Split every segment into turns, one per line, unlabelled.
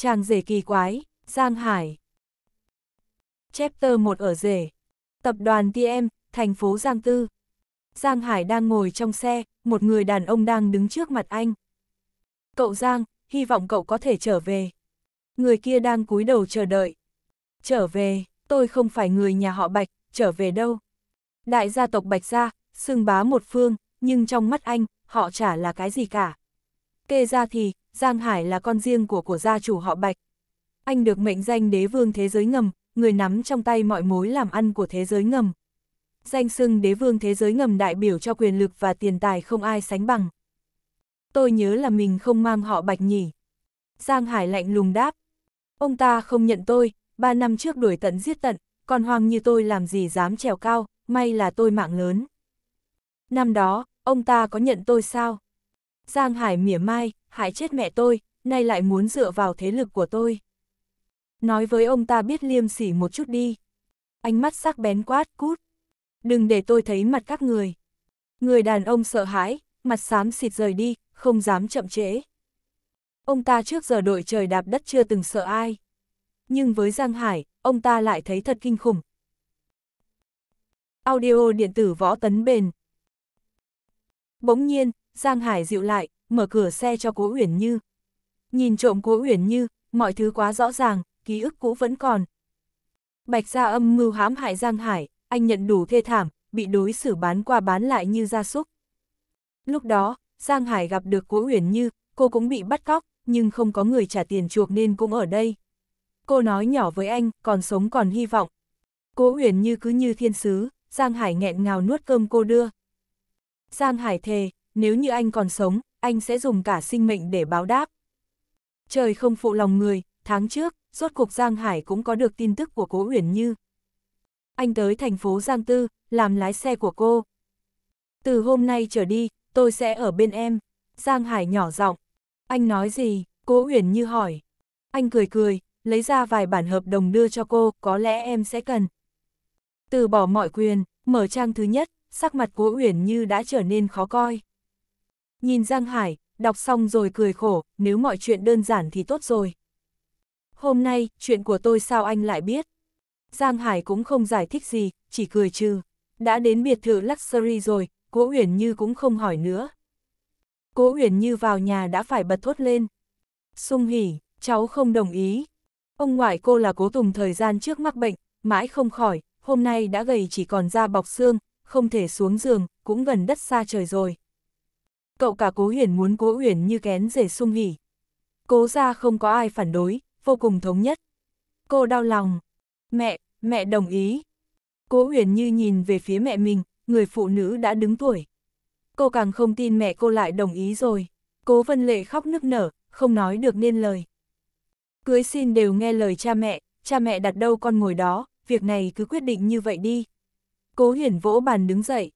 Chàng rể kỳ quái, Giang Hải. Chapter 1 ở rể. Tập đoàn TM, thành phố Giang Tư. Giang Hải đang ngồi trong xe, một người đàn ông đang đứng trước mặt anh. Cậu Giang, hy vọng cậu có thể trở về. Người kia đang cúi đầu chờ đợi. Trở về, tôi không phải người nhà họ Bạch, trở về đâu. Đại gia tộc Bạch gia, xưng bá một phương, nhưng trong mắt anh, họ chả là cái gì cả. Kê ra thì, Giang Hải là con riêng của của gia chủ họ Bạch. Anh được mệnh danh đế vương thế giới ngầm, người nắm trong tay mọi mối làm ăn của thế giới ngầm. Danh xưng đế vương thế giới ngầm đại biểu cho quyền lực và tiền tài không ai sánh bằng. Tôi nhớ là mình không mang họ Bạch nhỉ. Giang Hải lạnh lùng đáp. Ông ta không nhận tôi, ba năm trước đuổi tận giết tận, còn hoang như tôi làm gì dám trèo cao, may là tôi mạng lớn. Năm đó, ông ta có nhận tôi sao? Giang Hải mỉa mai hại chết mẹ tôi, nay lại muốn dựa vào thế lực của tôi. Nói với ông ta biết liêm sỉ một chút đi. Ánh mắt sắc bén quát cút. Đừng để tôi thấy mặt các người. Người đàn ông sợ hãi, mặt xám xịt rời đi, không dám chậm trễ. Ông ta trước giờ đội trời đạp đất chưa từng sợ ai. Nhưng với Giang Hải, ông ta lại thấy thật kinh khủng. Audio điện tử võ tấn bền. Bỗng nhiên, Giang Hải dịu lại, mở cửa xe cho Cố Uyển Như. Nhìn trộm Cố Uyển Như, mọi thứ quá rõ ràng, ký ức cũ vẫn còn. Bạch Gia Âm mưu hãm hại Giang Hải, anh nhận đủ thê thảm, bị đối xử bán qua bán lại như gia súc. Lúc đó, Giang Hải gặp được Cố Uyển Như, cô cũng bị bắt cóc, nhưng không có người trả tiền chuộc nên cũng ở đây. Cô nói nhỏ với anh, còn sống còn hy vọng. Cố Uyển Như cứ như thiên sứ, Giang Hải nghẹn ngào nuốt cơm cô đưa. Giang Hải thề, nếu như anh còn sống, anh sẽ dùng cả sinh mệnh để báo đáp. Trời không phụ lòng người, tháng trước, rốt cuộc Giang Hải cũng có được tin tức của Cố Uyển Như. Anh tới thành phố Giang Tư, làm lái xe của cô. Từ hôm nay trở đi, tôi sẽ ở bên em. Giang Hải nhỏ giọng. Anh nói gì? Cố Uyển Như hỏi. Anh cười cười, lấy ra vài bản hợp đồng đưa cho cô, có lẽ em sẽ cần. Từ bỏ mọi quyền, mở trang thứ nhất, sắc mặt Cố Uyển Như đã trở nên khó coi. Nhìn Giang Hải, đọc xong rồi cười khổ, nếu mọi chuyện đơn giản thì tốt rồi. Hôm nay, chuyện của tôi sao anh lại biết? Giang Hải cũng không giải thích gì, chỉ cười trừ. Đã đến biệt thự Luxury rồi, Cố Uyển Như cũng không hỏi nữa. Cố Uyển Như vào nhà đã phải bật thốt lên. Sung hỉ, cháu không đồng ý. Ông ngoại cô là cố tùng thời gian trước mắc bệnh, mãi không khỏi, hôm nay đã gầy chỉ còn da bọc xương, không thể xuống giường, cũng gần đất xa trời rồi cậu cả Cố Huyền muốn Cố Huyền như kén rể sung hỉ. Cố ra không có ai phản đối, vô cùng thống nhất. Cô đau lòng. Mẹ, mẹ đồng ý. Cố Huyền như nhìn về phía mẹ mình, người phụ nữ đã đứng tuổi. Cô càng không tin mẹ cô lại đồng ý rồi. Cố Vân Lệ khóc nức nở, không nói được nên lời. Cưới xin đều nghe lời cha mẹ, cha mẹ đặt đâu con ngồi đó, việc này cứ quyết định như vậy đi. Cố huyền vỗ bàn đứng dậy,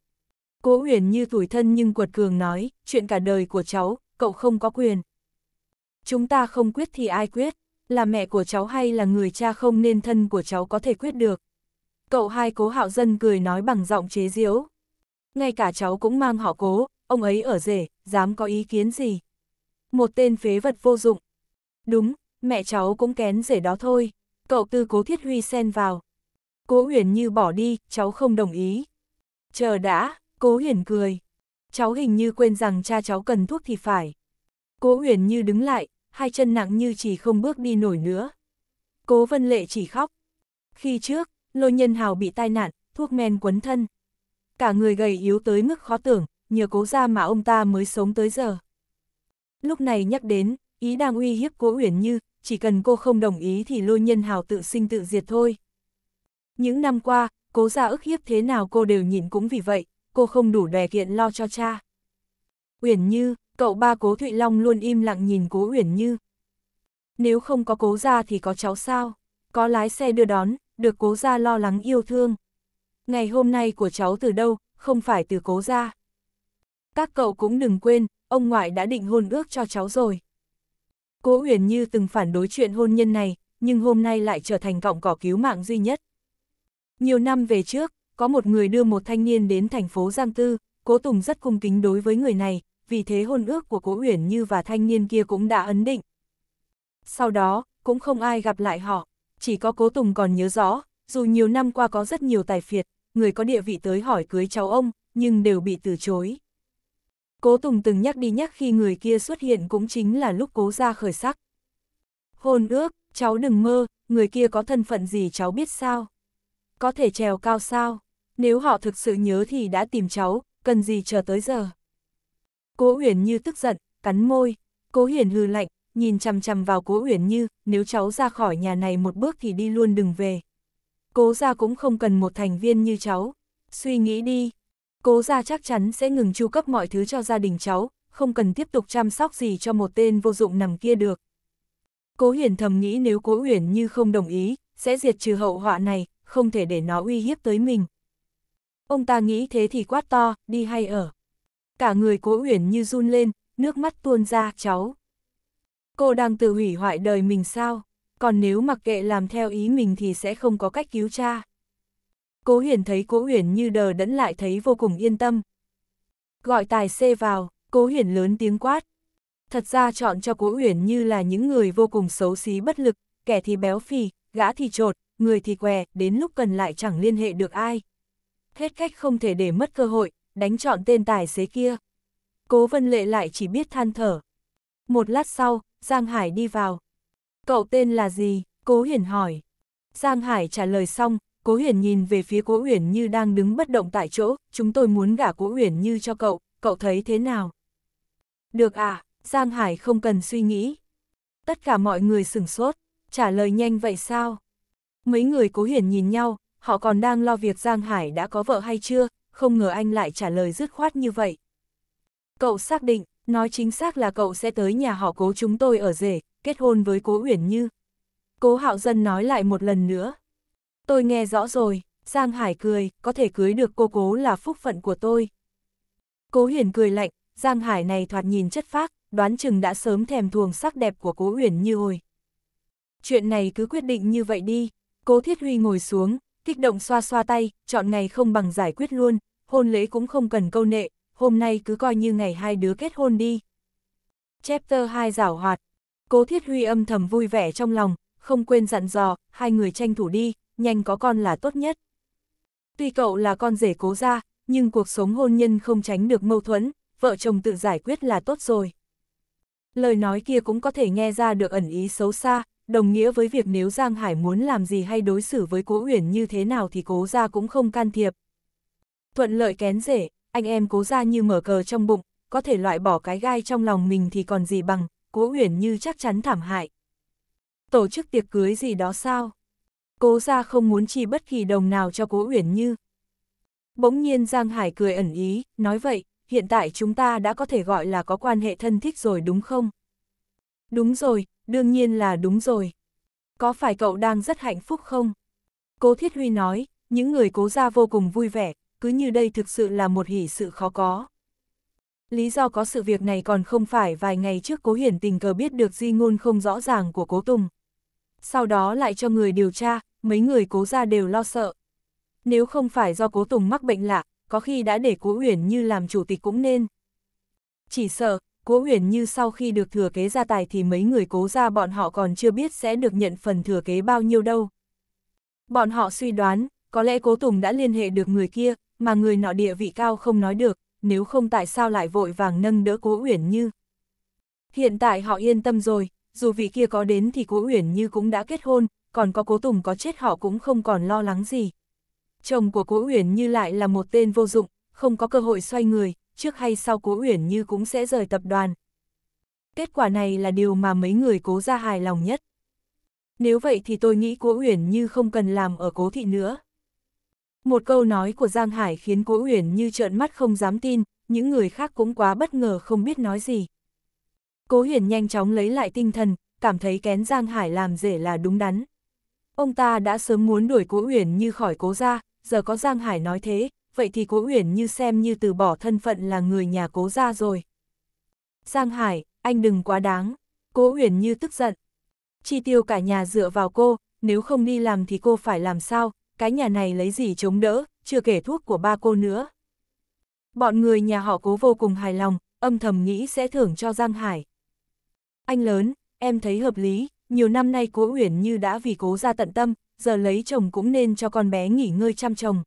Cố huyền như tuổi thân nhưng quật cường nói, chuyện cả đời của cháu, cậu không có quyền. Chúng ta không quyết thì ai quyết, là mẹ của cháu hay là người cha không nên thân của cháu có thể quyết được. Cậu hai cố hạo dân cười nói bằng giọng chế giễu. Ngay cả cháu cũng mang họ cố, ông ấy ở rể, dám có ý kiến gì. Một tên phế vật vô dụng. Đúng, mẹ cháu cũng kén rể đó thôi. Cậu tư cố thiết huy xen vào. Cố huyền như bỏ đi, cháu không đồng ý. Chờ đã, Cố Huyền cười. Cháu hình như quên rằng cha cháu cần thuốc thì phải. Cố Huyền như đứng lại, hai chân nặng như chỉ không bước đi nổi nữa. Cố Vân Lệ chỉ khóc. Khi trước, Lô Nhân Hào bị tai nạn, thuốc men quấn thân. Cả người gầy yếu tới mức khó tưởng, nhờ cố ra mà ông ta mới sống tới giờ. Lúc này nhắc đến, ý đang uy hiếp cố Huyền Như, chỉ cần cô không đồng ý thì Lô Nhân Hào tự sinh tự diệt thôi. Những năm qua, cố gia ức hiếp thế nào cô đều nhìn cũng vì vậy, cô không đủ đòe kiện lo cho cha. Uyển Như, cậu ba cố Thụy Long luôn im lặng nhìn cố Uyển Như. Nếu không có cố gia thì có cháu sao, có lái xe đưa đón, được cố gia lo lắng yêu thương. Ngày hôm nay của cháu từ đâu, không phải từ cố gia Các cậu cũng đừng quên, ông ngoại đã định hôn ước cho cháu rồi. Cố Uyển Như từng phản đối chuyện hôn nhân này, nhưng hôm nay lại trở thành cọng cỏ cứu mạng duy nhất. Nhiều năm về trước, có một người đưa một thanh niên đến thành phố Giang Tư, Cố Tùng rất cung kính đối với người này, vì thế hôn ước của Cố Uyển Như và thanh niên kia cũng đã ấn định. Sau đó, cũng không ai gặp lại họ, chỉ có Cố Tùng còn nhớ rõ, dù nhiều năm qua có rất nhiều tài phiệt, người có địa vị tới hỏi cưới cháu ông, nhưng đều bị từ chối. Cố Tùng từng nhắc đi nhắc khi người kia xuất hiện cũng chính là lúc cố ra khởi sắc. Hôn ước, cháu đừng mơ, người kia có thân phận gì cháu biết sao? Có thể trèo cao sao? nếu họ thực sự nhớ thì đã tìm cháu, cần gì chờ tới giờ. Cố Uyển Như tức giận, cắn môi, Cố Hiển hư lạnh, nhìn chằm chằm vào Cố Uyển Như, nếu cháu ra khỏi nhà này một bước thì đi luôn đừng về. Cố gia cũng không cần một thành viên như cháu, suy nghĩ đi. Cố gia chắc chắn sẽ ngừng chu cấp mọi thứ cho gia đình cháu, không cần tiếp tục chăm sóc gì cho một tên vô dụng nằm kia được. Cố Hiển thầm nghĩ nếu Cố Uyển Như không đồng ý, sẽ diệt trừ hậu họa này, không thể để nó uy hiếp tới mình. Ông ta nghĩ thế thì quát to, đi hay ở. Cả người cố uyển như run lên, nước mắt tuôn ra, cháu. Cô đang tự hủy hoại đời mình sao? Còn nếu mặc kệ làm theo ý mình thì sẽ không có cách cứu cha. Cố huyền thấy cố huyền như đờ đẫn lại thấy vô cùng yên tâm. Gọi tài xe vào, cố huyền lớn tiếng quát. Thật ra chọn cho cố huyền như là những người vô cùng xấu xí bất lực, kẻ thì béo phì, gã thì trột, người thì què, đến lúc cần lại chẳng liên hệ được ai hết cách không thể để mất cơ hội, đánh chọn tên tài xế kia. Cố Vân Lệ lại chỉ biết than thở. Một lát sau, Giang Hải đi vào. Cậu tên là gì? Cố Hiển hỏi. Giang Hải trả lời xong, Cố Hiển nhìn về phía Cố Uyển Như đang đứng bất động tại chỗ, chúng tôi muốn gả Cố Uyển Như cho cậu, cậu thấy thế nào? Được à, Giang Hải không cần suy nghĩ. Tất cả mọi người sửng sốt, trả lời nhanh vậy sao? Mấy người Cố Hiển nhìn nhau, họ còn đang lo việc Giang Hải đã có vợ hay chưa, không ngờ anh lại trả lời dứt khoát như vậy. Cậu xác định, nói chính xác là cậu sẽ tới nhà họ cố chúng tôi ở rể, kết hôn với cố Uyển Như. Cố Hạo Dân nói lại một lần nữa. Tôi nghe rõ rồi, Giang Hải cười, có thể cưới được cô cố là phúc phận của tôi. Cố Hiển cười lạnh, Giang Hải này thoạt nhìn chất phác, đoán chừng đã sớm thèm thuồng sắc đẹp của cố Uyển Như hồi. Chuyện này cứ quyết định như vậy đi, cố Thiết Huy ngồi xuống, kích động xoa xoa tay, chọn ngày không bằng giải quyết luôn, hôn lễ cũng không cần câu nệ, hôm nay cứ coi như ngày hai đứa kết hôn đi. Chapter 2 giảo hoạt, cố thiết huy âm thầm vui vẻ trong lòng, không quên dặn dò, hai người tranh thủ đi, nhanh có con là tốt nhất. Tuy cậu là con rể cố ra, nhưng cuộc sống hôn nhân không tránh được mâu thuẫn, vợ chồng tự giải quyết là tốt rồi. Lời nói kia cũng có thể nghe ra được ẩn ý xấu xa, đồng nghĩa với việc nếu Giang Hải muốn làm gì hay đối xử với Cố Uyển như thế nào thì Cố gia cũng không can thiệp. Thuận lợi kén rể, anh em Cố gia như mở cờ trong bụng, có thể loại bỏ cái gai trong lòng mình thì còn gì bằng, Cố Uyển như chắc chắn thảm hại. Tổ chức tiệc cưới gì đó sao? Cố gia không muốn chi bất kỳ đồng nào cho Cố Uyển Như. Bỗng nhiên Giang Hải cười ẩn ý, nói vậy, hiện tại chúng ta đã có thể gọi là có quan hệ thân thích rồi đúng không? Đúng rồi, Đương nhiên là đúng rồi. Có phải cậu đang rất hạnh phúc không? Cố Thiết Huy nói, những người cố gia vô cùng vui vẻ, cứ như đây thực sự là một hỷ sự khó có. Lý do có sự việc này còn không phải vài ngày trước Cố Hiển tình cờ biết được di ngôn không rõ ràng của Cố Tùng. Sau đó lại cho người điều tra, mấy người cố gia đều lo sợ. Nếu không phải do Cố Tùng mắc bệnh lạ, có khi đã để Cố Uyển như làm chủ tịch cũng nên. Chỉ sợ, Cố huyền như sau khi được thừa kế gia tài thì mấy người cố gia bọn họ còn chưa biết sẽ được nhận phần thừa kế bao nhiêu đâu. Bọn họ suy đoán, có lẽ cố Tùng đã liên hệ được người kia, mà người nọ địa vị cao không nói được, nếu không tại sao lại vội vàng nâng đỡ cố Huyền như. Hiện tại họ yên tâm rồi, dù vị kia có đến thì cố Huyền như cũng đã kết hôn, còn có cố Tùng có chết họ cũng không còn lo lắng gì. Chồng của cố Huyền như lại là một tên vô dụng, không có cơ hội xoay người, trước hay sau Cố Uyển Như cũng sẽ rời tập đoàn. Kết quả này là điều mà mấy người cố ra hài lòng nhất. Nếu vậy thì tôi nghĩ Cố Uyển Như không cần làm ở Cố Thị nữa. Một câu nói của Giang Hải khiến Cố Uyển Như trợn mắt không dám tin, những người khác cũng quá bất ngờ không biết nói gì. Cố uyển nhanh chóng lấy lại tinh thần, cảm thấy kén Giang Hải làm rể là đúng đắn. Ông ta đã sớm muốn đuổi Cố Uyển Như khỏi Cố gia, giờ có Giang Hải nói thế, vậy thì Cố Uyển Như xem như từ bỏ thân phận là người nhà Cố gia rồi. Giang Hải, anh đừng quá đáng. Cố Uyển Như tức giận. Chi tiêu cả nhà dựa vào cô, nếu không đi làm thì cô phải làm sao, cái nhà này lấy gì chống đỡ, chưa kể thuốc của ba cô nữa. Bọn người nhà họ cố vô cùng hài lòng, âm thầm nghĩ sẽ thưởng cho Giang Hải. Anh lớn, em thấy hợp lý, nhiều năm nay cố Uyển Như đã vì cố ra tận tâm, giờ lấy chồng cũng nên cho con bé nghỉ ngơi chăm chồng.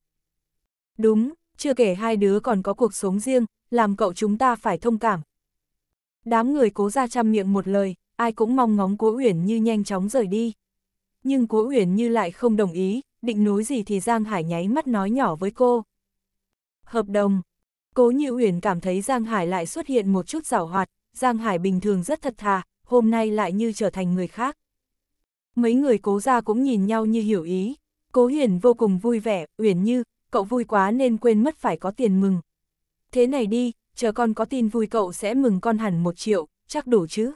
Đúng, chưa kể hai đứa còn có cuộc sống riêng, làm cậu chúng ta phải thông cảm. Đám người cố ra chăm miệng một lời, ai cũng mong ngóng cố Uyển Như nhanh chóng rời đi. Nhưng cố Uyển Như lại không đồng ý, định nối gì thì Giang Hải nháy mắt nói nhỏ với cô. Hợp đồng. Cố Như Uyển cảm thấy Giang Hải lại xuất hiện một chút giảo hoạt, Giang Hải bình thường rất thật thà, hôm nay lại như trở thành người khác. Mấy người cố ra cũng nhìn nhau như hiểu ý. Cố Hiển vô cùng vui vẻ, Uyển Như, cậu vui quá nên quên mất phải có tiền mừng. Thế này đi, chờ con có tin vui cậu sẽ mừng con hẳn một triệu, chắc đủ chứ.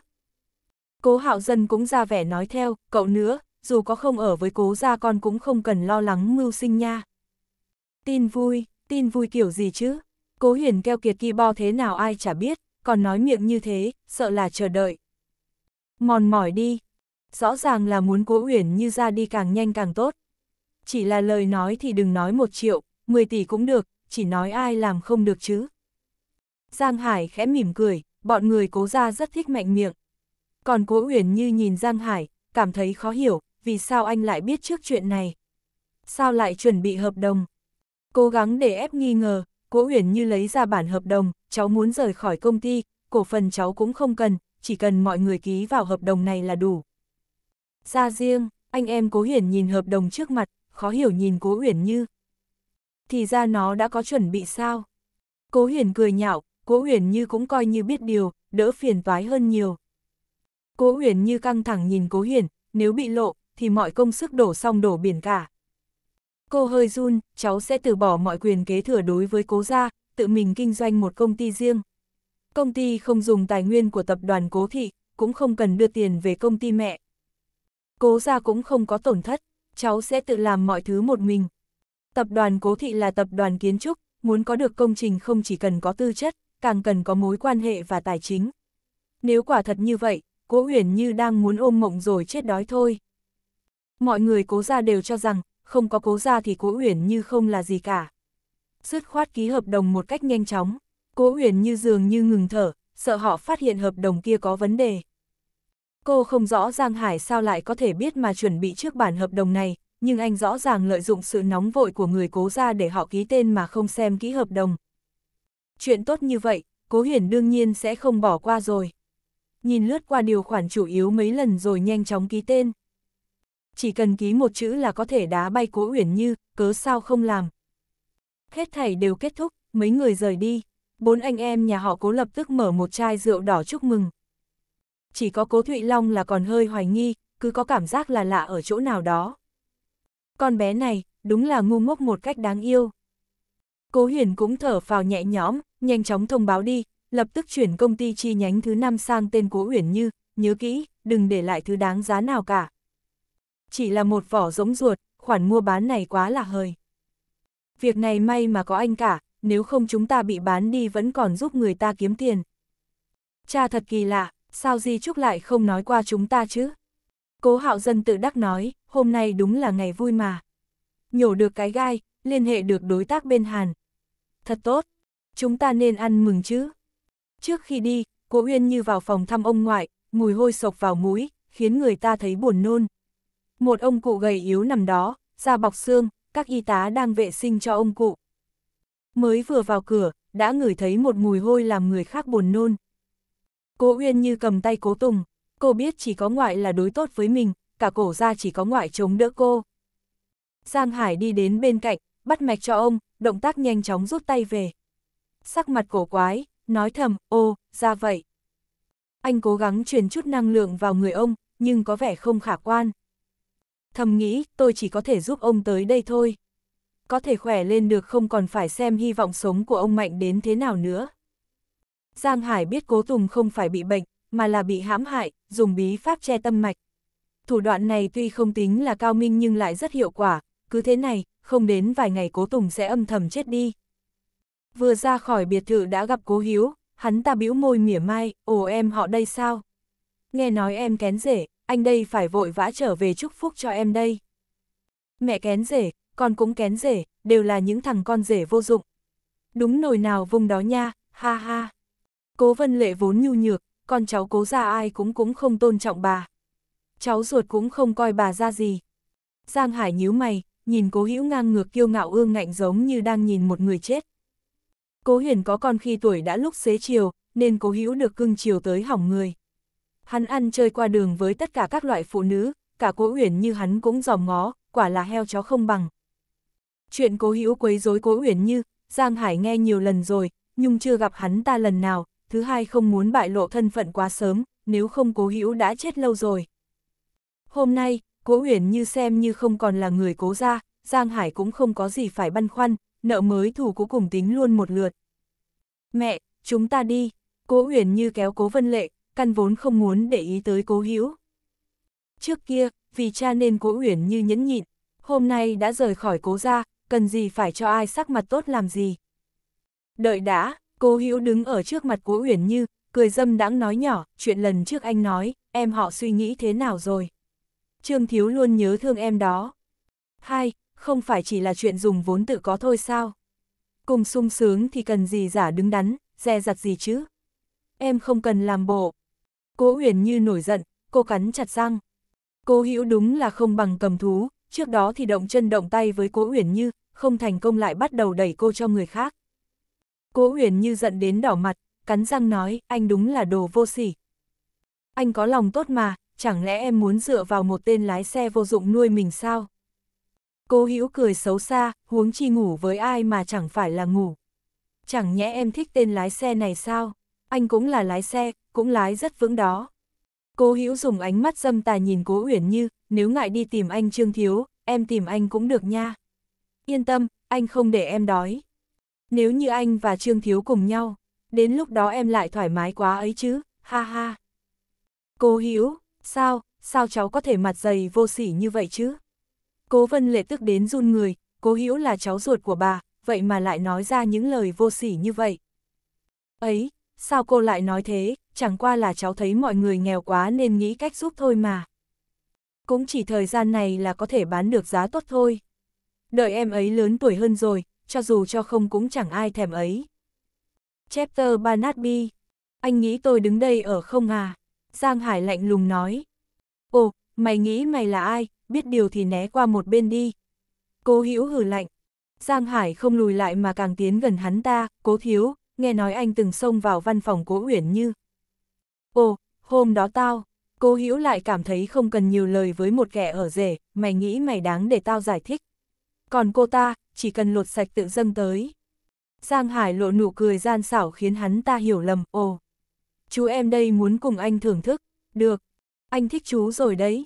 Cố hạo dân cũng ra vẻ nói theo, cậu nữa, dù có không ở với cố gia con cũng không cần lo lắng mưu sinh nha. Tin vui, tin vui kiểu gì chứ? Cố huyền keo kiệt kỳ bo thế nào ai chả biết, còn nói miệng như thế, sợ là chờ đợi. Mòn mỏi đi. Rõ ràng là muốn cố huyền như ra đi càng nhanh càng tốt. Chỉ là lời nói thì đừng nói một triệu, 10 tỷ cũng được, chỉ nói ai làm không được chứ. Giang Hải khẽ mỉm cười, bọn người cố ra rất thích mạnh miệng. Còn cố uyển như nhìn Giang Hải, cảm thấy khó hiểu, vì sao anh lại biết trước chuyện này. Sao lại chuẩn bị hợp đồng? Cố gắng để ép nghi ngờ, cố uyển như lấy ra bản hợp đồng, cháu muốn rời khỏi công ty, cổ phần cháu cũng không cần, chỉ cần mọi người ký vào hợp đồng này là đủ. Ra riêng, anh em cố hiển nhìn hợp đồng trước mặt, khó hiểu nhìn cố uyển như thì ra nó đã có chuẩn bị sao. Cố huyền cười nhạo, cố huyền như cũng coi như biết điều, đỡ phiền toái hơn nhiều. Cố huyền như căng thẳng nhìn cố huyền, nếu bị lộ, thì mọi công sức đổ xong đổ biển cả. Cô hơi run, cháu sẽ từ bỏ mọi quyền kế thừa đối với cố gia, tự mình kinh doanh một công ty riêng. Công ty không dùng tài nguyên của tập đoàn cố thị, cũng không cần đưa tiền về công ty mẹ. Cố gia cũng không có tổn thất, cháu sẽ tự làm mọi thứ một mình, Tập đoàn Cố Thị là tập đoàn kiến trúc, muốn có được công trình không chỉ cần có tư chất, càng cần có mối quan hệ và tài chính. Nếu quả thật như vậy, Cố Huyền như đang muốn ôm mộng rồi chết đói thôi. Mọi người cố gia đều cho rằng, không có cố gia thì Cố Huyền như không là gì cả. Dứt khoát ký hợp đồng một cách nhanh chóng, Cố Huyền như dường như ngừng thở, sợ họ phát hiện hợp đồng kia có vấn đề. Cô không rõ Giang Hải sao lại có thể biết mà chuẩn bị trước bản hợp đồng này, nhưng anh rõ ràng lợi dụng sự nóng vội của người cố ra để họ ký tên mà không xem kỹ hợp đồng. Chuyện tốt như vậy, cố hiển đương nhiên sẽ không bỏ qua rồi. Nhìn lướt qua điều khoản chủ yếu mấy lần rồi nhanh chóng ký tên. Chỉ cần ký một chữ là có thể đá bay cố uyển như, cớ sao không làm. Hết thảy đều kết thúc, mấy người rời đi. Bốn anh em nhà họ cố lập tức mở một chai rượu đỏ chúc mừng. Chỉ có cố Thụy Long là còn hơi hoài nghi, cứ có cảm giác là lạ ở chỗ nào đó con bé này, đúng là ngu ngốc một cách đáng yêu. Cố huyền cũng thở phào nhẹ nhõm, nhanh chóng thông báo đi, lập tức chuyển công ty chi nhánh thứ năm sang tên cố huyền như, nhớ kỹ, đừng để lại thứ đáng giá nào cả. Chỉ là một vỏ giống ruột, khoản mua bán này quá là hời. Việc này may mà có anh cả, nếu không chúng ta bị bán đi vẫn còn giúp người ta kiếm tiền. Cha thật kỳ lạ, sao Di Trúc lại không nói qua chúng ta chứ? Cố hạo dân tự đắc nói, hôm nay đúng là ngày vui mà. Nhổ được cái gai, liên hệ được đối tác bên Hàn. Thật tốt, chúng ta nên ăn mừng chứ. Trước khi đi, cố Uyên như vào phòng thăm ông ngoại, mùi hôi sộc vào mũi, khiến người ta thấy buồn nôn. Một ông cụ gầy yếu nằm đó, da bọc xương, các y tá đang vệ sinh cho ông cụ. Mới vừa vào cửa, đã ngửi thấy một mùi hôi làm người khác buồn nôn. Cố Uyên như cầm tay Cố Tùng, cô biết chỉ có ngoại là đối tốt với mình, cả cổ ra chỉ có ngoại chống đỡ cô. Giang Hải đi đến bên cạnh, bắt mạch cho ông, động tác nhanh chóng rút tay về. Sắc mặt cổ quái, nói thầm, ô, ra vậy. Anh cố gắng truyền chút năng lượng vào người ông, nhưng có vẻ không khả quan. Thầm nghĩ, tôi chỉ có thể giúp ông tới đây thôi. Có thể khỏe lên được không còn phải xem hy vọng sống của ông mạnh đến thế nào nữa. Giang Hải biết cố Tùng không phải bị bệnh, mà là bị hãm hại, dùng bí pháp che tâm mạch. Thủ đoạn này tuy không tính là cao minh nhưng lại rất hiệu quả, cứ thế này, không đến vài ngày cố Tùng sẽ âm thầm chết đi. Vừa ra khỏi biệt thự đã gặp cố Hiếu, hắn ta bĩu môi mỉa mai, ồ em họ đây sao? Nghe nói em kén rể, anh đây phải vội vã trở về chúc phúc cho em đây. Mẹ kén rể, con cũng kén rể, đều là những thằng con rể vô dụng. Đúng nồi nào vùng đó nha, ha ha. Cố vân lệ vốn nhu nhược, con cháu cố ra ai cũng cũng không tôn trọng bà. Cháu ruột cũng không coi bà ra gì. Giang Hải nhíu mày, nhìn cố hữu ngang ngược kiêu ngạo ương ngạnh giống như đang nhìn một người chết. Cố huyền có con khi tuổi đã lúc xế chiều, nên cố hữu được cưng chiều tới hỏng người. Hắn ăn chơi qua đường với tất cả các loại phụ nữ, cả cố Huyền như hắn cũng dòm ngó, quả là heo chó không bằng. Chuyện cố hữu quấy rối cố Huyền như, Giang Hải nghe nhiều lần rồi, nhưng chưa gặp hắn ta lần nào, thứ hai không muốn bại lộ thân phận quá sớm, nếu không cố hữu đã chết lâu rồi. Hôm nay, cố huyền như xem như không còn là người cố ra, Giang Hải cũng không có gì phải băn khoăn, nợ mới thủ cố cùng tính luôn một lượt. Mẹ, chúng ta đi, cố huyền như kéo cố vân lệ, căn vốn không muốn để ý tới cố hữu. Trước kia, vì cha nên cố huyền như nhẫn nhịn, hôm nay đã rời khỏi cố ra, cần gì phải cho ai sắc mặt tốt làm gì. Đợi đã, Cô Hữu đứng ở trước mặt Cố Uyển Như, cười dâm đãng nói nhỏ, chuyện lần trước anh nói, em họ suy nghĩ thế nào rồi. Trương Thiếu luôn nhớ thương em đó. Hai, không phải chỉ là chuyện dùng vốn tự có thôi sao? Cùng sung sướng thì cần gì giả đứng đắn, dè dặt gì chứ? Em không cần làm bộ. Cố Uyển Như nổi giận, cô cắn chặt răng. Cô Hữu đúng là không bằng cầm thú, trước đó thì động chân động tay với Cố Uyển Như, không thành công lại bắt đầu đẩy cô cho người khác. Cố huyền như giận đến đỏ mặt, cắn răng nói, anh đúng là đồ vô sỉ. Anh có lòng tốt mà, chẳng lẽ em muốn dựa vào một tên lái xe vô dụng nuôi mình sao? Cố hữu cười xấu xa, huống chi ngủ với ai mà chẳng phải là ngủ. Chẳng nhẽ em thích tên lái xe này sao? Anh cũng là lái xe, cũng lái rất vững đó. Cố hữu dùng ánh mắt dâm tà nhìn cố Huyền như, nếu ngại đi tìm anh Trương Thiếu, em tìm anh cũng được nha. Yên tâm, anh không để em đói. Nếu như anh và Trương Thiếu cùng nhau, đến lúc đó em lại thoải mái quá ấy chứ, ha ha. Cô hiếu sao, sao cháu có thể mặt dày vô sỉ như vậy chứ? Cố Vân Lệ tức đến run người, cố hiếu là cháu ruột của bà, vậy mà lại nói ra những lời vô sỉ như vậy. Ấy, sao cô lại nói thế, chẳng qua là cháu thấy mọi người nghèo quá nên nghĩ cách giúp thôi mà. Cũng chỉ thời gian này là có thể bán được giá tốt thôi. Đợi em ấy lớn tuổi hơn rồi, cho dù cho không cũng chẳng ai thèm ấy. Chapter Banatby, anh nghĩ tôi đứng đây ở không à? Giang Hải lạnh lùng nói. Ồ, mày nghĩ mày là ai, biết điều thì né qua một bên đi. Cố Hữu hử lạnh. Giang Hải không lùi lại mà càng tiến gần hắn ta, cố thiếu, nghe nói anh từng xông vào văn phòng cố uyển như. Ồ, hôm đó tao, cố Hữu lại cảm thấy không cần nhiều lời với một kẻ ở rể, mày nghĩ mày đáng để tao giải thích. Còn cô ta, chỉ cần lột sạch tự dâng tới. Giang Hải lộ nụ cười gian xảo khiến hắn ta hiểu lầm, ồ. Chú em đây muốn cùng anh thưởng thức, được, anh thích chú rồi đấy.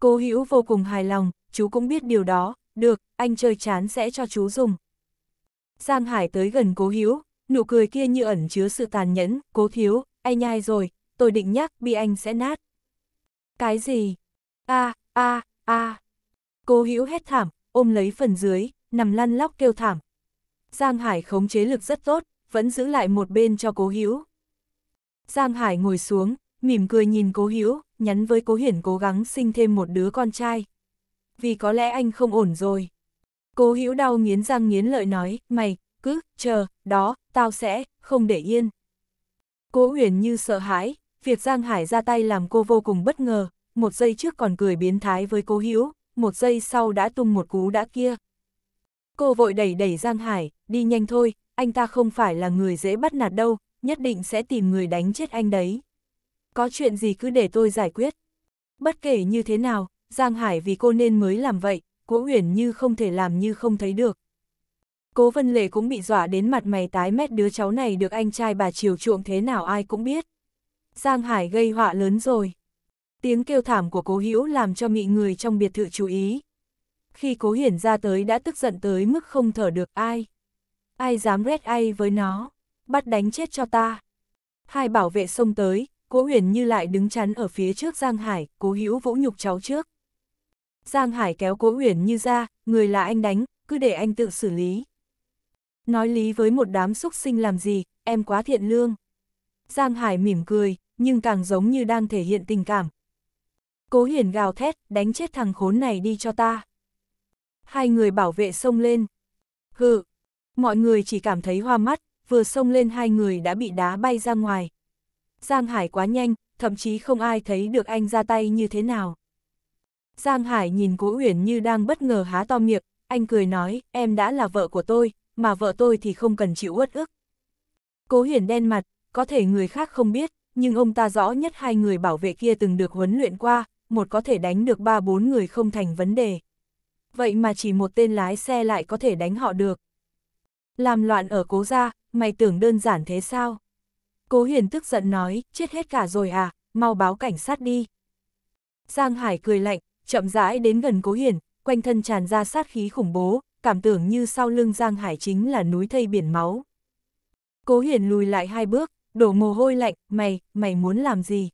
Cô Hữu vô cùng hài lòng, chú cũng biết điều đó, được, anh chơi chán sẽ cho chú dùng. Giang Hải tới gần cố Hữu nụ cười kia như ẩn chứa sự tàn nhẫn, cố thiếu, anh nhai rồi, tôi định nhắc bị anh sẽ nát. Cái gì? a a a Cố Hữu hét thảm, ôm lấy phần dưới, nằm lăn lóc kêu thảm. Giang Hải khống chế lực rất tốt, vẫn giữ lại một bên cho cố Hữu. Giang Hải ngồi xuống, mỉm cười nhìn cố Hữu, nhắn với cố Hiển cố gắng sinh thêm một đứa con trai. Vì có lẽ anh không ổn rồi. Cố Hữu đau nghiến răng nghiến lợi nói, mày, cứ, chờ, đó, tao sẽ, không để yên. Cố Huyền như sợ hãi, việc Giang Hải ra tay làm cô vô cùng bất ngờ, một giây trước còn cười biến thái với cố Hữu, một giây sau đã tung một cú đã kia. Cô vội đẩy đẩy Giang Hải, đi nhanh thôi, anh ta không phải là người dễ bắt nạt đâu, nhất định sẽ tìm người đánh chết anh đấy. Có chuyện gì cứ để tôi giải quyết. Bất kể như thế nào, Giang Hải vì cô nên mới làm vậy, Cố Uyển Như không thể làm như không thấy được. Cố Vân Lệ cũng bị dọa đến mặt mày tái mét đứa cháu này được anh trai bà chiều chuộng thế nào ai cũng biết. Giang Hải gây họa lớn rồi. Tiếng kêu thảm của Cố Hữu làm cho mị người trong biệt thự chú ý, khi cố hiển ra tới đã tức giận tới mức không thở được ai. Ai dám rét ai với nó, bắt đánh chết cho ta. Hai bảo vệ xông tới, cố huyền như lại đứng chắn ở phía trước Giang Hải, cố hữu vũ nhục cháu trước. Giang Hải kéo cố huyền như ra, người là anh đánh, cứ để anh tự xử lý. Nói lý với một đám xúc sinh làm gì, em quá thiện lương. Giang Hải mỉm cười, nhưng càng giống như đang thể hiện tình cảm. Cố Hiển gào thét, đánh chết thằng khốn này đi cho ta hai người bảo vệ xông lên. Hừ, mọi người chỉ cảm thấy hoa mắt, vừa xông lên hai người đã bị đá bay ra ngoài. Giang Hải quá nhanh, thậm chí không ai thấy được anh ra tay như thế nào. Giang Hải nhìn Cố Uyển như đang bất ngờ há to miệng, anh cười nói, em đã là vợ của tôi, mà vợ tôi thì không cần chịu uất ức. Cố Hiển đen mặt, có thể người khác không biết, nhưng ông ta rõ nhất hai người bảo vệ kia từng được huấn luyện qua, một có thể đánh được ba bốn người không thành vấn đề vậy mà chỉ một tên lái xe lại có thể đánh họ được. Làm loạn ở cố gia, mày tưởng đơn giản thế sao? Cố huyền tức giận nói, chết hết cả rồi à, mau báo cảnh sát đi. Giang Hải cười lạnh, chậm rãi đến gần cố huyền, quanh thân tràn ra sát khí khủng bố, cảm tưởng như sau lưng Giang Hải chính là núi thây biển máu. Cố huyền lùi lại hai bước, đổ mồ hôi lạnh, mày, mày muốn làm gì?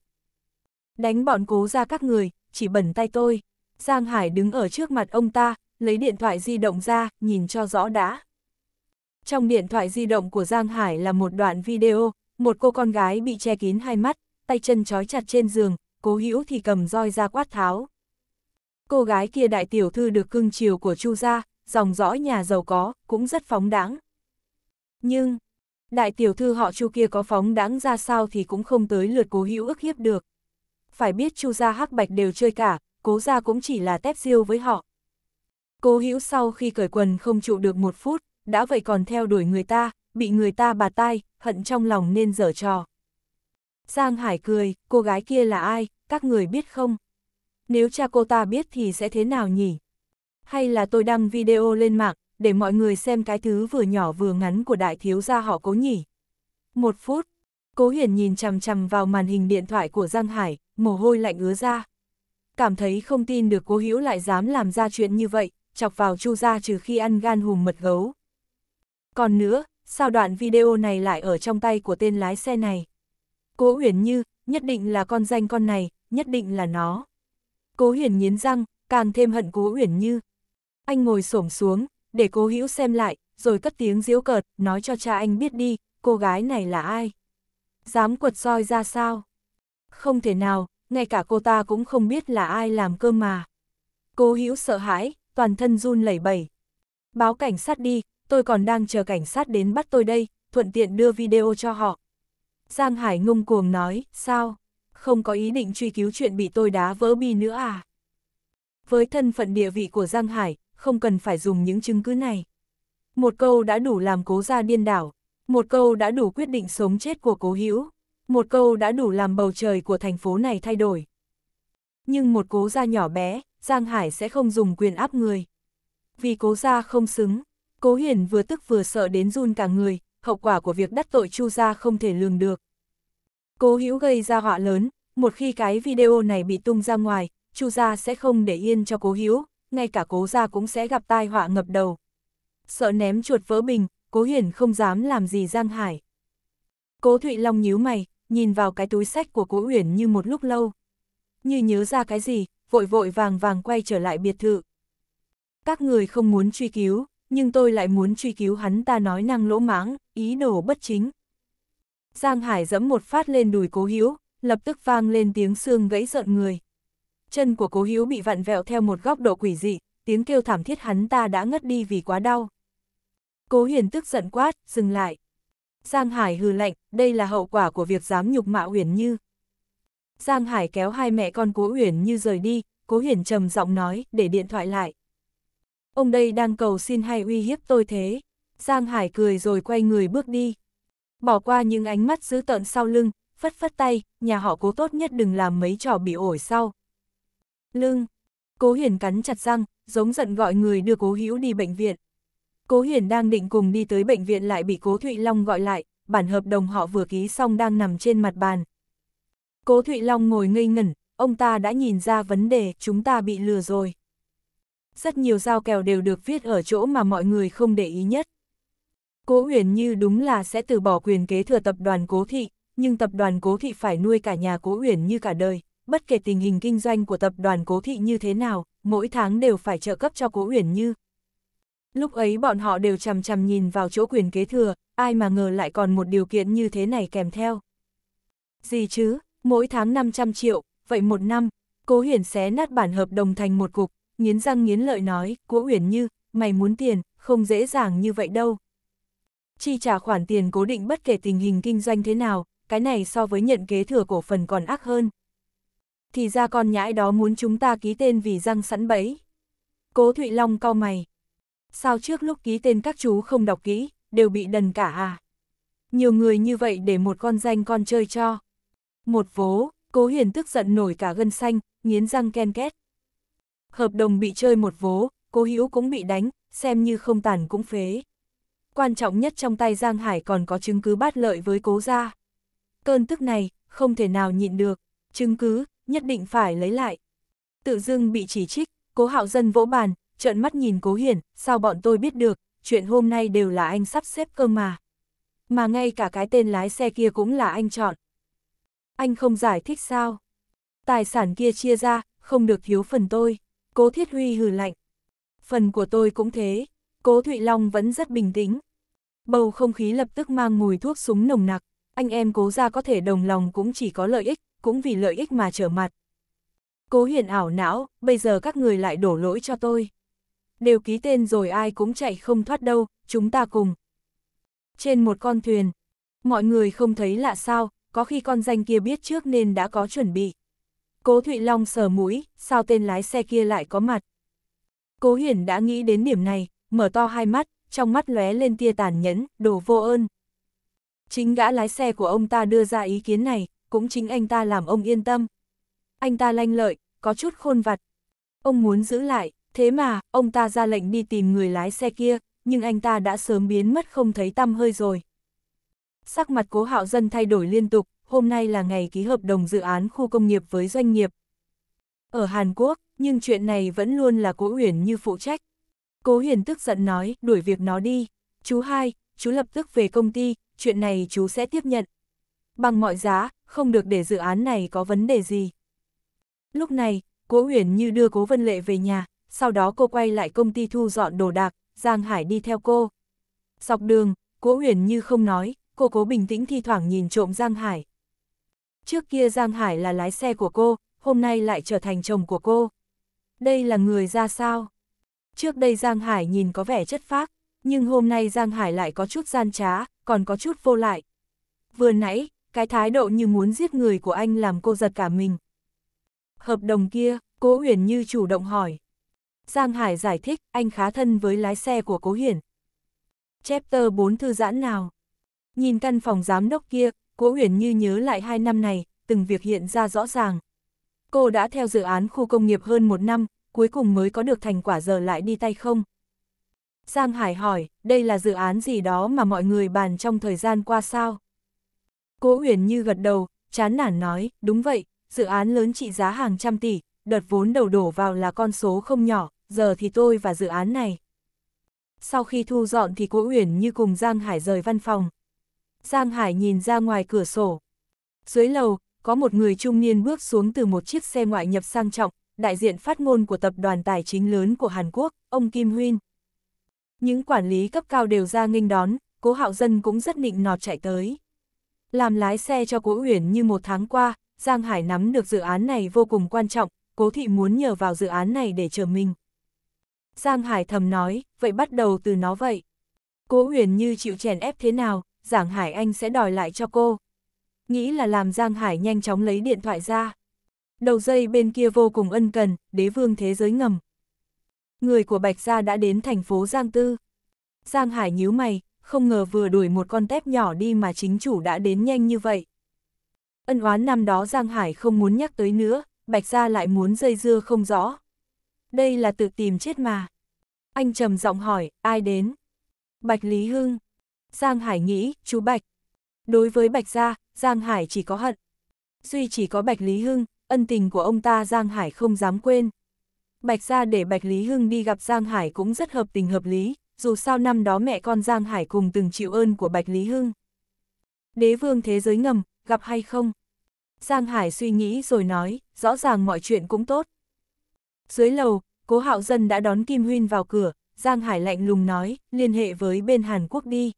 Đánh bọn cố ra các người, chỉ bẩn tay tôi. Giang Hải đứng ở trước mặt ông ta, lấy điện thoại di động ra, nhìn cho rõ đã. Trong điện thoại di động của Giang Hải là một đoạn video, một cô con gái bị che kín hai mắt, tay chân trói chặt trên giường, cố hữu thì cầm roi ra quát tháo. Cô gái kia đại tiểu thư được cưng chiều của Chu gia, dòng dõi nhà giàu có, cũng rất phóng đáng. Nhưng, đại tiểu thư họ Chu kia có phóng đáng ra sao thì cũng không tới lượt cố hữu ức hiếp được. Phải biết Chu gia hắc bạch đều chơi cả, cố ra cũng chỉ là tép riêu với họ. Cố hữu sau khi cởi quần không trụ được một phút, đã vậy còn theo đuổi người ta, bị người ta bà tai, hận trong lòng nên dở trò. Giang Hải cười, cô gái kia là ai, các người biết không? Nếu cha cô ta biết thì sẽ thế nào nhỉ? Hay là tôi đăng video lên mạng, để mọi người xem cái thứ vừa nhỏ vừa ngắn của đại thiếu gia họ cố nhỉ? Một phút, cố huyền nhìn chằm chằm vào màn hình điện thoại của Giang Hải, mồ hôi lạnh ứa ra cảm thấy không tin được cố hữu lại dám làm ra chuyện như vậy, chọc vào chu ra trừ khi ăn gan hùm mật gấu. Còn nữa, sao đoạn video này lại ở trong tay của tên lái xe này? Cố huyền Như, nhất định là con danh con này, nhất định là nó. Cố Huyền nghiến răng, càng thêm hận Cố huyền Như. Anh ngồi xổm xuống, để Cố Hữu xem lại, rồi cất tiếng giễu cợt, nói cho cha anh biết đi, cô gái này là ai? Dám quật soi ra sao? Không thể nào, ngay cả cô ta cũng không biết là ai làm cơm mà. Cố Hữu sợ hãi, toàn thân run lẩy bẩy. Báo cảnh sát đi, tôi còn đang chờ cảnh sát đến bắt tôi đây, thuận tiện đưa video cho họ. Giang Hải ngông cuồng nói, sao? Không có ý định truy cứu chuyện bị tôi đá vỡ bi nữa à? Với thân phận địa vị của Giang Hải, không cần phải dùng những chứng cứ này. Một câu đã đủ làm cố gia điên đảo, một câu đã đủ quyết định sống chết của cố Hữu một câu đã đủ làm bầu trời của thành phố này thay đổi. Nhưng một cố gia nhỏ bé, Giang Hải sẽ không dùng quyền áp người. Vì cố gia không xứng, cố hiển vừa tức vừa sợ đến run cả người, hậu quả của việc đắc tội chu gia không thể lường được. Cố hữu gây ra họa lớn, một khi cái video này bị tung ra ngoài, chu gia sẽ không để yên cho cố hữu, ngay cả cố gia cũng sẽ gặp tai họa ngập đầu. Sợ ném chuột vỡ bình, cố hiển không dám làm gì Giang Hải. Cố Thụy Long nhíu mày, nhìn vào cái túi sách của Cố Uyển như một lúc lâu. Như nhớ ra cái gì, vội vội vàng vàng quay trở lại biệt thự. Các người không muốn truy cứu, nhưng tôi lại muốn truy cứu hắn ta nói năng lỗ mãng, ý đồ bất chính. Giang Hải dẫm một phát lên đùi Cố Hiếu, lập tức vang lên tiếng xương gãy rợn người. Chân của Cố Hiếu bị vặn vẹo theo một góc độ quỷ dị, tiếng kêu thảm thiết hắn ta đã ngất đi vì quá đau. Cố Hiền tức giận quát, dừng lại. Giang Hải hừ lạnh, đây là hậu quả của việc dám nhục mạ Uyển Như. Giang Hải kéo hai mẹ con Cố Uyển Như rời đi, Cố Hiển trầm giọng nói, để điện thoại lại. Ông đây đang cầu xin hay uy hiếp tôi thế. Giang Hải cười rồi quay người bước đi. Bỏ qua những ánh mắt dữ tợn sau lưng, phất phất tay, nhà họ cố tốt nhất đừng làm mấy trò bị ổi sau. Lưng, cố hiển cắn chặt răng, giống giận gọi người đưa cố hữu đi bệnh viện. Cố Huyền đang định cùng đi tới bệnh viện lại bị Cố Thụy Long gọi lại, bản hợp đồng họ vừa ký xong đang nằm trên mặt bàn. Cố Thụy Long ngồi ngây ngẩn, ông ta đã nhìn ra vấn đề chúng ta bị lừa rồi. Rất nhiều giao kèo đều được viết ở chỗ mà mọi người không để ý nhất. Cố Huyền như đúng là sẽ từ bỏ quyền kế thừa tập đoàn Cố Thị, nhưng tập đoàn Cố Thị phải nuôi cả nhà Cố Huyền như cả đời, bất kể tình hình kinh doanh của tập đoàn Cố Thị như thế nào, mỗi tháng đều phải trợ cấp cho Cố Huyền như, Lúc ấy bọn họ đều chằm chằm nhìn vào chỗ quyền kế thừa, ai mà ngờ lại còn một điều kiện như thế này kèm theo. Gì chứ, mỗi tháng 500 triệu, vậy một năm, cố hiển xé nát bản hợp đồng thành một cục, nghiến răng nghiến lợi nói, cố uyển như, mày muốn tiền, không dễ dàng như vậy đâu. Chi trả khoản tiền cố định bất kể tình hình kinh doanh thế nào, cái này so với nhận kế thừa cổ phần còn ác hơn. Thì ra con nhãi đó muốn chúng ta ký tên vì răng sẵn bẫy. Cố Thụy Long cau mày, sao trước lúc ký tên các chú không đọc kỹ, đều bị đần cả à? Nhiều người như vậy để một con danh con chơi cho. Một vố, cố huyền tức giận nổi cả gân xanh, nghiến răng ken két. Hợp đồng bị chơi một vố, cố hữu cũng bị đánh, xem như không tàn cũng phế. Quan trọng nhất trong tay Giang Hải còn có chứng cứ bát lợi với cố gia. Cơn tức này, không thể nào nhịn được, chứng cứ, nhất định phải lấy lại. Tự dưng bị chỉ trích, cố hạo dân vỗ bàn, trợn mắt nhìn Cố Hiển, sao bọn tôi biết được, chuyện hôm nay đều là anh sắp xếp cơ mà. Mà ngay cả cái tên lái xe kia cũng là anh chọn. Anh không giải thích sao? Tài sản kia chia ra, không được thiếu phần tôi. Cố Thiết Huy hừ lạnh. Phần của tôi cũng thế. Cố Thụy Long vẫn rất bình tĩnh. Bầu không khí lập tức mang mùi thuốc súng nồng nặc. Anh em cố ra có thể đồng lòng cũng chỉ có lợi ích, cũng vì lợi ích mà trở mặt. Cố Hiền ảo não, bây giờ các người lại đổ lỗi cho tôi đều ký tên rồi ai cũng chạy không thoát đâu, chúng ta cùng. Trên một con thuyền, mọi người không thấy lạ sao, có khi con danh kia biết trước nên đã có chuẩn bị. Cố Thụy Long sờ mũi, sao tên lái xe kia lại có mặt. Cố Hiển đã nghĩ đến điểm này, mở to hai mắt, trong mắt lóe lên tia tàn nhẫn, đồ vô ơn. Chính gã lái xe của ông ta đưa ra ý kiến này, cũng chính anh ta làm ông yên tâm. Anh ta lanh lợi, có chút khôn vặt. Ông muốn giữ lại. Thế mà, ông ta ra lệnh đi tìm người lái xe kia, nhưng anh ta đã sớm biến mất không thấy tăm hơi rồi. Sắc mặt cố hạo dân thay đổi liên tục, hôm nay là ngày ký hợp đồng dự án khu công nghiệp với doanh nghiệp. Ở Hàn Quốc, nhưng chuyện này vẫn luôn là cố huyền như phụ trách. Cố Huyền tức giận nói, đuổi việc nó đi. Chú hai, chú lập tức về công ty, chuyện này chú sẽ tiếp nhận. Bằng mọi giá, không được để dự án này có vấn đề gì. Lúc này, cố huyền như đưa cố Vân Lệ về nhà, sau đó cô quay lại công ty thu dọn đồ đạc, Giang Hải đi theo cô. Dọc đường, Cố Huyền như không nói, cô cố bình tĩnh thi thoảng nhìn trộm Giang Hải. Trước kia Giang Hải là lái xe của cô, hôm nay lại trở thành chồng của cô. Đây là người ra sao? Trước đây Giang Hải nhìn có vẻ chất phác, nhưng hôm nay Giang Hải lại có chút gian trá, còn có chút vô lại. Vừa nãy, cái thái độ như muốn giết người của anh làm cô giật cả mình. Hợp đồng kia, Cố Uyển Như chủ động hỏi. Giang Hải giải thích, anh khá thân với lái xe của Cố Hiển. Chapter 4 thư giãn nào? Nhìn căn phòng giám đốc kia, Cố Huyền như nhớ lại hai năm này, từng việc hiện ra rõ ràng. Cô đã theo dự án khu công nghiệp hơn một năm, cuối cùng mới có được thành quả giờ lại đi tay không? Giang Hải hỏi, đây là dự án gì đó mà mọi người bàn trong thời gian qua sao? Cố Huyền như gật đầu, chán nản nói, đúng vậy, dự án lớn trị giá hàng trăm tỷ, đợt vốn đầu đổ vào là con số không nhỏ, giờ thì tôi và dự án này. Sau khi thu dọn thì Cố Uyển như cùng Giang Hải rời văn phòng. Giang Hải nhìn ra ngoài cửa sổ. Dưới lầu, có một người trung niên bước xuống từ một chiếc xe ngoại nhập sang trọng, đại diện phát ngôn của tập đoàn tài chính lớn của Hàn Quốc, ông Kim Huyên. Những quản lý cấp cao đều ra nghênh đón, Cố Hạo Dân cũng rất nịnh nọt chạy tới. Làm lái xe cho Cố Uyển như một tháng qua, Giang Hải nắm được dự án này vô cùng quan trọng, Cố Thị muốn nhờ vào dự án này để chờ mình. Giang Hải thầm nói, vậy bắt đầu từ nó vậy. Cố huyền như chịu chèn ép thế nào, Giảng Hải Anh sẽ đòi lại cho cô. Nghĩ là làm Giang Hải nhanh chóng lấy điện thoại ra. Đầu dây bên kia vô cùng ân cần, đế vương thế giới ngầm. Người của Bạch Gia đã đến thành phố Giang Tư. Giang Hải nhíu mày, không ngờ vừa đuổi một con tép nhỏ đi mà chính chủ đã đến nhanh như vậy. Ân oán năm đó Giang Hải không muốn nhắc tới nữa, Bạch Gia lại muốn dây dưa không rõ, đây là tự tìm chết mà. Anh trầm giọng hỏi, ai đến? Bạch Lý Hưng. Giang Hải nghĩ, chú Bạch. Đối với Bạch Gia, Giang Hải chỉ có hận. Duy chỉ có Bạch Lý Hưng, ân tình của ông ta Giang Hải không dám quên. Bạch Gia để Bạch Lý Hưng đi gặp Giang Hải cũng rất hợp tình hợp lý, dù sao năm đó mẹ con Giang Hải cùng từng chịu ơn của Bạch Lý Hưng. Đế vương thế giới ngầm, gặp hay không? Giang Hải suy nghĩ rồi nói, rõ ràng mọi chuyện cũng tốt, dưới lầu, cố hạo dân đã đón Kim Huyên vào cửa, Giang Hải lạnh lùng nói, liên hệ với bên Hàn Quốc đi.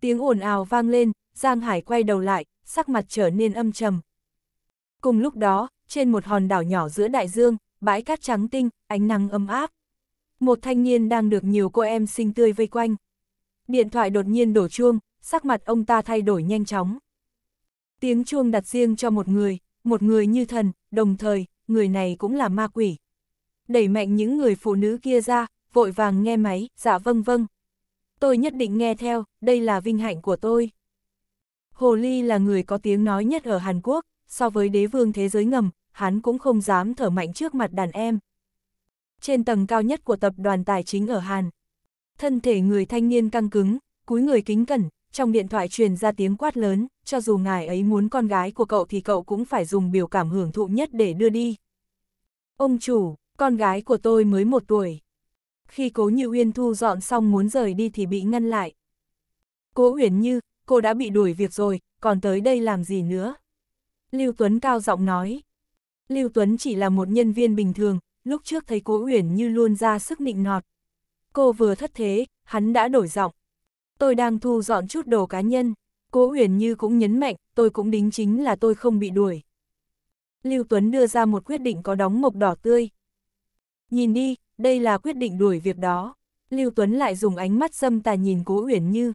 Tiếng ồn ào vang lên, Giang Hải quay đầu lại, sắc mặt trở nên âm trầm. Cùng lúc đó, trên một hòn đảo nhỏ giữa đại dương, bãi cát trắng tinh, ánh nắng ấm áp. Một thanh niên đang được nhiều cô em xinh tươi vây quanh. Điện thoại đột nhiên đổ chuông, sắc mặt ông ta thay đổi nhanh chóng. Tiếng chuông đặt riêng cho một người, một người như thần, đồng thời, người này cũng là ma quỷ đẩy mạnh những người phụ nữ kia ra, vội vàng nghe máy, dạ vâng vâng. Tôi nhất định nghe theo, đây là vinh hạnh của tôi. Hồ Ly là người có tiếng nói nhất ở Hàn Quốc, so với đế vương thế giới ngầm, hắn cũng không dám thở mạnh trước mặt đàn em. Trên tầng cao nhất của tập đoàn tài chính ở Hàn, thân thể người thanh niên căng cứng, cúi người kính cẩn, trong điện thoại truyền ra tiếng quát lớn, cho dù ngài ấy muốn con gái của cậu thì cậu cũng phải dùng biểu cảm hưởng thụ nhất để đưa đi. Ông chủ, con gái của tôi mới một tuổi. Khi cố Như Uyên thu dọn xong muốn rời đi thì bị ngăn lại. Cố Uyển Như, cô đã bị đuổi việc rồi, còn tới đây làm gì nữa? Lưu Tuấn cao giọng nói. Lưu Tuấn chỉ là một nhân viên bình thường, lúc trước thấy Cố Uyển Như luôn ra sức nịnh nọt. Cô vừa thất thế, hắn đã đổi giọng. Tôi đang thu dọn chút đồ cá nhân. Cố Uyển Như cũng nhấn mạnh, tôi cũng đính chính là tôi không bị đuổi. Lưu Tuấn đưa ra một quyết định có đóng mộc đỏ tươi. Nhìn đi, đây là quyết định đuổi việc đó. Lưu Tuấn lại dùng ánh mắt xâm tà nhìn Cố Uyển Như.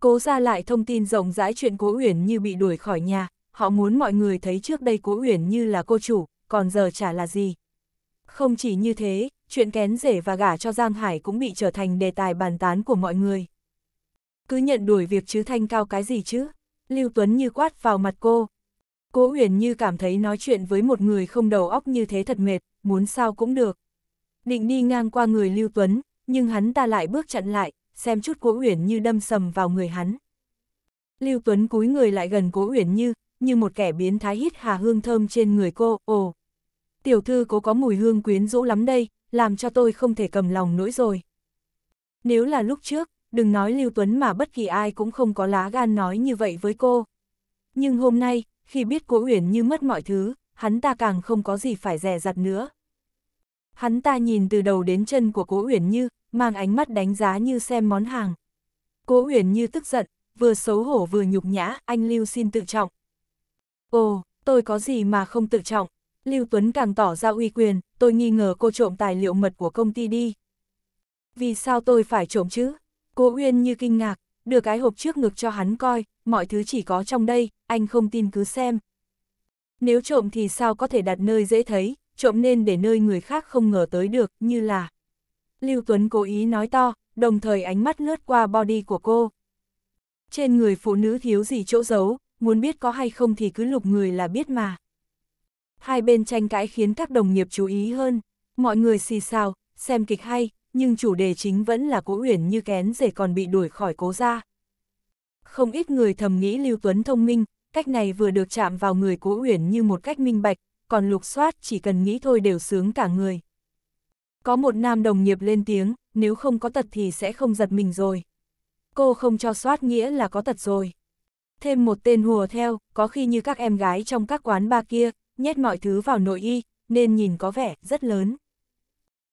Cố ra lại thông tin rộng rãi chuyện Cố Uyển Như bị đuổi khỏi nhà, họ muốn mọi người thấy trước đây Cố Uyển Như là cô chủ, còn giờ chả là gì. Không chỉ như thế, chuyện kén rể và gả cho Giang Hải cũng bị trở thành đề tài bàn tán của mọi người. Cứ nhận đuổi việc chứ thanh cao cái gì chứ? Lưu Tuấn như quát vào mặt cô, Cố huyền như cảm thấy nói chuyện với một người không đầu óc như thế thật mệt, muốn sao cũng được. Định đi ngang qua người Lưu Tuấn, nhưng hắn ta lại bước chặn lại, xem chút cố huyền như đâm sầm vào người hắn. Lưu Tuấn cúi người lại gần cố huyền như, như một kẻ biến thái hít hà hương thơm trên người cô, ồ. Tiểu thư cố có mùi hương quyến rũ lắm đây, làm cho tôi không thể cầm lòng nỗi rồi. Nếu là lúc trước, đừng nói Lưu Tuấn mà bất kỳ ai cũng không có lá gan nói như vậy với cô. Nhưng hôm nay, khi biết Cố Uyển Như mất mọi thứ, hắn ta càng không có gì phải dè dặt nữa. Hắn ta nhìn từ đầu đến chân của Cố Uyển Như, mang ánh mắt đánh giá như xem món hàng. Cố Uyển Như tức giận, vừa xấu hổ vừa nhục nhã, anh Lưu xin tự trọng. Ồ, tôi có gì mà không tự trọng? Lưu Tuấn càng tỏ ra uy quyền, tôi nghi ngờ cô trộm tài liệu mật của công ty đi. Vì sao tôi phải trộm chứ? Cố uyển như kinh ngạc, đưa cái hộp trước ngực cho hắn coi, mọi thứ chỉ có trong đây, anh không tin cứ xem. Nếu trộm thì sao có thể đặt nơi dễ thấy, trộm nên để nơi người khác không ngờ tới được, như là... Lưu Tuấn cố ý nói to, đồng thời ánh mắt lướt qua body của cô. Trên người phụ nữ thiếu gì chỗ giấu, muốn biết có hay không thì cứ lục người là biết mà. Hai bên tranh cãi khiến các đồng nghiệp chú ý hơn, mọi người xì xào, xem kịch hay, nhưng chủ đề chính vẫn là cố uyển như kén rể còn bị đuổi khỏi cố ra. Không ít người thầm nghĩ Lưu Tuấn thông minh, cách này vừa được chạm vào người Cố Uyển như một cách minh bạch, còn lục soát chỉ cần nghĩ thôi đều sướng cả người. Có một nam đồng nghiệp lên tiếng, nếu không có tật thì sẽ không giật mình rồi. Cô không cho soát nghĩa là có tật rồi. Thêm một tên hùa theo, có khi như các em gái trong các quán ba kia, nhét mọi thứ vào nội y, nên nhìn có vẻ rất lớn.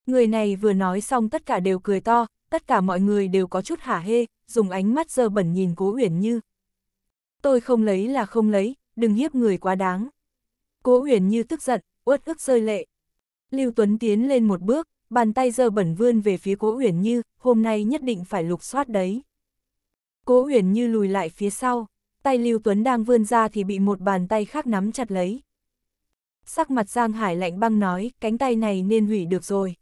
Người này vừa nói xong tất cả đều cười to, tất cả mọi người đều có chút hả hê, dùng ánh mắt dơ bẩn nhìn Cố Uyển Như. Tôi không lấy là không lấy, đừng hiếp người quá đáng. Cố Uyển Như tức giận, uất ức rơi lệ. Lưu Tuấn tiến lên một bước, bàn tay dơ bẩn vươn về phía Cố Uyển Như, hôm nay nhất định phải lục soát đấy. Cố Uyển Như lùi lại phía sau, tay Lưu Tuấn đang vươn ra thì bị một bàn tay khác nắm chặt lấy. Sắc mặt Giang Hải lạnh băng nói, cánh tay này nên hủy được rồi.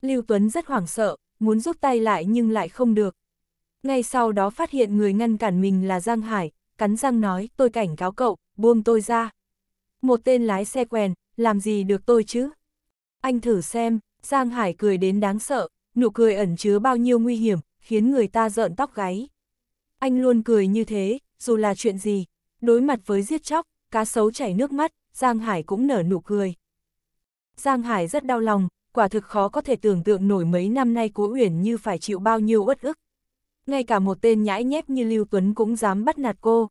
Lưu Tuấn rất hoảng sợ, muốn rút tay lại nhưng lại không được. Ngay sau đó phát hiện người ngăn cản mình là Giang Hải, cắn răng nói, tôi cảnh cáo cậu, buông tôi ra. Một tên lái xe quen, làm gì được tôi chứ? Anh thử xem, Giang Hải cười đến đáng sợ, nụ cười ẩn chứa bao nhiêu nguy hiểm, khiến người ta rợn tóc gáy. Anh luôn cười như thế, dù là chuyện gì, đối mặt với giết chóc, cá sấu chảy nước mắt, Giang Hải cũng nở nụ cười. Giang Hải rất đau lòng, quả thực khó có thể tưởng tượng nổi mấy năm nay Cố Uyển như phải chịu bao nhiêu uất ức. Ngay cả một tên nhãi nhép như Lưu Tuấn cũng dám bắt nạt cô.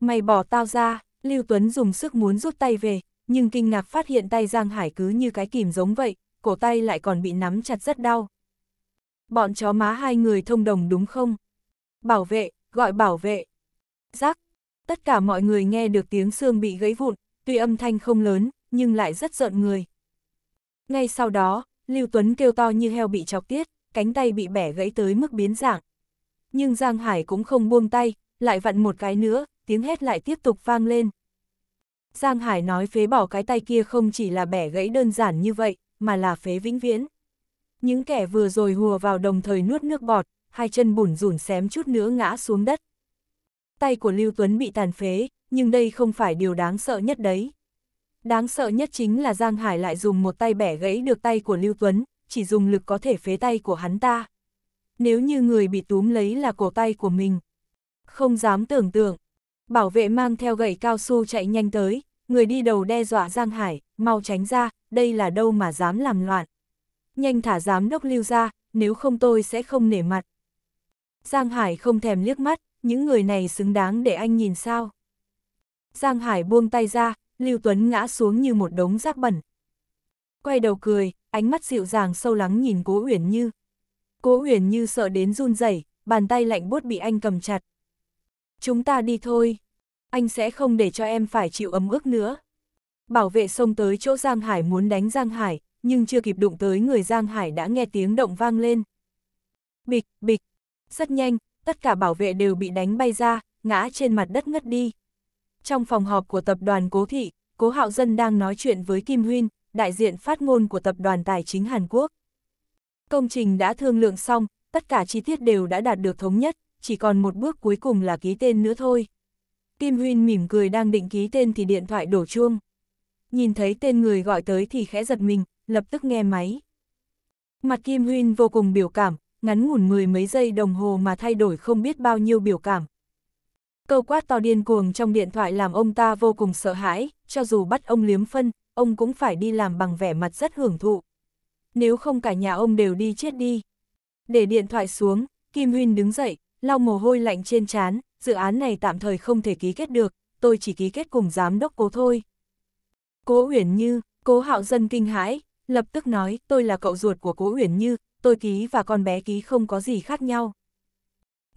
Mày bỏ tao ra, Lưu Tuấn dùng sức muốn rút tay về, nhưng kinh ngạc phát hiện tay Giang Hải cứ như cái kìm giống vậy, cổ tay lại còn bị nắm chặt rất đau. Bọn chó má hai người thông đồng đúng không? Bảo vệ, gọi bảo vệ. Giác, tất cả mọi người nghe được tiếng xương bị gãy vụn, tuy âm thanh không lớn, nhưng lại rất giận người. Ngay sau đó, Lưu Tuấn kêu to như heo bị chọc tiết, cánh tay bị bẻ gãy tới mức biến dạng. Nhưng Giang Hải cũng không buông tay, lại vặn một cái nữa, tiếng hét lại tiếp tục vang lên. Giang Hải nói phế bỏ cái tay kia không chỉ là bẻ gãy đơn giản như vậy, mà là phế vĩnh viễn. Những kẻ vừa rồi hùa vào đồng thời nuốt nước bọt, hai chân bùn rủn xém chút nữa ngã xuống đất. Tay của Lưu Tuấn bị tàn phế, nhưng đây không phải điều đáng sợ nhất đấy. Đáng sợ nhất chính là Giang Hải lại dùng một tay bẻ gãy được tay của Lưu Tuấn, chỉ dùng lực có thể phế tay của hắn ta. Nếu như người bị túm lấy là cổ tay của mình. Không dám tưởng tượng. Bảo vệ mang theo gậy cao su chạy nhanh tới, người đi đầu đe dọa Giang Hải, mau tránh ra, đây là đâu mà dám làm loạn. Nhanh thả giám đốc lưu ra, nếu không tôi sẽ không nể mặt. Giang Hải không thèm liếc mắt, những người này xứng đáng để anh nhìn sao. Giang Hải buông tay ra, Lưu Tuấn ngã xuống như một đống rác bẩn. Quay đầu cười, ánh mắt dịu dàng sâu lắng nhìn Cố Uyển Như. Cố Uyển Như sợ đến run rẩy, bàn tay lạnh buốt bị anh cầm chặt. Chúng ta đi thôi, anh sẽ không để cho em phải chịu ấm ức nữa. Bảo vệ xông tới chỗ Giang Hải muốn đánh Giang Hải, nhưng chưa kịp đụng tới người Giang Hải đã nghe tiếng động vang lên. Bịch, bịch, rất nhanh, tất cả bảo vệ đều bị đánh bay ra, ngã trên mặt đất ngất đi. Trong phòng họp của tập đoàn Cố Thị, Cố Hạo Dân đang nói chuyện với Kim Huyên, đại diện phát ngôn của tập đoàn tài chính Hàn Quốc. Công trình đã thương lượng xong, tất cả chi tiết đều đã đạt được thống nhất, chỉ còn một bước cuối cùng là ký tên nữa thôi. Kim Huyên mỉm cười đang định ký tên thì điện thoại đổ chuông. Nhìn thấy tên người gọi tới thì khẽ giật mình, lập tức nghe máy. Mặt Kim Huyên vô cùng biểu cảm, ngắn ngủn mười mấy giây đồng hồ mà thay đổi không biết bao nhiêu biểu cảm, Câu quát to điên cuồng trong điện thoại làm ông ta vô cùng sợ hãi, cho dù bắt ông liếm phân, ông cũng phải đi làm bằng vẻ mặt rất hưởng thụ. Nếu không cả nhà ông đều đi chết đi. Để điện thoại xuống, Kim Huyên đứng dậy, lau mồ hôi lạnh trên trán, dự án này tạm thời không thể ký kết được, tôi chỉ ký kết cùng giám đốc cố thôi. Cố Uyển Như, cố hạo dân kinh hãi, lập tức nói tôi là cậu ruột của cố Uyển Như, tôi ký và con bé ký không có gì khác nhau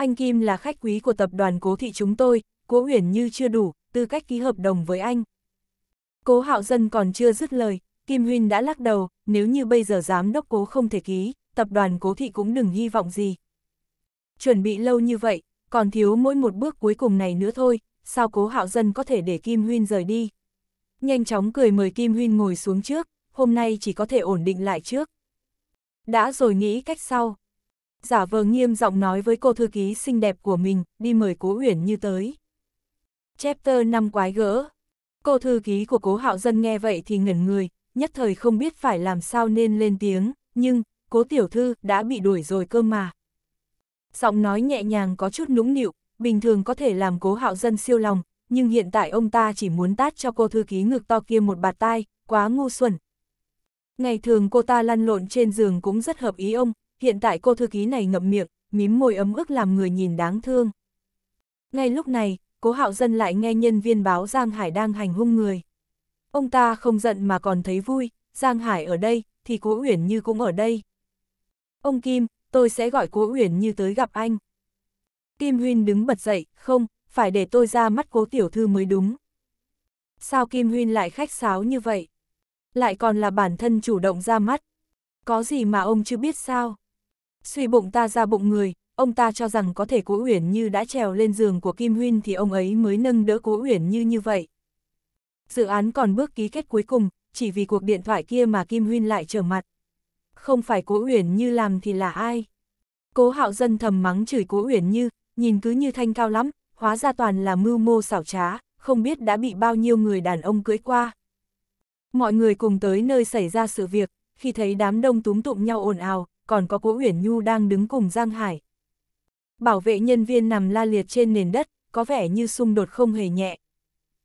anh Kim là khách quý của tập đoàn cố thị chúng tôi, cố Huyền Như chưa đủ, tư cách ký hợp đồng với anh. Cố Hạo Dân còn chưa dứt lời, Kim Huynh đã lắc đầu, nếu như bây giờ giám đốc cố không thể ký, tập đoàn cố thị cũng đừng hy vọng gì. Chuẩn bị lâu như vậy, còn thiếu mỗi một bước cuối cùng này nữa thôi, sao cố Hạo Dân có thể để Kim Huynh rời đi. Nhanh chóng cười mời Kim Huynh ngồi xuống trước, hôm nay chỉ có thể ổn định lại trước. Đã rồi nghĩ cách sau giả vờ nghiêm giọng nói với cô thư ký xinh đẹp của mình, đi mời Cố Uyển Như tới. Chapter 5 quái gỡ. Cô thư ký của Cố Hạo Dân nghe vậy thì ngẩn người, nhất thời không biết phải làm sao nên lên tiếng, nhưng, Cố tiểu thư đã bị đuổi rồi cơ mà. Giọng nói nhẹ nhàng có chút nũng nịu, bình thường có thể làm Cố Hạo Dân siêu lòng, nhưng hiện tại ông ta chỉ muốn tát cho cô thư ký ngực to kia một bạt tai, quá ngu xuẩn. Ngày thường cô ta lăn lộn trên giường cũng rất hợp ý ông, hiện tại cô thư ký này ngậm miệng, mím môi ấm ức làm người nhìn đáng thương. Ngay lúc này, cố hạo dân lại nghe nhân viên báo Giang Hải đang hành hung người. Ông ta không giận mà còn thấy vui, Giang Hải ở đây, thì cố Uyển Như cũng ở đây. Ông Kim, tôi sẽ gọi cố Uyển Như tới gặp anh. Kim Huyên đứng bật dậy, không, phải để tôi ra mắt cố tiểu thư mới đúng. Sao Kim Huyên lại khách sáo như vậy? Lại còn là bản thân chủ động ra mắt. Có gì mà ông chưa biết sao? Suy bụng ta ra bụng người, ông ta cho rằng có thể Cố Uyển Như đã trèo lên giường của Kim Huyên thì ông ấy mới nâng đỡ Cố Uyển Như như vậy. Dự án còn bước ký kết cuối cùng, chỉ vì cuộc điện thoại kia mà Kim Huyên lại trở mặt. Không phải Cố Uyển Như làm thì là ai? Cố Hạo Dân thầm mắng chửi Cố Uyển Như, nhìn cứ như thanh cao lắm, hóa ra toàn là mưu mô xảo trá, không biết đã bị bao nhiêu người đàn ông cưới qua. Mọi người cùng tới nơi xảy ra sự việc, khi thấy đám đông túm tụm nhau ồn ào, còn có Cố Uyển Nhu đang đứng cùng Giang Hải. Bảo vệ nhân viên nằm la liệt trên nền đất, có vẻ như xung đột không hề nhẹ.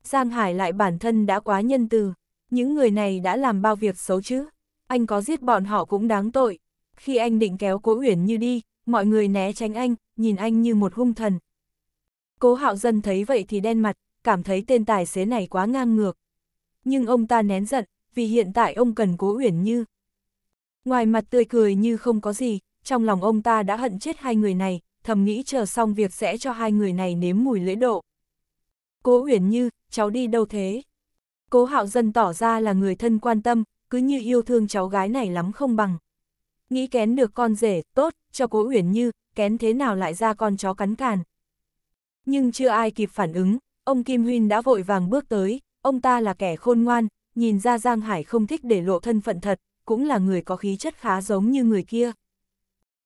Giang Hải lại bản thân đã quá nhân từ, những người này đã làm bao việc xấu chứ, anh có giết bọn họ cũng đáng tội. Khi anh định kéo Cố Uyển nhu đi, mọi người né tránh anh, nhìn anh như một hung thần. Cố Hạo Dân thấy vậy thì đen mặt, cảm thấy tên tài xế này quá ngang ngược. Nhưng ông ta nén giận, vì hiện tại ông cần Cố Uyển nhu Ngoài mặt tươi cười như không có gì, trong lòng ông ta đã hận chết hai người này, thầm nghĩ chờ xong việc sẽ cho hai người này nếm mùi lễ độ. Cố Uyển Như, cháu đi đâu thế? Cố Hạo Dân tỏ ra là người thân quan tâm, cứ như yêu thương cháu gái này lắm không bằng. Nghĩ kén được con rể, tốt, cho Cố Uyển Như, kén thế nào lại ra con chó cắn càn. Nhưng chưa ai kịp phản ứng, ông Kim Huyên đã vội vàng bước tới, ông ta là kẻ khôn ngoan, nhìn ra Giang Hải không thích để lộ thân phận thật, cũng là người có khí chất khá giống như người kia.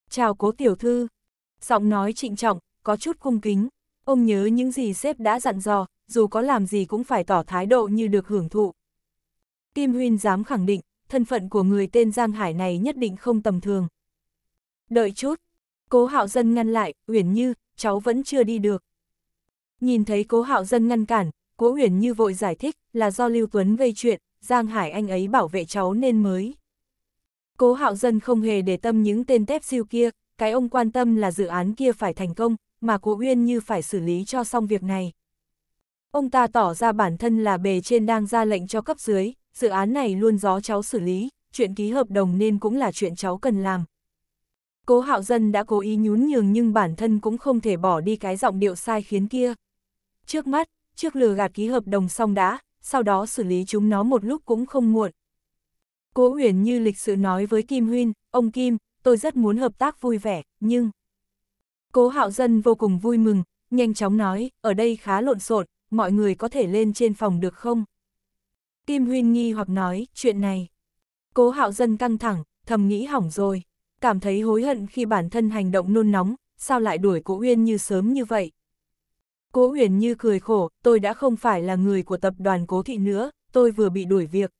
Chào cố tiểu thư. Giọng nói trịnh trọng, có chút cung kính. Ông nhớ những gì sếp đã dặn dò, dù có làm gì cũng phải tỏ thái độ như được hưởng thụ. Kim huynh dám khẳng định, thân phận của người tên Giang Hải này nhất định không tầm thường. Đợi chút. Cố hạo dân ngăn lại, uyển như, cháu vẫn chưa đi được. Nhìn thấy cố hạo dân ngăn cản, cố uyển như vội giải thích là do Lưu Tuấn gây chuyện, Giang Hải anh ấy bảo vệ cháu nên mới. Cố hạo dân không hề để tâm những tên tép siêu kia, cái ông quan tâm là dự án kia phải thành công, mà cố uyên như phải xử lý cho xong việc này. Ông ta tỏ ra bản thân là bề trên đang ra lệnh cho cấp dưới, dự án này luôn gió cháu xử lý, chuyện ký hợp đồng nên cũng là chuyện cháu cần làm. Cố hạo dân đã cố ý nhún nhường nhưng bản thân cũng không thể bỏ đi cái giọng điệu sai khiến kia. Trước mắt, trước lừa gạt ký hợp đồng xong đã, sau đó xử lý chúng nó một lúc cũng không muộn. Cố Uyển như lịch sự nói với Kim Huyên, ông Kim, tôi rất muốn hợp tác vui vẻ, nhưng... Cố Hạo Dân vô cùng vui mừng, nhanh chóng nói, ở đây khá lộn xộn, mọi người có thể lên trên phòng được không? Kim Huyên nghi hoặc nói, chuyện này. Cố Hạo Dân căng thẳng, thầm nghĩ hỏng rồi, cảm thấy hối hận khi bản thân hành động nôn nóng, sao lại đuổi Cố Uyên như sớm như vậy? Cố Uyển như cười khổ, tôi đã không phải là người của tập đoàn Cố Thị nữa, tôi vừa bị đuổi việc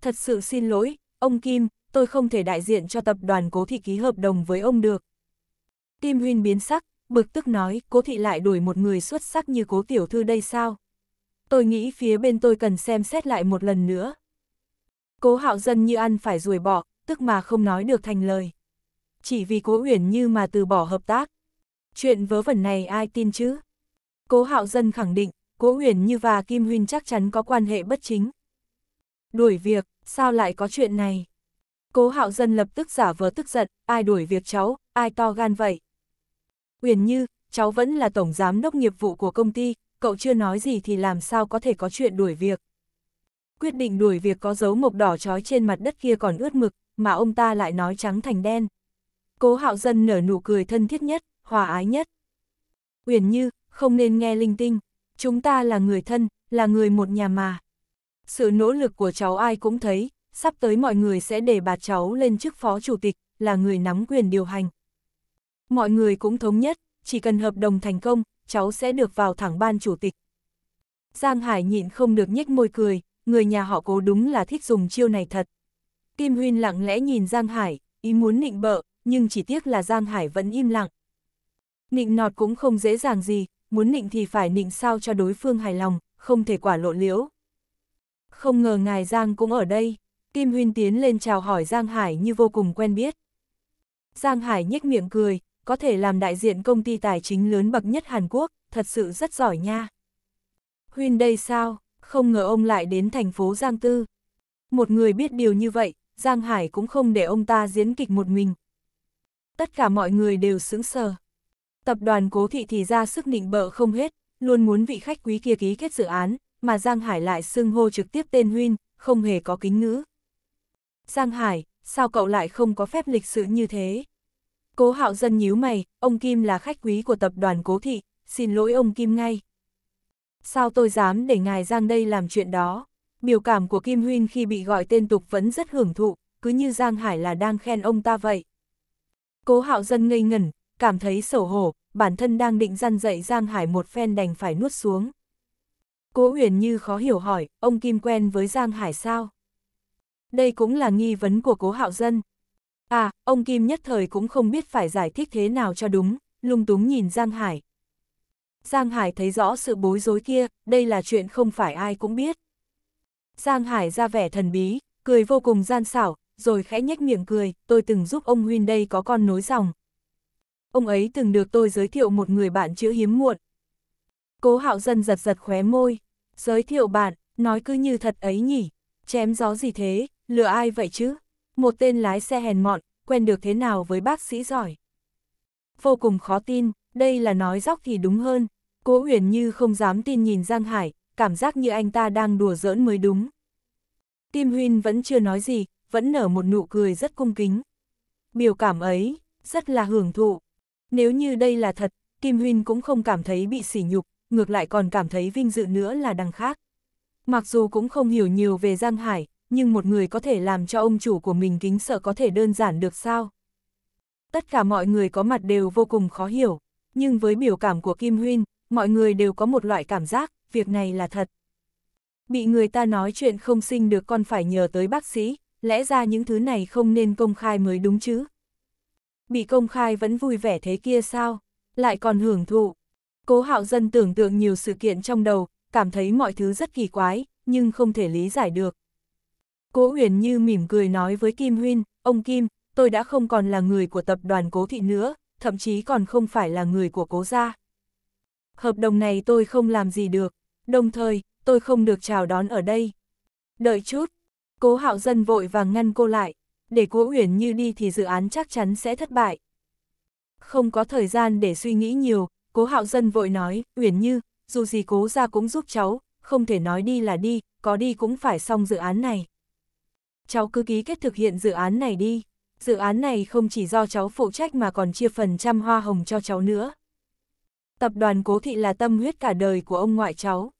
thật sự xin lỗi, ông Kim, tôi không thể đại diện cho tập đoàn cố thị ký hợp đồng với ông được. Kim Huyên biến sắc, bực tức nói, cố thị lại đuổi một người xuất sắc như cố tiểu thư đây sao? Tôi nghĩ phía bên tôi cần xem xét lại một lần nữa. Cố hạo dân như ăn phải ruồi bỏ, tức mà không nói được thành lời. Chỉ vì cố uyển như mà từ bỏ hợp tác. Chuyện vớ vẩn này ai tin chứ? Cố hạo dân khẳng định, cố uyển như và Kim Huyên chắc chắn có quan hệ bất chính. Đuổi việc, sao lại có chuyện này? Cố hạo dân lập tức giả vờ tức giận, ai đuổi việc cháu, ai to gan vậy? Uyển Như, cháu vẫn là tổng giám đốc nghiệp vụ của công ty, cậu chưa nói gì thì làm sao có thể có chuyện đuổi việc. Quyết định đuổi việc có dấu mộc đỏ trói trên mặt đất kia còn ướt mực, mà ông ta lại nói trắng thành đen. Cố hạo dân nở nụ cười thân thiết nhất, hòa ái nhất. Uyển Như, không nên nghe linh tinh, chúng ta là người thân, là người một nhà mà sự nỗ lực của cháu ai cũng thấy, sắp tới mọi người sẽ để bà cháu lên chức phó chủ tịch, là người nắm quyền điều hành. Mọi người cũng thống nhất, chỉ cần hợp đồng thành công, cháu sẽ được vào thẳng ban chủ tịch. Giang Hải nhịn không được nhếch môi cười, người nhà họ cố đúng là thích dùng chiêu này thật. Kim Huyên lặng lẽ nhìn Giang Hải, ý muốn nịnh bợ, nhưng chỉ tiếc là Giang Hải vẫn im lặng. Nịnh nọt cũng không dễ dàng gì, muốn nịnh thì phải nịnh sao cho đối phương hài lòng, không thể quả lộ liễu. Không ngờ ngài Giang cũng ở đây, Kim Huyên tiến lên chào hỏi Giang Hải như vô cùng quen biết. Giang Hải nhếch miệng cười, có thể làm đại diện công ty tài chính lớn bậc nhất Hàn Quốc, thật sự rất giỏi nha. Huyên đây sao, không ngờ ông lại đến thành phố Giang Tư. Một người biết điều như vậy, Giang Hải cũng không để ông ta diễn kịch một mình. Tất cả mọi người đều sững sờ. Tập đoàn cố thị thì ra sức nịnh bợ không hết, luôn muốn vị khách quý kia ký kết dự án, mà Giang Hải lại xưng hô trực tiếp tên Huynh, không hề có kính ngữ. Giang Hải, sao cậu lại không có phép lịch sự như thế? Cố hạo dân nhíu mày, ông Kim là khách quý của tập đoàn cố thị, xin lỗi ông Kim ngay. Sao tôi dám để ngài Giang đây làm chuyện đó? Biểu cảm của Kim Huyên khi bị gọi tên tục vẫn rất hưởng thụ, cứ như Giang Hải là đang khen ông ta vậy. Cố hạo dân ngây ngẩn, cảm thấy xấu hổ, bản thân đang định răn dậy Giang Hải một phen đành phải nuốt xuống. Cố Huyền Như khó hiểu hỏi, ông Kim quen với Giang Hải sao? Đây cũng là nghi vấn của Cố Hạo Dân. À, ông Kim nhất thời cũng không biết phải giải thích thế nào cho đúng, lung túng nhìn Giang Hải. Giang Hải thấy rõ sự bối rối kia, đây là chuyện không phải ai cũng biết. Giang Hải ra vẻ thần bí, cười vô cùng gian xảo, rồi khẽ nhếch miệng cười, tôi từng giúp ông Huynh đây có con nối dòng. Ông ấy từng được tôi giới thiệu một người bạn chữa hiếm muộn, Cố hạo dân giật giật khóe môi, giới thiệu bạn, nói cứ như thật ấy nhỉ, chém gió gì thế, lừa ai vậy chứ? Một tên lái xe hèn mọn, quen được thế nào với bác sĩ giỏi? Vô cùng khó tin, đây là nói dóc thì đúng hơn. Cố huyền như không dám tin nhìn Giang Hải, cảm giác như anh ta đang đùa giỡn mới đúng. Tim Huyên vẫn chưa nói gì, vẫn nở một nụ cười rất cung kính. Biểu cảm ấy, rất là hưởng thụ. Nếu như đây là thật, Kim Huyên cũng không cảm thấy bị sỉ nhục, ngược lại còn cảm thấy vinh dự nữa là đằng khác. Mặc dù cũng không hiểu nhiều về Giang Hải, nhưng một người có thể làm cho ông chủ của mình kính sợ có thể đơn giản được sao? Tất cả mọi người có mặt đều vô cùng khó hiểu, nhưng với biểu cảm của Kim Huyên, mọi người đều có một loại cảm giác, việc này là thật. Bị người ta nói chuyện không sinh được con phải nhờ tới bác sĩ, lẽ ra những thứ này không nên công khai mới đúng chứ. Bị công khai vẫn vui vẻ thế kia sao, lại còn hưởng thụ, Cố hạo dân tưởng tượng nhiều sự kiện trong đầu, cảm thấy mọi thứ rất kỳ quái, nhưng không thể lý giải được. Cố huyền như mỉm cười nói với Kim Huyên, ông Kim, tôi đã không còn là người của tập đoàn cố thị nữa, thậm chí còn không phải là người của cố gia. Hợp đồng này tôi không làm gì được, đồng thời, tôi không được chào đón ở đây. Đợi chút, cố hạo dân vội vàng ngăn cô lại, để cố Huyền như đi thì dự án chắc chắn sẽ thất bại. Không có thời gian để suy nghĩ nhiều, Cố hạo dân vội nói, Uyển Như, dù gì cố ra cũng giúp cháu, không thể nói đi là đi, có đi cũng phải xong dự án này. Cháu cứ ký kết thực hiện dự án này đi, dự án này không chỉ do cháu phụ trách mà còn chia phần trăm hoa hồng cho cháu nữa. Tập đoàn cố thị là tâm huyết cả đời của ông ngoại cháu.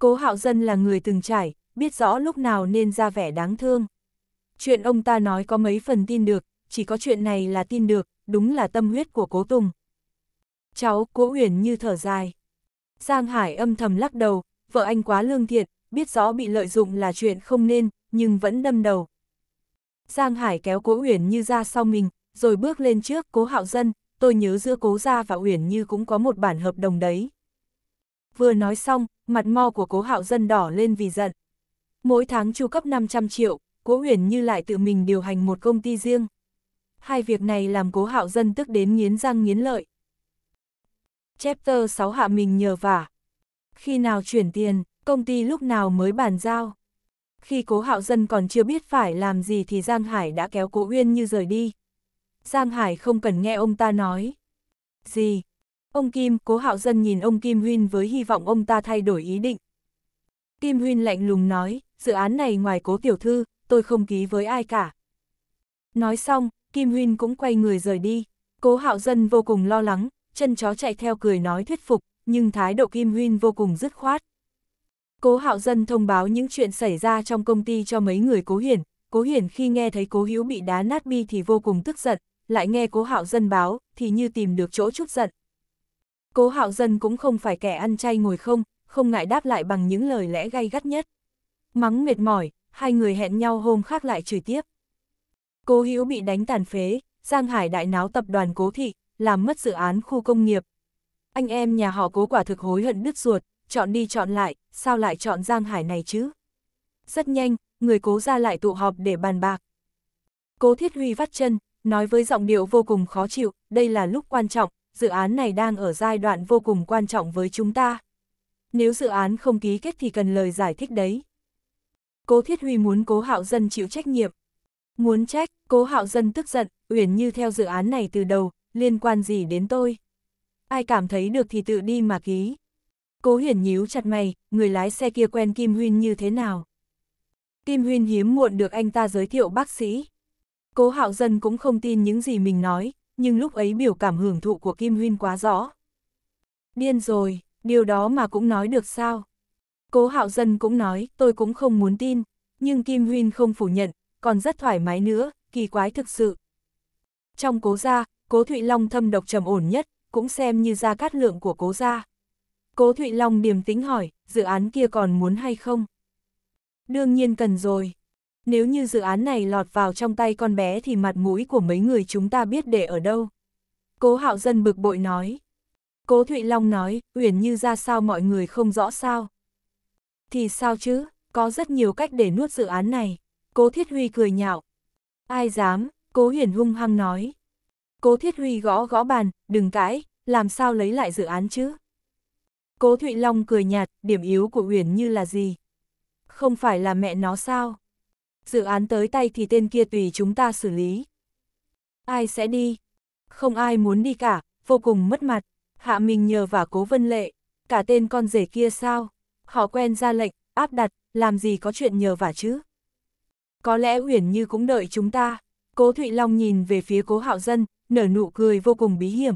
Cố hạo dân là người từng trải, biết rõ lúc nào nên ra vẻ đáng thương. Chuyện ông ta nói có mấy phần tin được, chỉ có chuyện này là tin được, đúng là tâm huyết của cố Tùng cháu cố uyển như thở dài. Giang Hải âm thầm lắc đầu, vợ anh quá lương thiện, biết rõ bị lợi dụng là chuyện không nên, nhưng vẫn đâm đầu. Giang Hải kéo cố uyển như ra sau mình, rồi bước lên trước cố hạo dân, tôi nhớ giữa cố gia và uyển như cũng có một bản hợp đồng đấy. Vừa nói xong, mặt mo của cố hạo dân đỏ lên vì giận. Mỗi tháng chu cấp 500 triệu, cố uyển như lại tự mình điều hành một công ty riêng. Hai việc này làm cố hạo dân tức đến nghiến răng nghiến lợi. Chapter 6 hạ mình nhờ vả. Khi nào chuyển tiền, công ty lúc nào mới bàn giao. Khi cố hạo dân còn chưa biết phải làm gì thì Giang Hải đã kéo cố Uyên Như rời đi. Giang Hải không cần nghe ông ta nói. Gì? Ông Kim, cố hạo dân nhìn ông Kim Huyên với hy vọng ông ta thay đổi ý định. Kim Huyên lạnh lùng nói, dự án này ngoài cố tiểu thư, tôi không ký với ai cả. Nói xong, Kim Huyên cũng quay người rời đi. Cố hạo dân vô cùng lo lắng, chân chó chạy theo cười nói thuyết phục, nhưng thái độ Kim Huyên vô cùng dứt khoát. Cố Hạo Dân thông báo những chuyện xảy ra trong công ty cho mấy người Cố Hiển, Cố Hiển khi nghe thấy Cố Hiếu bị đá nát bi thì vô cùng tức giận, lại nghe Cố Hạo Dân báo thì như tìm được chỗ chút giận. Cố Hạo Dân cũng không phải kẻ ăn chay ngồi không, không ngại đáp lại bằng những lời lẽ gay gắt nhất. Mắng mệt mỏi, hai người hẹn nhau hôm khác lại chửi tiếp. Cố Hiếu bị đánh tàn phế, Giang Hải đại náo tập đoàn Cố thị, làm mất dự án khu công nghiệp. Anh em nhà họ cố quả thực hối hận đứt ruột, chọn đi chọn lại, sao lại chọn Giang Hải này chứ? Rất nhanh, người cố ra lại tụ họp để bàn bạc. Cố Thiết Huy vắt chân, nói với giọng điệu vô cùng khó chịu, đây là lúc quan trọng, dự án này đang ở giai đoạn vô cùng quan trọng với chúng ta. Nếu dự án không ký kết thì cần lời giải thích đấy. Cố Thiết Huy muốn Cố Hạo Dân chịu trách nhiệm. Muốn trách, Cố Hạo Dân tức giận, Uyển Như theo dự án này từ đầu, liên quan gì đến tôi? Ai cảm thấy được thì tự đi mà ký. Cố Hiển nhíu chặt mày, người lái xe kia quen Kim Huyên như thế nào? Kim Huyên hiếm muộn được anh ta giới thiệu bác sĩ. Cố Hạo Dân cũng không tin những gì mình nói, nhưng lúc ấy biểu cảm hưởng thụ của Kim Huyên quá rõ. Điên rồi, điều đó mà cũng nói được sao? Cố Hạo Dân cũng nói, tôi cũng không muốn tin, nhưng Kim Huyên không phủ nhận, còn rất thoải mái nữa, kỳ quái thực sự. Trong cố gia, Cố Thụy Long thâm độc trầm ổn nhất, cũng xem như ra cát lượng của cố gia. Cố Thụy Long điềm tĩnh hỏi, dự án kia còn muốn hay không? Đương nhiên cần rồi. Nếu như dự án này lọt vào trong tay con bé thì mặt mũi của mấy người chúng ta biết để ở đâu. Cố Hạo Dân bực bội nói. Cố Thụy Long nói, uyển như ra sao mọi người không rõ sao. Thì sao chứ, có rất nhiều cách để nuốt dự án này. Cố Thiết Huy cười nhạo. Ai dám, Cố Huyền hung hăng nói, Cố Thiết Huy gõ gõ bàn, đừng cãi, làm sao lấy lại dự án chứ? Cố Thụy Long cười nhạt, điểm yếu của Uyển Như là gì? Không phải là mẹ nó sao? Dự án tới tay thì tên kia tùy chúng ta xử lý. Ai sẽ đi? Không ai muốn đi cả, vô cùng mất mặt. Hạ mình nhờ và cố vân lệ, cả tên con rể kia sao? Họ quen ra lệnh, áp đặt, làm gì có chuyện nhờ vả chứ? Có lẽ Uyển Như cũng đợi chúng ta. Cố Thụy Long nhìn về phía cố hạo dân, nở nụ cười vô cùng bí hiểm.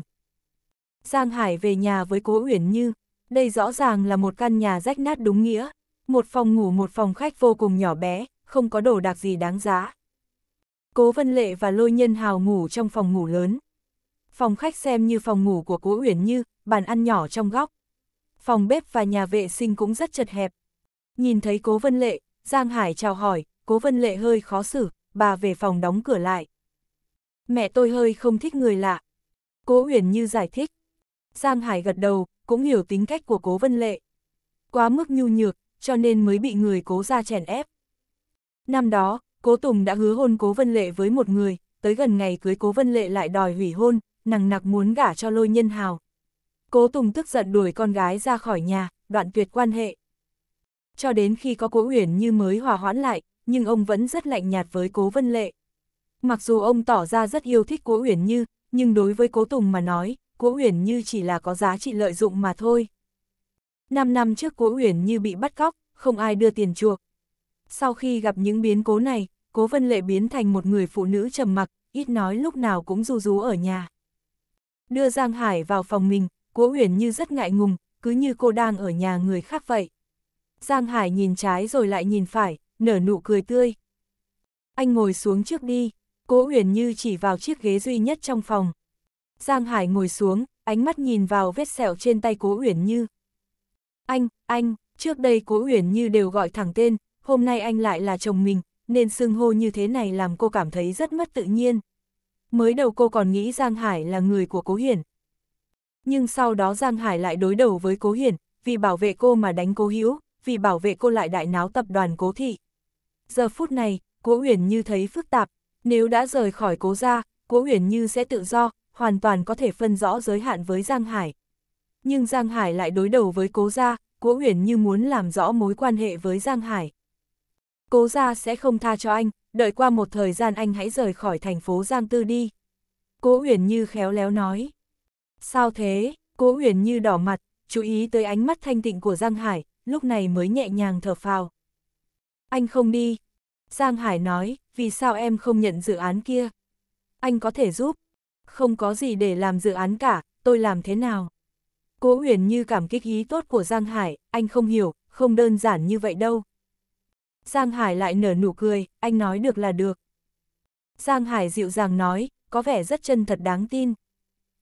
Giang Hải về nhà với Cố Uyển Như, đây rõ ràng là một căn nhà rách nát đúng nghĩa, một phòng ngủ một phòng khách vô cùng nhỏ bé, không có đồ đạc gì đáng giá. Cố Vân Lệ và Lôi Nhân Hào ngủ trong phòng ngủ lớn. Phòng khách xem như phòng ngủ của Cố Uyển Như, bàn ăn nhỏ trong góc. Phòng bếp và nhà vệ sinh cũng rất chật hẹp. Nhìn thấy Cố Vân Lệ, Giang Hải chào hỏi, Cố Vân Lệ hơi khó xử, bà về phòng đóng cửa lại mẹ tôi hơi không thích người lạ. Cố Huyền Như giải thích. Giang Hải gật đầu, cũng hiểu tính cách của Cố Vân Lệ. Quá mức nhu nhược, cho nên mới bị người cố ra chèn ép. Năm đó, Cố Tùng đã hứa hôn Cố Vân Lệ với một người, tới gần ngày cưới Cố Vân Lệ lại đòi hủy hôn, nằng nặc muốn gả cho lôi nhân hào. Cố Tùng tức giận đuổi con gái ra khỏi nhà, đoạn tuyệt quan hệ. Cho đến khi có Cố Huyền Như mới hòa hoãn lại, nhưng ông vẫn rất lạnh nhạt với Cố Vân Lệ. Mặc dù ông tỏ ra rất yêu thích Cố Uyển Như, nhưng đối với Cố Tùng mà nói, Cố Uyển Như chỉ là có giá trị lợi dụng mà thôi. Năm năm trước Cố Uyển Như bị bắt cóc, không ai đưa tiền chuộc. Sau khi gặp những biến cố này, Cố Vân Lệ biến thành một người phụ nữ trầm mặc, ít nói lúc nào cũng ru rú ở nhà. Đưa Giang Hải vào phòng mình, Cố Uyển Như rất ngại ngùng, cứ như cô đang ở nhà người khác vậy. Giang Hải nhìn trái rồi lại nhìn phải, nở nụ cười tươi. Anh ngồi xuống trước đi, Cố Huyền Như chỉ vào chiếc ghế duy nhất trong phòng. Giang Hải ngồi xuống, ánh mắt nhìn vào vết sẹo trên tay Cố Huyền Như. Anh, anh, trước đây Cố Huyền Như đều gọi thẳng tên, hôm nay anh lại là chồng mình, nên xưng hô như thế này làm cô cảm thấy rất mất tự nhiên. Mới đầu cô còn nghĩ Giang Hải là người của Cố Huyền, Nhưng sau đó Giang Hải lại đối đầu với Cố Huyền vì bảo vệ cô mà đánh Cố Hữu, vì bảo vệ cô lại đại náo tập đoàn Cố Thị. Giờ phút này, Cố Huyền như thấy phức tạp, nếu đã rời khỏi cố gia, cố huyền như sẽ tự do, hoàn toàn có thể phân rõ giới hạn với Giang Hải. Nhưng Giang Hải lại đối đầu với cố gia, cố huyền như muốn làm rõ mối quan hệ với Giang Hải. Cố gia sẽ không tha cho anh, đợi qua một thời gian anh hãy rời khỏi thành phố Giang Tư đi. Cố huyền như khéo léo nói. Sao thế, cố huyền như đỏ mặt, chú ý tới ánh mắt thanh tịnh của Giang Hải, lúc này mới nhẹ nhàng thở phào. Anh không đi, Giang Hải nói, vì sao em không nhận dự án kia? Anh có thể giúp? Không có gì để làm dự án cả, tôi làm thế nào? Cố Huyền như cảm kích ý tốt của Giang Hải, anh không hiểu, không đơn giản như vậy đâu. Giang Hải lại nở nụ cười, anh nói được là được. Giang Hải dịu dàng nói, có vẻ rất chân thật đáng tin.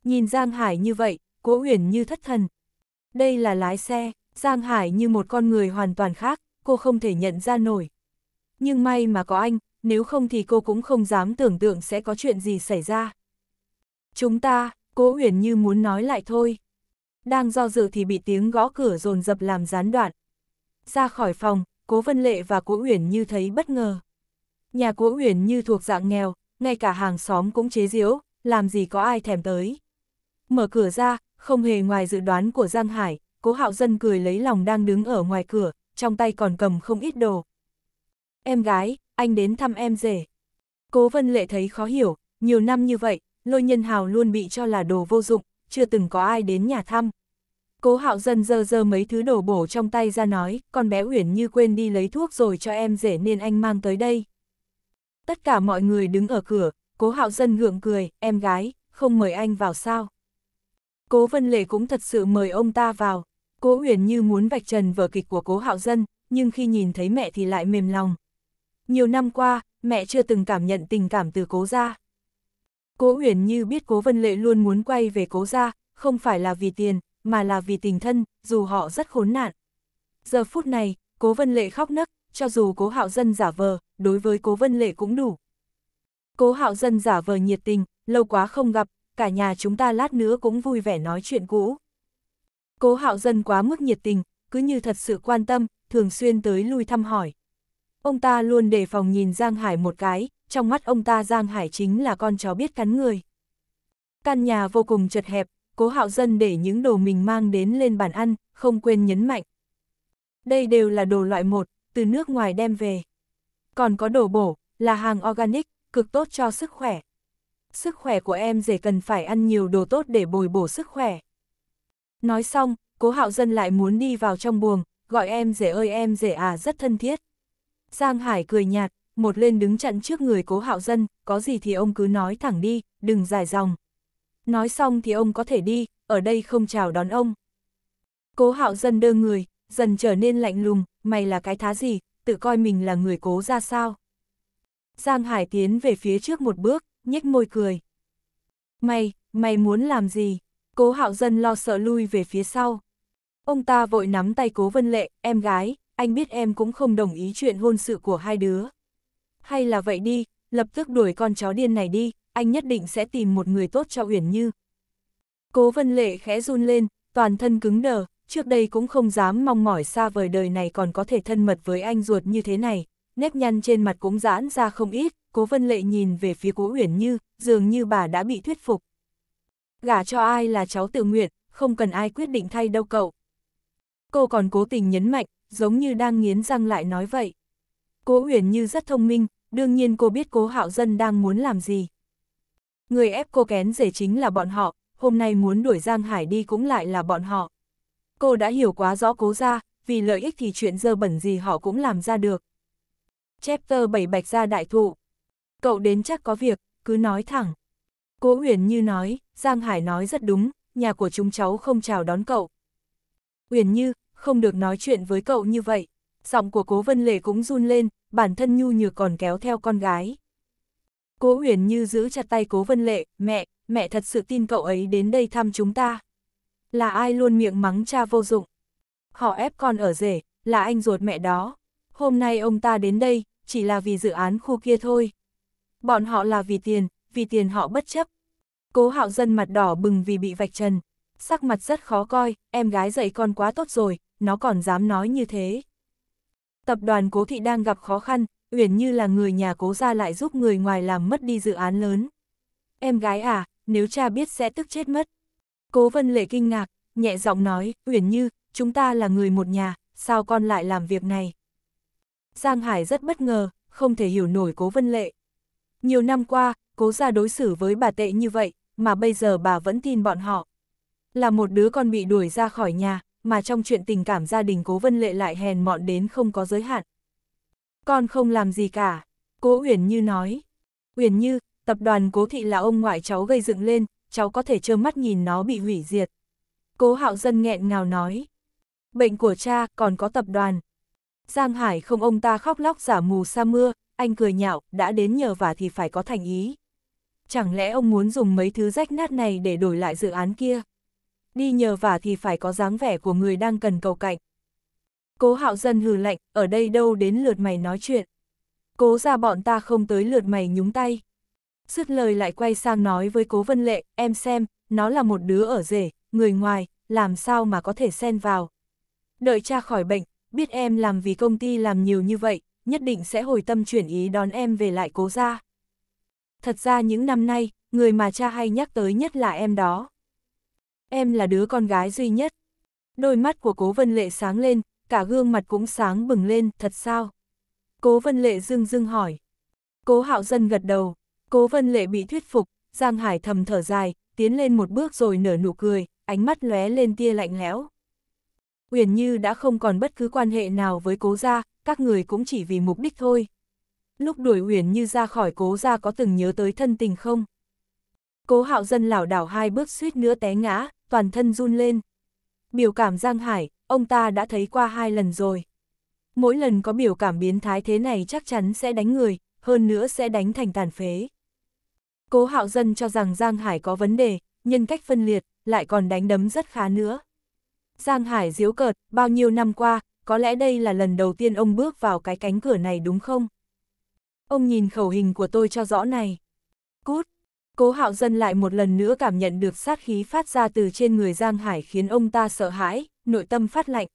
Nhìn Giang Hải như vậy, Cố Huyền như thất thần. Đây là lái xe, Giang Hải như một con người hoàn toàn khác, cô không thể nhận ra nổi nhưng may mà có anh, nếu không thì cô cũng không dám tưởng tượng sẽ có chuyện gì xảy ra. Chúng ta, cố uyển như muốn nói lại thôi. Đang do dự thì bị tiếng gõ cửa dồn dập làm gián đoạn. Ra khỏi phòng, cố vân lệ và cố uyển như thấy bất ngờ. Nhà cố uyển như thuộc dạng nghèo, ngay cả hàng xóm cũng chế giễu, làm gì có ai thèm tới. Mở cửa ra, không hề ngoài dự đoán của Giang Hải, cố hạo dân cười lấy lòng đang đứng ở ngoài cửa, trong tay còn cầm không ít đồ, em gái, anh đến thăm em rể. Cố Vân Lệ thấy khó hiểu, nhiều năm như vậy, lôi nhân hào luôn bị cho là đồ vô dụng, chưa từng có ai đến nhà thăm. Cố hạo dân dơ dơ mấy thứ đồ bổ trong tay ra nói, con bé Uyển như quên đi lấy thuốc rồi cho em rể nên anh mang tới đây. Tất cả mọi người đứng ở cửa, cố hạo dân gượng cười, em gái, không mời anh vào sao. Cố Vân Lệ cũng thật sự mời ông ta vào, cố Uyển như muốn vạch trần vở kịch của cố hạo dân, nhưng khi nhìn thấy mẹ thì lại mềm lòng, nhiều năm qua, mẹ chưa từng cảm nhận tình cảm từ cố gia. Cố Uyển như biết cố Vân Lệ luôn muốn quay về cố gia, không phải là vì tiền, mà là vì tình thân, dù họ rất khốn nạn. Giờ phút này, cố Vân Lệ khóc nấc, cho dù cố hạo dân giả vờ, đối với cố Vân Lệ cũng đủ. Cố hạo dân giả vờ nhiệt tình, lâu quá không gặp, cả nhà chúng ta lát nữa cũng vui vẻ nói chuyện cũ. Cố hạo dân quá mức nhiệt tình, cứ như thật sự quan tâm, thường xuyên tới lui thăm hỏi ông ta luôn đề phòng nhìn Giang Hải một cái, trong mắt ông ta Giang Hải chính là con chó biết cắn người. Căn nhà vô cùng chật hẹp, cố hạo dân để những đồ mình mang đến lên bàn ăn, không quên nhấn mạnh. Đây đều là đồ loại một, từ nước ngoài đem về. Còn có đồ bổ, là hàng organic, cực tốt cho sức khỏe. Sức khỏe của em dễ cần phải ăn nhiều đồ tốt để bồi bổ sức khỏe. Nói xong, cố hạo dân lại muốn đi vào trong buồng, gọi em dễ ơi em dễ à rất thân thiết. Giang Hải cười nhạt, một lên đứng chặn trước người cố hạo dân, có gì thì ông cứ nói thẳng đi, đừng dài dòng. Nói xong thì ông có thể đi, ở đây không chào đón ông. Cố hạo dân đơ người, dần trở nên lạnh lùng, mày là cái thá gì, tự coi mình là người cố ra sao. Giang Hải tiến về phía trước một bước, nhếch môi cười. Mày, mày muốn làm gì? Cố hạo dân lo sợ lui về phía sau. Ông ta vội nắm tay cố vân lệ, em gái, anh biết em cũng không đồng ý chuyện hôn sự của hai đứa. Hay là vậy đi, lập tức đuổi con chó điên này đi, anh nhất định sẽ tìm một người tốt cho Uyển Như. Cố Vân Lệ khẽ run lên, toàn thân cứng đờ, trước đây cũng không dám mong mỏi xa vời đời này còn có thể thân mật với anh ruột như thế này, nếp nhăn trên mặt cũng giãn ra không ít, Cố Vân Lệ nhìn về phía Cố Uyển Như, dường như bà đã bị thuyết phục. Gả cho ai là cháu tự nguyện, không cần ai quyết định thay đâu cậu. Cô còn cố tình nhấn mạnh, giống như đang nghiến răng lại nói vậy. Cố Uyển Như rất thông minh, đương nhiên cô biết Cố Hạo Dân đang muốn làm gì. Người ép cô kén rể chính là bọn họ, hôm nay muốn đuổi Giang Hải đi cũng lại là bọn họ. Cô đã hiểu quá rõ cố ra, vì lợi ích thì chuyện dơ bẩn gì họ cũng làm ra được. Chapter 7 Bạch Gia Đại Thụ Cậu đến chắc có việc, cứ nói thẳng. Cố Uyển Như nói, Giang Hải nói rất đúng, nhà của chúng cháu không chào đón cậu. Uyển Như, không được nói chuyện với cậu như vậy. Giọng của cố vân lệ cũng run lên, bản thân nhu nhược còn kéo theo con gái. Cố huyền như giữ chặt tay cố vân lệ, mẹ, mẹ thật sự tin cậu ấy đến đây thăm chúng ta. Là ai luôn miệng mắng cha vô dụng. Họ ép con ở rể, là anh ruột mẹ đó. Hôm nay ông ta đến đây, chỉ là vì dự án khu kia thôi. Bọn họ là vì tiền, vì tiền họ bất chấp. Cố hạo dân mặt đỏ bừng vì bị vạch trần, sắc mặt rất khó coi, em gái dạy con quá tốt rồi, nó còn dám nói như thế. Tập đoàn cố thị đang gặp khó khăn, Uyển như là người nhà cố ra lại giúp người ngoài làm mất đi dự án lớn. Em gái à, nếu cha biết sẽ tức chết mất. Cố vân lệ kinh ngạc, nhẹ giọng nói, Uyển như, chúng ta là người một nhà, sao con lại làm việc này? Giang Hải rất bất ngờ, không thể hiểu nổi cố vân lệ. Nhiều năm qua, cố gia đối xử với bà tệ như vậy, mà bây giờ bà vẫn tin bọn họ là một đứa con bị đuổi ra khỏi nhà, mà trong chuyện tình cảm gia đình Cố Vân Lệ lại hèn mọn đến không có giới hạn. Con không làm gì cả, Cố Uyển Như nói. Uyển Như, tập đoàn Cố Thị là ông ngoại cháu gây dựng lên, cháu có thể trơ mắt nhìn nó bị hủy diệt. Cố Hạo Dân nghẹn ngào nói. Bệnh của cha còn có tập đoàn. Giang Hải không ông ta khóc lóc giả mù sa mưa, anh cười nhạo, đã đến nhờ vả thì phải có thành ý. Chẳng lẽ ông muốn dùng mấy thứ rách nát này để đổi lại dự án kia? đi nhờ vả thì phải có dáng vẻ của người đang cần cầu cạnh. Cố hạo dân hừ lạnh, ở đây đâu đến lượt mày nói chuyện. Cố ra bọn ta không tới lượt mày nhúng tay. Dứt lời lại quay sang nói với cố vân lệ, em xem, nó là một đứa ở rể, người ngoài, làm sao mà có thể xen vào. Đợi cha khỏi bệnh, biết em làm vì công ty làm nhiều như vậy, nhất định sẽ hồi tâm chuyển ý đón em về lại cố ra. Thật ra những năm nay, người mà cha hay nhắc tới nhất là em đó em là đứa con gái duy nhất. Đôi mắt của cố vân lệ sáng lên, cả gương mặt cũng sáng bừng lên, thật sao? Cố vân lệ dưng dưng hỏi. Cố hạo dân gật đầu, cố vân lệ bị thuyết phục, Giang Hải thầm thở dài, tiến lên một bước rồi nở nụ cười, ánh mắt lóe lên tia lạnh lẽo. Uyển Như đã không còn bất cứ quan hệ nào với cố gia, các người cũng chỉ vì mục đích thôi. Lúc đuổi Uyển Như ra khỏi cố gia có từng nhớ tới thân tình không? Cố hạo dân lảo đảo hai bước suýt nữa té ngã, toàn thân run lên. Biểu cảm Giang Hải, ông ta đã thấy qua hai lần rồi. Mỗi lần có biểu cảm biến thái thế này chắc chắn sẽ đánh người, hơn nữa sẽ đánh thành tàn phế. Cố hạo dân cho rằng Giang Hải có vấn đề, nhân cách phân liệt, lại còn đánh đấm rất khá nữa. Giang Hải diếu cợt, bao nhiêu năm qua, có lẽ đây là lần đầu tiên ông bước vào cái cánh cửa này đúng không? Ông nhìn khẩu hình của tôi cho rõ này. Cút! Cố hạo dân lại một lần nữa cảm nhận được sát khí phát ra từ trên người Giang Hải khiến ông ta sợ hãi, nội tâm phát lạnh.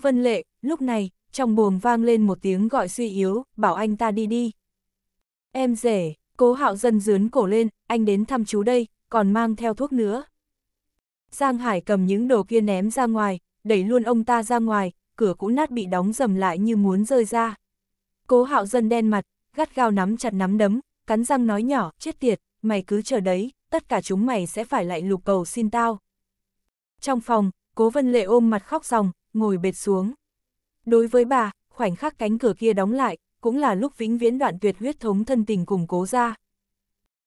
Vân lệ, lúc này, trong buồng vang lên một tiếng gọi suy yếu, bảo anh ta đi đi. Em rể, cố hạo dân dướn cổ lên, anh đến thăm chú đây, còn mang theo thuốc nữa. Giang Hải cầm những đồ kia ném ra ngoài, đẩy luôn ông ta ra ngoài, cửa cũ nát bị đóng dầm lại như muốn rơi ra. Cố hạo dân đen mặt, gắt gao nắm chặt nắm đấm, cắn răng nói nhỏ, chết tiệt, mày cứ chờ đấy, tất cả chúng mày sẽ phải lại lục cầu xin tao. Trong phòng, cố vân lệ ôm mặt khóc ròng, ngồi bệt xuống. Đối với bà, khoảnh khắc cánh cửa kia đóng lại, cũng là lúc vĩnh viễn đoạn tuyệt huyết thống thân tình cùng cố ra.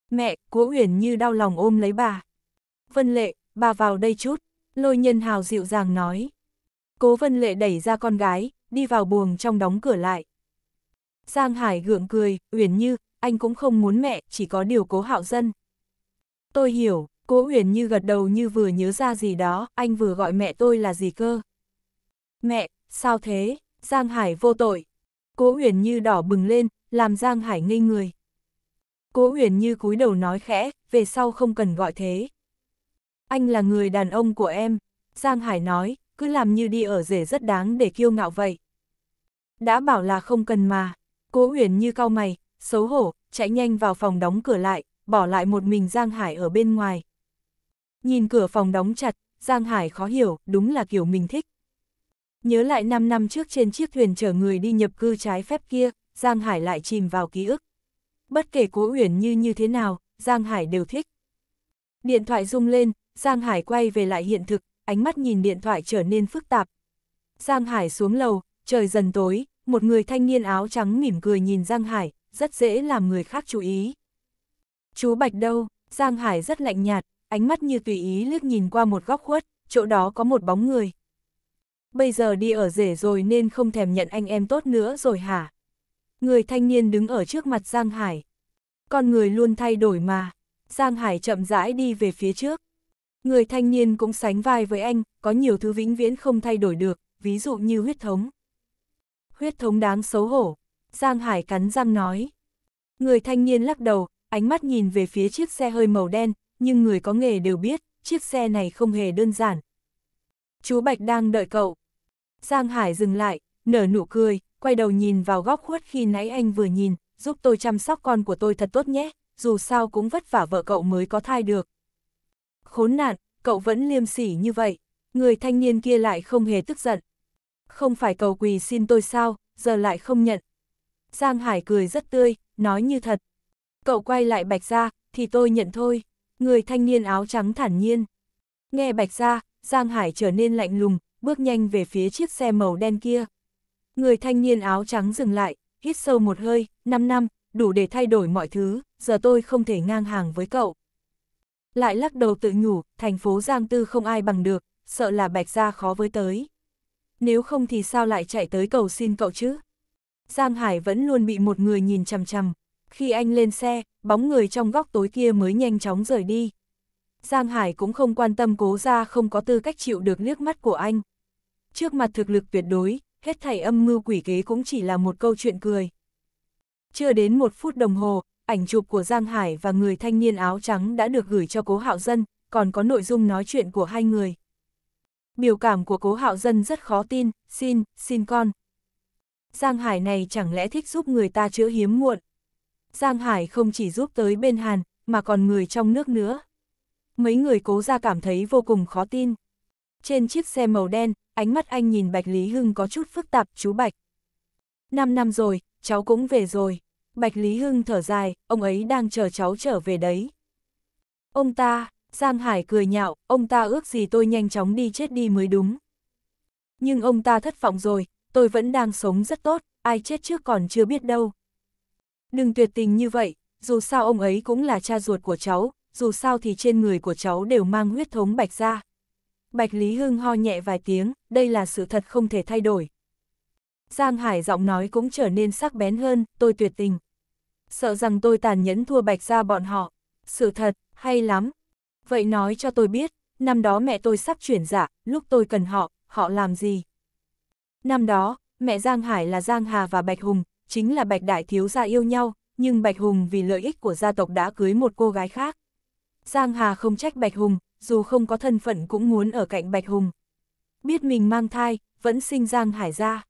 Mẹ, cố uyển như đau lòng ôm lấy bà. Vân lệ, bà vào đây chút, lôi nhân hào dịu dàng nói. Cố vân lệ đẩy ra con gái, đi vào buồng trong đóng cửa lại. Giang Hải gượng cười, uyển như, anh cũng không muốn mẹ, chỉ có điều cố hạo dân. Tôi hiểu, cố huyền như gật đầu như vừa nhớ ra gì đó, anh vừa gọi mẹ tôi là gì cơ. Mẹ, sao thế, Giang Hải vô tội. Cố huyền như đỏ bừng lên, làm Giang Hải ngây người. Cố huyền như cúi đầu nói khẽ, về sau không cần gọi thế. Anh là người đàn ông của em, Giang Hải nói, cứ làm như đi ở rể rất đáng để kiêu ngạo vậy. Đã bảo là không cần mà, cố huyền như cau mày, xấu hổ, chạy nhanh vào phòng đóng cửa lại, bỏ lại một mình Giang Hải ở bên ngoài. Nhìn cửa phòng đóng chặt, Giang Hải khó hiểu, đúng là kiểu mình thích. Nhớ lại 5 năm trước trên chiếc thuyền chở người đi nhập cư trái phép kia, Giang Hải lại chìm vào ký ức. Bất kể cố uyển như như thế nào, Giang Hải đều thích. Điện thoại rung lên, Giang Hải quay về lại hiện thực, ánh mắt nhìn điện thoại trở nên phức tạp. Giang Hải xuống lầu, trời dần tối, một người thanh niên áo trắng mỉm cười nhìn Giang Hải, rất dễ làm người khác chú ý. Chú Bạch đâu? Giang Hải rất lạnh nhạt, ánh mắt như tùy ý liếc nhìn qua một góc khuất, chỗ đó có một bóng người. Bây giờ đi ở rể rồi nên không thèm nhận anh em tốt nữa rồi hả? Người thanh niên đứng ở trước mặt Giang Hải. Con người luôn thay đổi mà. Giang Hải chậm rãi đi về phía trước. Người thanh niên cũng sánh vai với anh, có nhiều thứ vĩnh viễn không thay đổi được, ví dụ như huyết thống. Huyết thống đáng xấu hổ, Giang Hải cắn răng nói. Người thanh niên lắc đầu, ánh mắt nhìn về phía chiếc xe hơi màu đen, nhưng người có nghề đều biết, chiếc xe này không hề đơn giản. Chú Bạch đang đợi cậu. Giang Hải dừng lại, nở nụ cười, quay đầu nhìn vào góc khuất khi nãy anh vừa nhìn, giúp tôi chăm sóc con của tôi thật tốt nhé, dù sao cũng vất vả vợ cậu mới có thai được. Khốn nạn, cậu vẫn liêm sỉ như vậy, người thanh niên kia lại không hề tức giận. Không phải cầu quỳ xin tôi sao, giờ lại không nhận. Giang Hải cười rất tươi, nói như thật. Cậu quay lại Bạch Gia, thì tôi nhận thôi. Người thanh niên áo trắng thản nhiên. Nghe Bạch Gia, Giang Hải trở nên lạnh lùng, bước nhanh về phía chiếc xe màu đen kia. Người thanh niên áo trắng dừng lại, hít sâu một hơi, 5 năm, đủ để thay đổi mọi thứ, giờ tôi không thể ngang hàng với cậu. Lại lắc đầu tự nhủ, thành phố Giang Tư không ai bằng được, sợ là Bạch Gia khó với tới. Nếu không thì sao lại chạy tới cầu xin cậu chứ? Giang Hải vẫn luôn bị một người nhìn chằm chằm. Khi anh lên xe, bóng người trong góc tối kia mới nhanh chóng rời đi. Giang Hải cũng không quan tâm cố ra không có tư cách chịu được nước mắt của anh. Trước mặt thực lực tuyệt đối, hết thảy âm mưu quỷ kế cũng chỉ là một câu chuyện cười. Chưa đến một phút đồng hồ, ảnh chụp của Giang Hải và người thanh niên áo trắng đã được gửi cho cố hạo dân, còn có nội dung nói chuyện của hai người. Biểu cảm của cố hạo dân rất khó tin, xin, xin con. Giang Hải này chẳng lẽ thích giúp người ta chữa hiếm muộn. Giang Hải không chỉ giúp tới bên Hàn, mà còn người trong nước nữa. Mấy người cố ra cảm thấy vô cùng khó tin. Trên chiếc xe màu đen, ánh mắt anh nhìn Bạch Lý Hưng có chút phức tạp, chú Bạch. Năm năm rồi, cháu cũng về rồi. Bạch Lý Hưng thở dài, ông ấy đang chờ cháu trở về đấy. Ông ta, Giang Hải cười nhạo, ông ta ước gì tôi nhanh chóng đi chết đi mới đúng. Nhưng ông ta thất vọng rồi, tôi vẫn đang sống rất tốt, ai chết trước còn chưa biết đâu. Đừng tuyệt tình như vậy, dù sao ông ấy cũng là cha ruột của cháu, dù sao thì trên người của cháu đều mang huyết thống bạch ra. Bạch Lý Hưng ho nhẹ vài tiếng, đây là sự thật không thể thay đổi. Giang Hải giọng nói cũng trở nên sắc bén hơn, tôi tuyệt tình. Sợ rằng tôi tàn nhẫn thua bạch ra bọn họ. Sự thật, hay lắm. Vậy nói cho tôi biết, năm đó mẹ tôi sắp chuyển dạ lúc tôi cần họ, họ làm gì? Năm đó, mẹ Giang Hải là Giang Hà và Bạch Hùng, chính là Bạch Đại Thiếu gia yêu nhau, nhưng Bạch Hùng vì lợi ích của gia tộc đã cưới một cô gái khác. Giang Hà không trách Bạch Hùng, dù không có thân phận cũng muốn ở cạnh Bạch Hùng. Biết mình mang thai, vẫn sinh Giang Hải ra.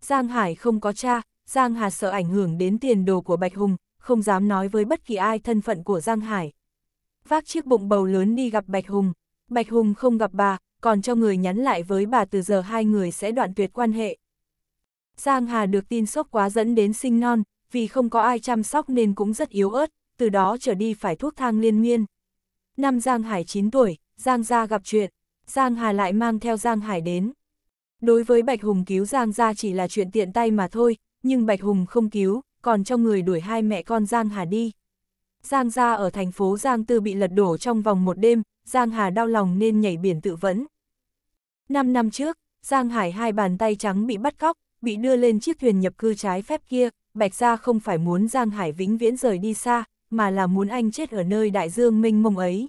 Giang Hải không có cha, Giang Hà sợ ảnh hưởng đến tiền đồ của Bạch Hùng, không dám nói với bất kỳ ai thân phận của Giang Hải. Vác chiếc bụng bầu lớn đi gặp Bạch Hùng. Bạch Hùng không gặp bà, còn cho người nhắn lại với bà từ giờ hai người sẽ đoạn tuyệt quan hệ. Giang Hà được tin sốc quá dẫn đến sinh non, vì không có ai chăm sóc nên cũng rất yếu ớt, từ đó trở đi phải thuốc thang liên miên. Năm Giang Hải 9 tuổi, Giang Gia gặp chuyện, Giang Hà lại mang theo Giang Hải đến. Đối với Bạch Hùng cứu Giang Gia chỉ là chuyện tiện tay mà thôi, nhưng Bạch Hùng không cứu, còn cho người đuổi hai mẹ con Giang Hà đi. Giang Gia ở thành phố Giang Tư bị lật đổ trong vòng một đêm, Giang Hà đau lòng nên nhảy biển tự vẫn. 5 năm trước, Giang Hải hai bàn tay trắng bị bắt cóc, bị đưa lên chiếc thuyền nhập cư trái phép kia, Bạch Gia không phải muốn Giang Hải vĩnh viễn rời đi xa, mà là muốn anh chết ở nơi đại dương mênh mông ấy.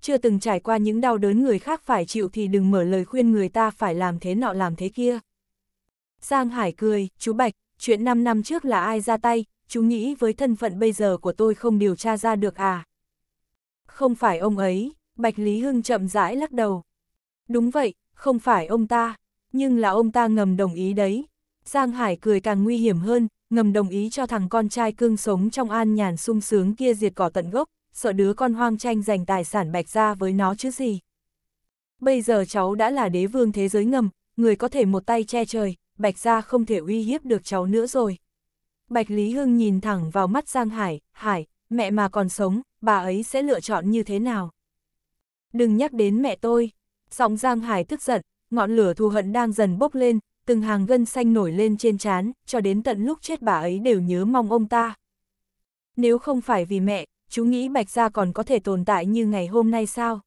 Chưa từng trải qua những đau đớn người khác phải chịu thì đừng mở lời khuyên người ta phải làm thế nọ làm thế kia. Giang Hải cười, chú Bạch, chuyện 5 năm trước là ai ra tay, chú nghĩ với thân phận bây giờ của tôi không điều tra ra được à? Không phải ông ấy, Bạch Lý Hưng chậm rãi lắc đầu, Đúng vậy, không phải ông ta, nhưng là ông ta ngầm đồng ý đấy. Giang Hải cười càng nguy hiểm hơn, ngầm đồng ý cho thằng con trai cương sống trong an nhàn sung sướng kia diệt cỏ tận gốc, sợ đứa con hoang tranh giành tài sản bạch ra với nó chứ gì. Bây giờ cháu đã là đế vương thế giới ngầm, người có thể một tay che trời, bạch ra không thể uy hiếp được cháu nữa rồi. Bạch Lý Hương nhìn thẳng vào mắt Giang Hải, Hải, mẹ mà còn sống, bà ấy sẽ lựa chọn như thế nào? Đừng nhắc đến mẹ tôi, Giọng Giang Hải tức giận, ngọn lửa thù hận đang dần bốc lên, từng hàng gân xanh nổi lên trên trán, cho đến tận lúc chết bà ấy đều nhớ mong ông ta. Nếu không phải vì mẹ, chú nghĩ Bạch Gia còn có thể tồn tại như ngày hôm nay sao?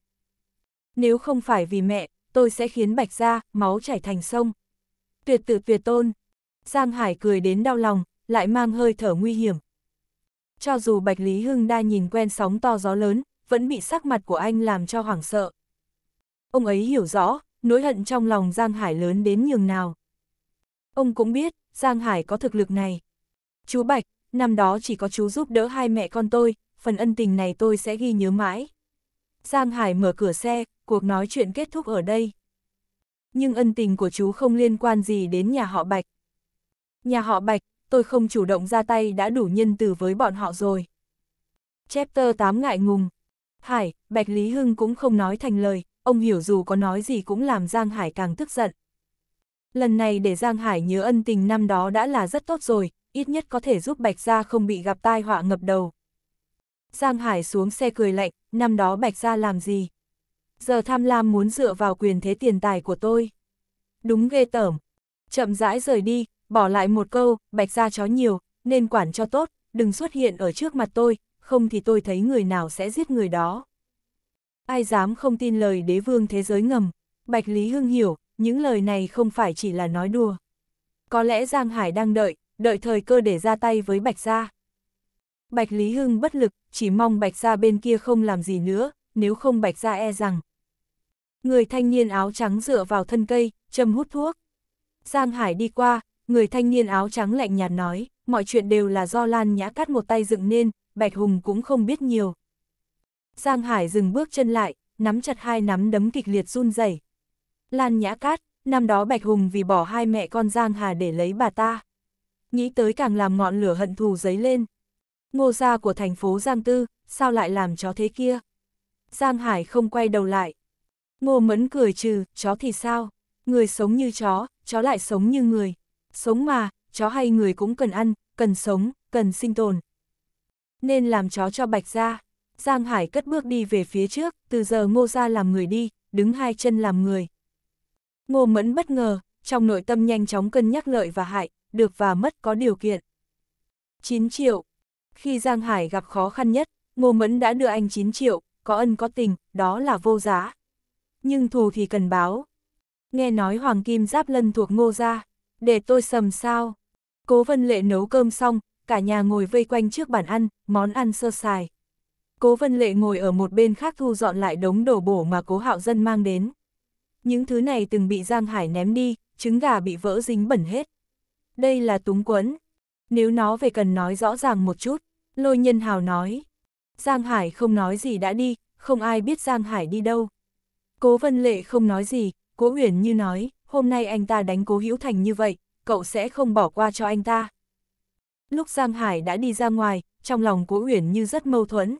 Nếu không phải vì mẹ, tôi sẽ khiến Bạch Gia máu chảy thành sông. Tuyệt tự tuyệt tôn. Giang Hải cười đến đau lòng, lại mang hơi thở nguy hiểm. Cho dù Bạch Lý Hưng đa nhìn quen sóng to gió lớn, vẫn bị sắc mặt của anh làm cho hoảng sợ ông ấy hiểu rõ, nỗi hận trong lòng Giang Hải lớn đến nhường nào. Ông cũng biết, Giang Hải có thực lực này. Chú Bạch, năm đó chỉ có chú giúp đỡ hai mẹ con tôi, phần ân tình này tôi sẽ ghi nhớ mãi. Giang Hải mở cửa xe, cuộc nói chuyện kết thúc ở đây. Nhưng ân tình của chú không liên quan gì đến nhà họ Bạch. Nhà họ Bạch, tôi không chủ động ra tay đã đủ nhân từ với bọn họ rồi. Chapter 8 ngại ngùng. Hải, Bạch Lý Hưng cũng không nói thành lời, ông hiểu dù có nói gì cũng làm Giang Hải càng tức giận. Lần này để Giang Hải nhớ ân tình năm đó đã là rất tốt rồi, ít nhất có thể giúp Bạch Gia không bị gặp tai họa ngập đầu. Giang Hải xuống xe cười lạnh, năm đó Bạch Gia làm gì? Giờ tham lam muốn dựa vào quyền thế tiền tài của tôi. Đúng ghê tởm. Chậm rãi rời đi, bỏ lại một câu, Bạch Gia chó nhiều, nên quản cho tốt, đừng xuất hiện ở trước mặt tôi, không thì tôi thấy người nào sẽ giết người đó. Ai dám không tin lời đế vương thế giới ngầm, Bạch Lý Hưng hiểu, những lời này không phải chỉ là nói đùa. Có lẽ Giang Hải đang đợi, đợi thời cơ để ra tay với Bạch Gia. Bạch Lý Hưng bất lực, chỉ mong Bạch Gia bên kia không làm gì nữa, nếu không Bạch Gia e rằng. Người thanh niên áo trắng dựa vào thân cây, châm hút thuốc. Giang Hải đi qua, người thanh niên áo trắng lạnh nhạt nói, mọi chuyện đều là do Lan Nhã Cát một tay dựng nên, Bạch Hùng cũng không biết nhiều. Giang Hải dừng bước chân lại, nắm chặt hai nắm đấm kịch liệt run rẩy. Lan Nhã Cát, năm đó Bạch Hùng vì bỏ hai mẹ con Giang Hà để lấy bà ta. Nghĩ tới càng làm ngọn lửa hận thù dấy lên. Ngô gia của thành phố Giang Tư, sao lại làm chó thế kia? Giang Hải không quay đầu lại. Ngô Mẫn cười trừ, chó thì sao? Người sống như chó, chó lại sống như người. Sống mà, chó hay người cũng cần ăn, cần sống, cần sinh tồn. Nên làm chó cho Bạch gia. Giang Hải cất bước đi về phía trước, từ giờ ngô ra làm người đi, đứng hai chân làm người. Ngô mẫn bất ngờ, trong nội tâm nhanh chóng cân nhắc lợi và hại, được và mất có điều kiện. 9 triệu. Khi Giang Hải gặp khó khăn nhất, Ngô Mẫn đã đưa anh 9 triệu, có ân có tình, đó là vô giá. Nhưng thù thì cần báo. Nghe nói Hoàng Kim Giáp Lân thuộc Ngô gia, để tôi sầm sao. Cố Vân Lệ nấu cơm xong, cả nhà ngồi vây quanh trước bàn ăn, món ăn sơ sài. Cố Vân Lệ ngồi ở một bên khác thu dọn lại đống đổ bổ mà cố hạo dân mang đến. Những thứ này từng bị Giang Hải ném đi, trứng gà bị vỡ dính bẩn hết. Đây là túng quấn. Nếu nó về cần nói rõ ràng một chút, lôi nhân hào nói. Giang Hải không nói gì đã đi, không ai biết Giang Hải đi đâu. Cố Vân Lệ không nói gì, Cố Uyển như nói, hôm nay anh ta đánh Cố Hữu Thành như vậy, cậu sẽ không bỏ qua cho anh ta. Lúc Giang Hải đã đi ra ngoài, trong lòng Cố Uyển như rất mâu thuẫn,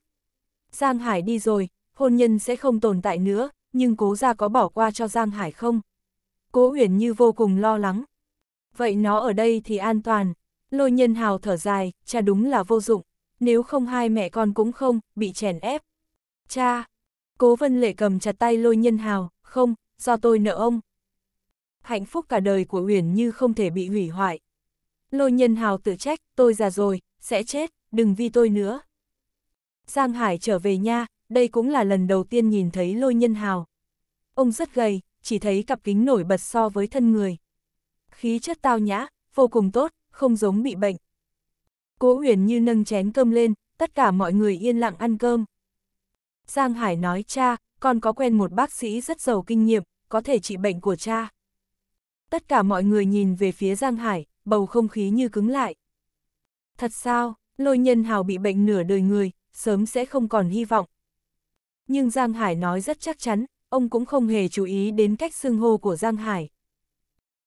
Giang Hải đi rồi, hôn nhân sẽ không tồn tại nữa, nhưng cố ra có bỏ qua cho Giang Hải không? Cố Uyển Như vô cùng lo lắng. Vậy nó ở đây thì an toàn. Lôi nhân hào thở dài, cha đúng là vô dụng. Nếu không hai mẹ con cũng không, bị chèn ép. Cha! Cố Vân Lệ cầm chặt tay lôi nhân hào, không, do tôi nợ ông. Hạnh phúc cả đời của Uyển Như không thể bị hủy hoại. Lôi nhân hào tự trách, tôi già rồi, sẽ chết, đừng vì tôi nữa. Giang Hải trở về nha, đây cũng là lần đầu tiên nhìn thấy lôi nhân hào. Ông rất gầy, chỉ thấy cặp kính nổi bật so với thân người. Khí chất tao nhã, vô cùng tốt, không giống bị bệnh. Cố Huyền như nâng chén cơm lên, tất cả mọi người yên lặng ăn cơm. Giang Hải nói cha, con có quen một bác sĩ rất giàu kinh nghiệm, có thể trị bệnh của cha. Tất cả mọi người nhìn về phía Giang Hải, bầu không khí như cứng lại. Thật sao, lôi nhân hào bị bệnh nửa đời người, sớm sẽ không còn hy vọng. Nhưng Giang Hải nói rất chắc chắn, ông cũng không hề chú ý đến cách xưng hô của Giang Hải.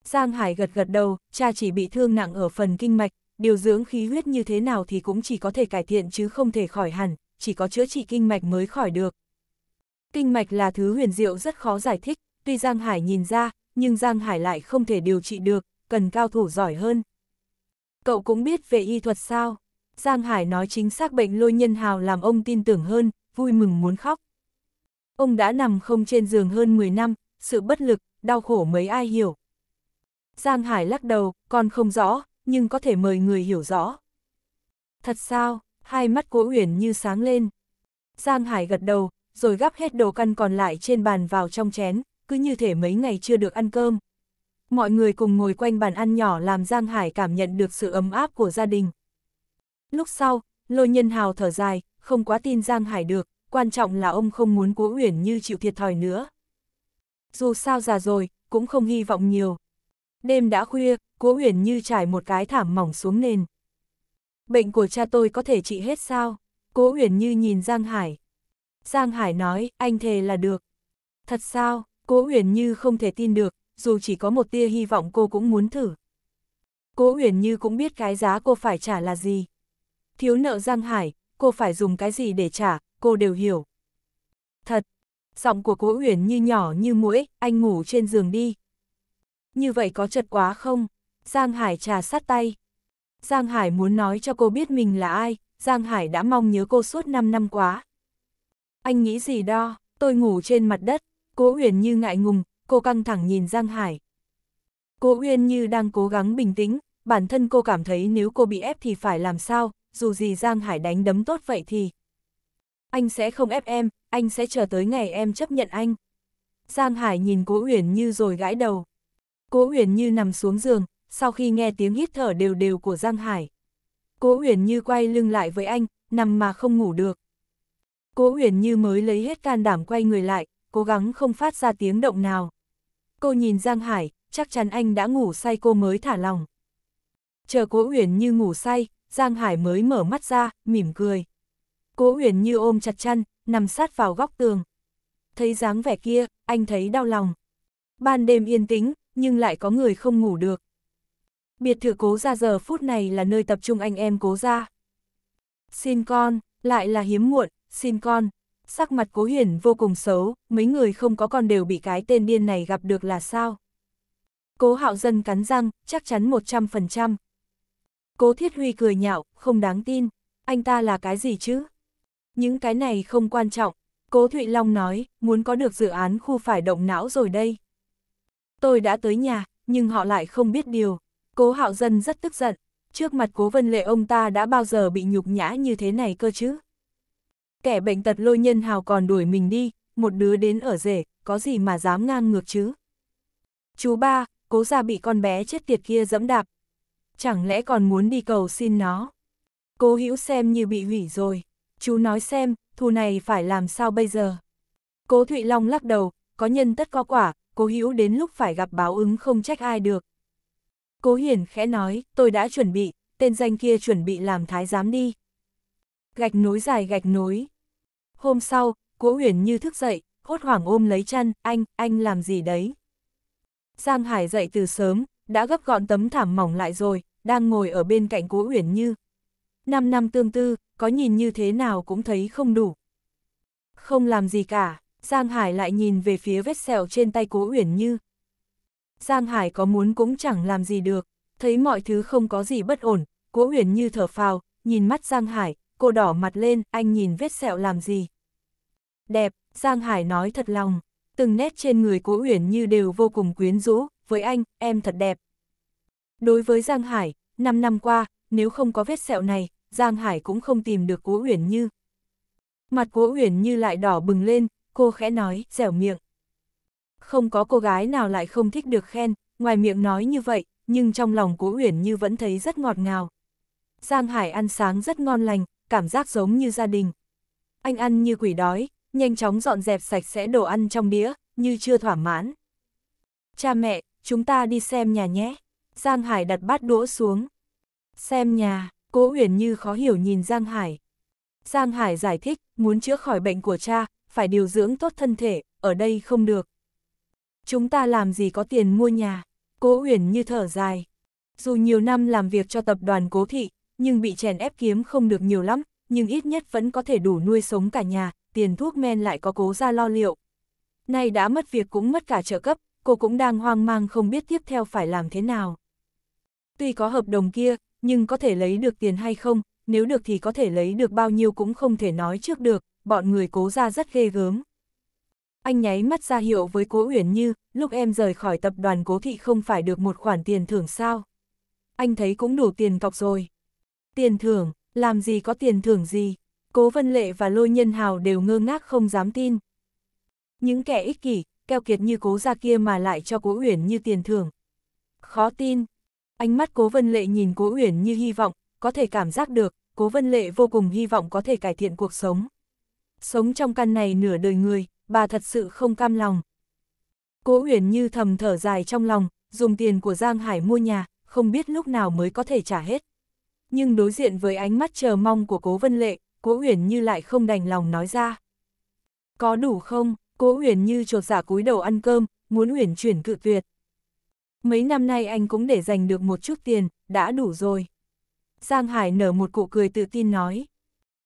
Giang Hải gật gật đầu, cha chỉ bị thương nặng ở phần kinh mạch, điều dưỡng khí huyết như thế nào thì cũng chỉ có thể cải thiện chứ không thể khỏi hẳn, chỉ có chữa trị kinh mạch mới khỏi được. Kinh mạch là thứ huyền diệu rất khó giải thích, tuy Giang Hải nhìn ra, nhưng Giang Hải lại không thể điều trị được, cần cao thủ giỏi hơn. Cậu cũng biết về y thuật sao? Giang Hải nói chính xác bệnh lôi nhân hào làm ông tin tưởng hơn, vui mừng muốn khóc. Ông đã nằm không trên giường hơn 10 năm, sự bất lực, đau khổ mấy ai hiểu. Giang Hải lắc đầu, con không rõ, nhưng có thể mời người hiểu rõ. Thật sao, hai mắt cố uyển như sáng lên. Giang Hải gật đầu, rồi gắp hết đồ căn còn lại trên bàn vào trong chén, cứ như thể mấy ngày chưa được ăn cơm. Mọi người cùng ngồi quanh bàn ăn nhỏ làm Giang Hải cảm nhận được sự ấm áp của gia đình. Lúc sau, lôi nhân hào thở dài, không quá tin Giang Hải được, quan trọng là ông không muốn cố uyển như chịu thiệt thòi nữa. Dù sao già rồi, cũng không hy vọng nhiều. Đêm đã khuya, cố uyển như trải một cái thảm mỏng xuống nền. Bệnh của cha tôi có thể trị hết sao? Cố uyển như nhìn Giang Hải. Giang Hải nói, anh thề là được. Thật sao, cố uyển như không thể tin được, dù chỉ có một tia hy vọng cô cũng muốn thử. Cố uyển như cũng biết cái giá cô phải trả là gì thiếu nợ Giang Hải, cô phải dùng cái gì để trả, cô đều hiểu. Thật, giọng của cố Uyển như nhỏ như mũi, anh ngủ trên giường đi. Như vậy có chật quá không? Giang Hải trà sát tay. Giang Hải muốn nói cho cô biết mình là ai, Giang Hải đã mong nhớ cô suốt 5 năm quá. Anh nghĩ gì đó, tôi ngủ trên mặt đất, cố Uyển như ngại ngùng, cô căng thẳng nhìn Giang Hải. Cố Uyên như đang cố gắng bình tĩnh, bản thân cô cảm thấy nếu cô bị ép thì phải làm sao, dù gì Giang Hải đánh đấm tốt vậy thì... Anh sẽ không ép em, anh sẽ chờ tới ngày em chấp nhận anh. Giang Hải nhìn Cố Uyển Như rồi gãi đầu. Cố Uyển Như nằm xuống giường, sau khi nghe tiếng hít thở đều đều của Giang Hải. Cố Uyển Như quay lưng lại với anh, nằm mà không ngủ được. Cố Uyển Như mới lấy hết can đảm quay người lại, cố gắng không phát ra tiếng động nào. Cô nhìn Giang Hải, chắc chắn anh đã ngủ say cô mới thả lòng. Chờ Cố Uyển Như ngủ say, Giang Hải mới mở mắt ra, mỉm cười. Cố Huyền như ôm chặt chăn, nằm sát vào góc tường. Thấy dáng vẻ kia, anh thấy đau lòng. Ban đêm yên tĩnh, nhưng lại có người không ngủ được. Biệt thự cố ra giờ phút này là nơi tập trung anh em cố ra. Xin con, lại là hiếm muộn, xin con. Sắc mặt cố huyền vô cùng xấu, mấy người không có con đều bị cái tên điên này gặp được là sao. Cố hạo dân cắn răng, chắc chắn 100%. Cố Thiết Huy cười nhạo, không đáng tin, anh ta là cái gì chứ? Những cái này không quan trọng, Cố Thụy Long nói, muốn có được dự án khu phải động não rồi đây. Tôi đã tới nhà, nhưng họ lại không biết điều. Cố Hạo Dân rất tức giận, trước mặt Cố Vân Lệ ông ta đã bao giờ bị nhục nhã như thế này cơ chứ? Kẻ bệnh tật lôi nhân hào còn đuổi mình đi, một đứa đến ở rể, có gì mà dám ngang ngược chứ? Chú ba, cố ra bị con bé chết tiệt kia dẫm đạp, chẳng lẽ còn muốn đi cầu xin nó. Cố hữu xem như bị hủy rồi, chú nói xem, thù này phải làm sao bây giờ. Cố Thụy Long lắc đầu, có nhân tất có quả, cố hữu đến lúc phải gặp báo ứng không trách ai được. Cố Hiển khẽ nói, tôi đã chuẩn bị, tên danh kia chuẩn bị làm thái giám đi. Gạch nối dài gạch nối. Hôm sau, cố huyền như thức dậy, hốt hoảng ôm lấy chăn, anh, anh làm gì đấy? Giang Hải dậy từ sớm, đã gấp gọn tấm thảm mỏng lại rồi, đang ngồi ở bên cạnh Cố Uyển Như. Năm năm tương tư, có nhìn như thế nào cũng thấy không đủ. Không làm gì cả, Giang Hải lại nhìn về phía vết sẹo trên tay Cố Uyển Như. Giang Hải có muốn cũng chẳng làm gì được, thấy mọi thứ không có gì bất ổn, Cố Uyển Như thở phào, nhìn mắt Giang Hải, cô đỏ mặt lên, anh nhìn vết sẹo làm gì. Đẹp, Giang Hải nói thật lòng, từng nét trên người Cố Uyển Như đều vô cùng quyến rũ, với anh, em thật đẹp, Đối với Giang Hải, 5 năm qua, nếu không có vết sẹo này, Giang Hải cũng không tìm được Cố Uyển Như. Mặt Cố Uyển Như lại đỏ bừng lên, cô khẽ nói, dẻo miệng. Không có cô gái nào lại không thích được khen, ngoài miệng nói như vậy, nhưng trong lòng Cố Uyển Như vẫn thấy rất ngọt ngào. Giang Hải ăn sáng rất ngon lành, cảm giác giống như gia đình. Anh ăn như quỷ đói, nhanh chóng dọn dẹp sạch sẽ đồ ăn trong đĩa, như chưa thỏa mãn. Cha mẹ, chúng ta đi xem nhà nhé. Giang Hải đặt bát đũa xuống. Xem nhà, Cố Huyền Như khó hiểu nhìn Giang Hải. Giang Hải giải thích, muốn chữa khỏi bệnh của cha, phải điều dưỡng tốt thân thể, ở đây không được. Chúng ta làm gì có tiền mua nhà? Cố Huyền Như thở dài. Dù nhiều năm làm việc cho tập đoàn Cố Thị, nhưng bị chèn ép kiếm không được nhiều lắm, nhưng ít nhất vẫn có thể đủ nuôi sống cả nhà, tiền thuốc men lại có cố ra lo liệu. Nay đã mất việc cũng mất cả trợ cấp, cô cũng đang hoang mang không biết tiếp theo phải làm thế nào. Tuy có hợp đồng kia, nhưng có thể lấy được tiền hay không, nếu được thì có thể lấy được bao nhiêu cũng không thể nói trước được, bọn người cố ra rất ghê gớm. Anh nháy mắt ra hiệu với cố Uyển Như, lúc em rời khỏi tập đoàn cố thị không phải được một khoản tiền thưởng sao. Anh thấy cũng đủ tiền cọc rồi. Tiền thưởng, làm gì có tiền thưởng gì. Cố Vân Lệ và Lôi Nhân Hào đều ngơ ngác không dám tin. Những kẻ ích kỷ, keo kiệt như cố gia kia mà lại cho cố Uyển Như tiền thưởng. Khó tin, Ánh mắt Cố Vân Lệ nhìn Cố Uyển như hy vọng, có thể cảm giác được, Cố Vân Lệ vô cùng hy vọng có thể cải thiện cuộc sống. Sống trong căn này nửa đời người, bà thật sự không cam lòng. Cố Uyển như thầm thở dài trong lòng, dùng tiền của Giang Hải mua nhà, không biết lúc nào mới có thể trả hết. Nhưng đối diện với ánh mắt chờ mong của Cố Vân Lệ, Cố Uyển như lại không đành lòng nói ra. Có đủ không? Cố Uyển như chột dạ cúi đầu ăn cơm, muốn Uyển chuyển cự tuyệt. Mấy năm nay anh cũng để dành được một chút tiền, đã đủ rồi. Giang Hải nở một cụ cười tự tin nói.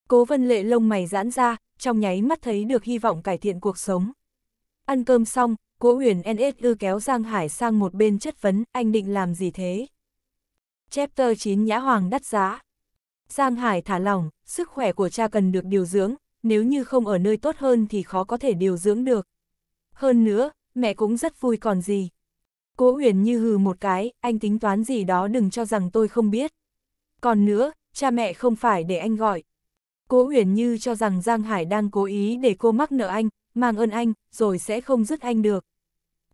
Cố vân lệ lông mày giãn ra, trong nháy mắt thấy được hy vọng cải thiện cuộc sống. Ăn cơm xong, cố huyền NSU kéo Giang Hải sang một bên chất vấn, anh định làm gì thế? Chapter 9 Nhã Hoàng đắt giá. Giang Hải thả lòng, sức khỏe của cha cần được điều dưỡng, nếu như không ở nơi tốt hơn thì khó có thể điều dưỡng được. Hơn nữa, mẹ cũng rất vui còn gì. Cố huyền như hừ một cái, anh tính toán gì đó đừng cho rằng tôi không biết. Còn nữa, cha mẹ không phải để anh gọi. Cố huyền như cho rằng Giang Hải đang cố ý để cô mắc nợ anh, mang ơn anh, rồi sẽ không dứt anh được.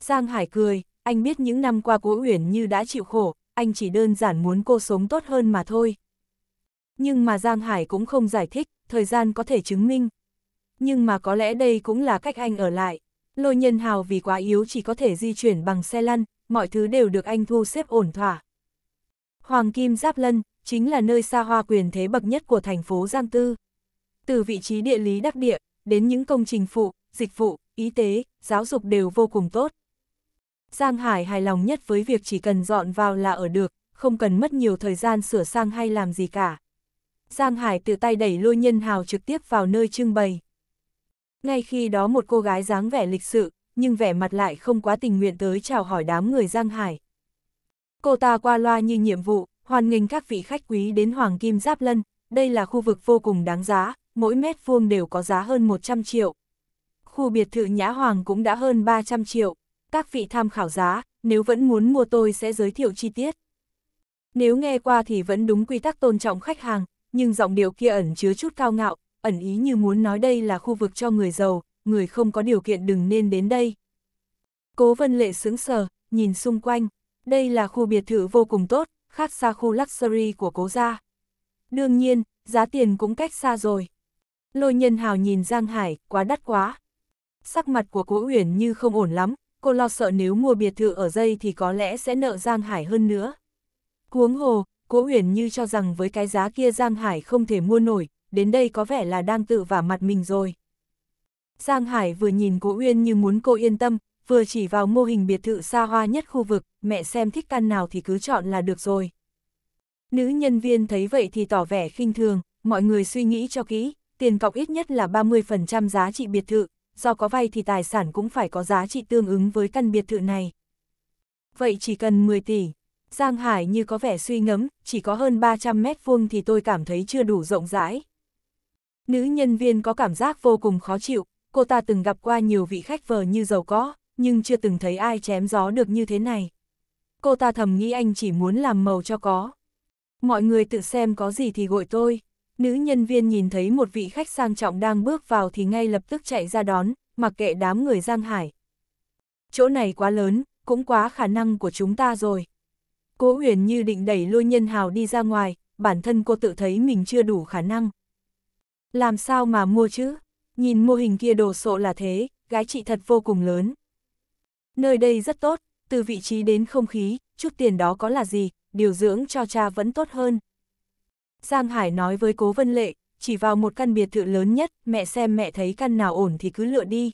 Giang Hải cười, anh biết những năm qua cố huyền như đã chịu khổ, anh chỉ đơn giản muốn cô sống tốt hơn mà thôi. Nhưng mà Giang Hải cũng không giải thích, thời gian có thể chứng minh. Nhưng mà có lẽ đây cũng là cách anh ở lại. Lôi nhân hào vì quá yếu chỉ có thể di chuyển bằng xe lăn, mọi thứ đều được anh thu xếp ổn thỏa. Hoàng Kim Giáp Lân, chính là nơi xa hoa quyền thế bậc nhất của thành phố Giang Tư. Từ vị trí địa lý đắc địa, đến những công trình phụ, dịch vụ, y tế, giáo dục đều vô cùng tốt. Giang Hải hài lòng nhất với việc chỉ cần dọn vào là ở được, không cần mất nhiều thời gian sửa sang hay làm gì cả. Giang Hải tự tay đẩy lôi nhân hào trực tiếp vào nơi trưng bày. Ngay khi đó một cô gái dáng vẻ lịch sự, nhưng vẻ mặt lại không quá tình nguyện tới chào hỏi đám người Giang Hải. Cô ta qua loa như nhiệm vụ, hoàn nghênh các vị khách quý đến Hoàng Kim Giáp Lân, đây là khu vực vô cùng đáng giá, mỗi mét vuông đều có giá hơn 100 triệu. Khu biệt thự Nhã Hoàng cũng đã hơn 300 triệu. Các vị tham khảo giá, nếu vẫn muốn mua tôi sẽ giới thiệu chi tiết. Nếu nghe qua thì vẫn đúng quy tắc tôn trọng khách hàng, nhưng giọng điệu kia ẩn chứa chút cao ngạo, ẩn ý như muốn nói đây là khu vực cho người giàu, người không có điều kiện đừng nên đến đây. Cố Vân Lệ sững sờ, nhìn xung quanh, đây là khu biệt thự vô cùng tốt, khác xa khu luxury của cố gia. Đương nhiên, giá tiền cũng cách xa rồi. Lôi nhân hào nhìn Giang Hải, quá đắt quá. Sắc mặt của cố Uyển như không ổn lắm, cô lo sợ nếu mua biệt thự ở dây thì có lẽ sẽ nợ Giang Hải hơn nữa. Cuống hồ, cố Uyển như cho rằng với cái giá kia Giang Hải không thể mua nổi, đến đây có vẻ là đang tự vả mặt mình rồi. Giang Hải vừa nhìn Cố Uyên như muốn cô yên tâm, vừa chỉ vào mô hình biệt thự xa hoa nhất khu vực, mẹ xem thích căn nào thì cứ chọn là được rồi. Nữ nhân viên thấy vậy thì tỏ vẻ khinh thường, mọi người suy nghĩ cho kỹ, tiền cọc ít nhất là 30% giá trị biệt thự, do có vay thì tài sản cũng phải có giá trị tương ứng với căn biệt thự này. Vậy chỉ cần 10 tỷ. Giang Hải như có vẻ suy ngẫm, chỉ có hơn 300 mét vuông thì tôi cảm thấy chưa đủ rộng rãi. Nữ nhân viên có cảm giác vô cùng khó chịu, cô ta từng gặp qua nhiều vị khách vờ như giàu có, nhưng chưa từng thấy ai chém gió được như thế này. Cô ta thầm nghĩ anh chỉ muốn làm màu cho có. Mọi người tự xem có gì thì gọi tôi. Nữ nhân viên nhìn thấy một vị khách sang trọng đang bước vào thì ngay lập tức chạy ra đón, mặc kệ đám người Giang Hải. Chỗ này quá lớn, cũng quá khả năng của chúng ta rồi. Cố Huyền như định đẩy lôi nhân hào đi ra ngoài, bản thân cô tự thấy mình chưa đủ khả năng, làm sao mà mua chứ? Nhìn mô hình kia đồ sộ là thế, gái chị thật vô cùng lớn. Nơi đây rất tốt, từ vị trí đến không khí, chút tiền đó có là gì, điều dưỡng cho cha vẫn tốt hơn. Giang Hải nói với Cố Vân Lệ, chỉ vào một căn biệt thự lớn nhất, mẹ xem mẹ thấy căn nào ổn thì cứ lựa đi.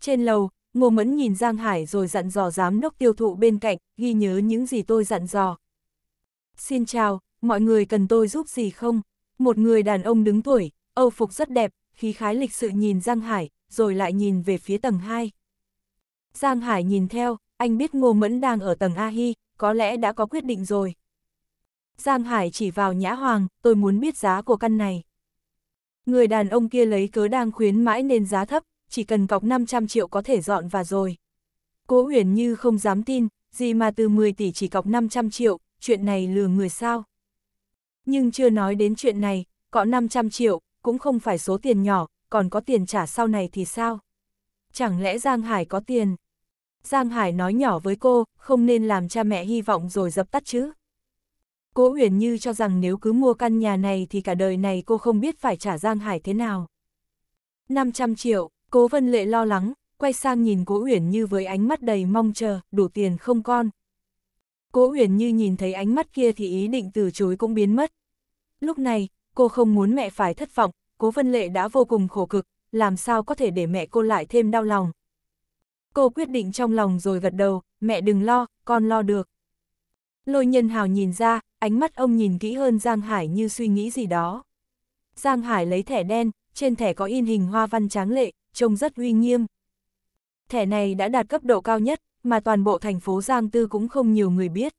Trên lầu, Ngô Mẫn nhìn Giang Hải rồi dặn dò giám đốc tiêu thụ bên cạnh, ghi nhớ những gì tôi dặn dò. Xin chào, mọi người cần tôi giúp gì không? Một người đàn ông đứng tuổi, âu phục rất đẹp, khí khái lịch sự nhìn Giang Hải, rồi lại nhìn về phía tầng 2. Giang Hải nhìn theo, anh biết Ngô Mẫn đang ở tầng A Hi, có lẽ đã có quyết định rồi. Giang Hải chỉ vào Nhã Hoàng, tôi muốn biết giá của căn này. Người đàn ông kia lấy cớ đang khuyến mãi nên giá thấp, chỉ cần cọc 500 triệu có thể dọn và rồi. Cố Huyền Như không dám tin, gì mà từ 10 tỷ chỉ cọc 500 triệu, chuyện này lừa người sao? Nhưng chưa nói đến chuyện này, có 500 triệu, cũng không phải số tiền nhỏ, còn có tiền trả sau này thì sao? Chẳng lẽ Giang Hải có tiền? Giang Hải nói nhỏ với cô, không nên làm cha mẹ hy vọng rồi dập tắt chứ. Cố Uyển Như cho rằng nếu cứ mua căn nhà này thì cả đời này cô không biết phải trả Giang Hải thế nào. 500 triệu, Cố Vân Lệ lo lắng, quay sang nhìn Cố Uyển Như với ánh mắt đầy mong chờ, đủ tiền không con, Cố huyền như nhìn thấy ánh mắt kia thì ý định từ chối cũng biến mất. Lúc này, cô không muốn mẹ phải thất vọng, cố vân lệ đã vô cùng khổ cực, làm sao có thể để mẹ cô lại thêm đau lòng. Cô quyết định trong lòng rồi gật đầu, mẹ đừng lo, con lo được. Lôi nhân hào nhìn ra, ánh mắt ông nhìn kỹ hơn Giang Hải như suy nghĩ gì đó. Giang Hải lấy thẻ đen, trên thẻ có in hình hoa văn tráng lệ, trông rất uy nghiêm. Thẻ này đã đạt cấp độ cao nhất, mà toàn bộ thành phố Giang Tư cũng không nhiều người biết.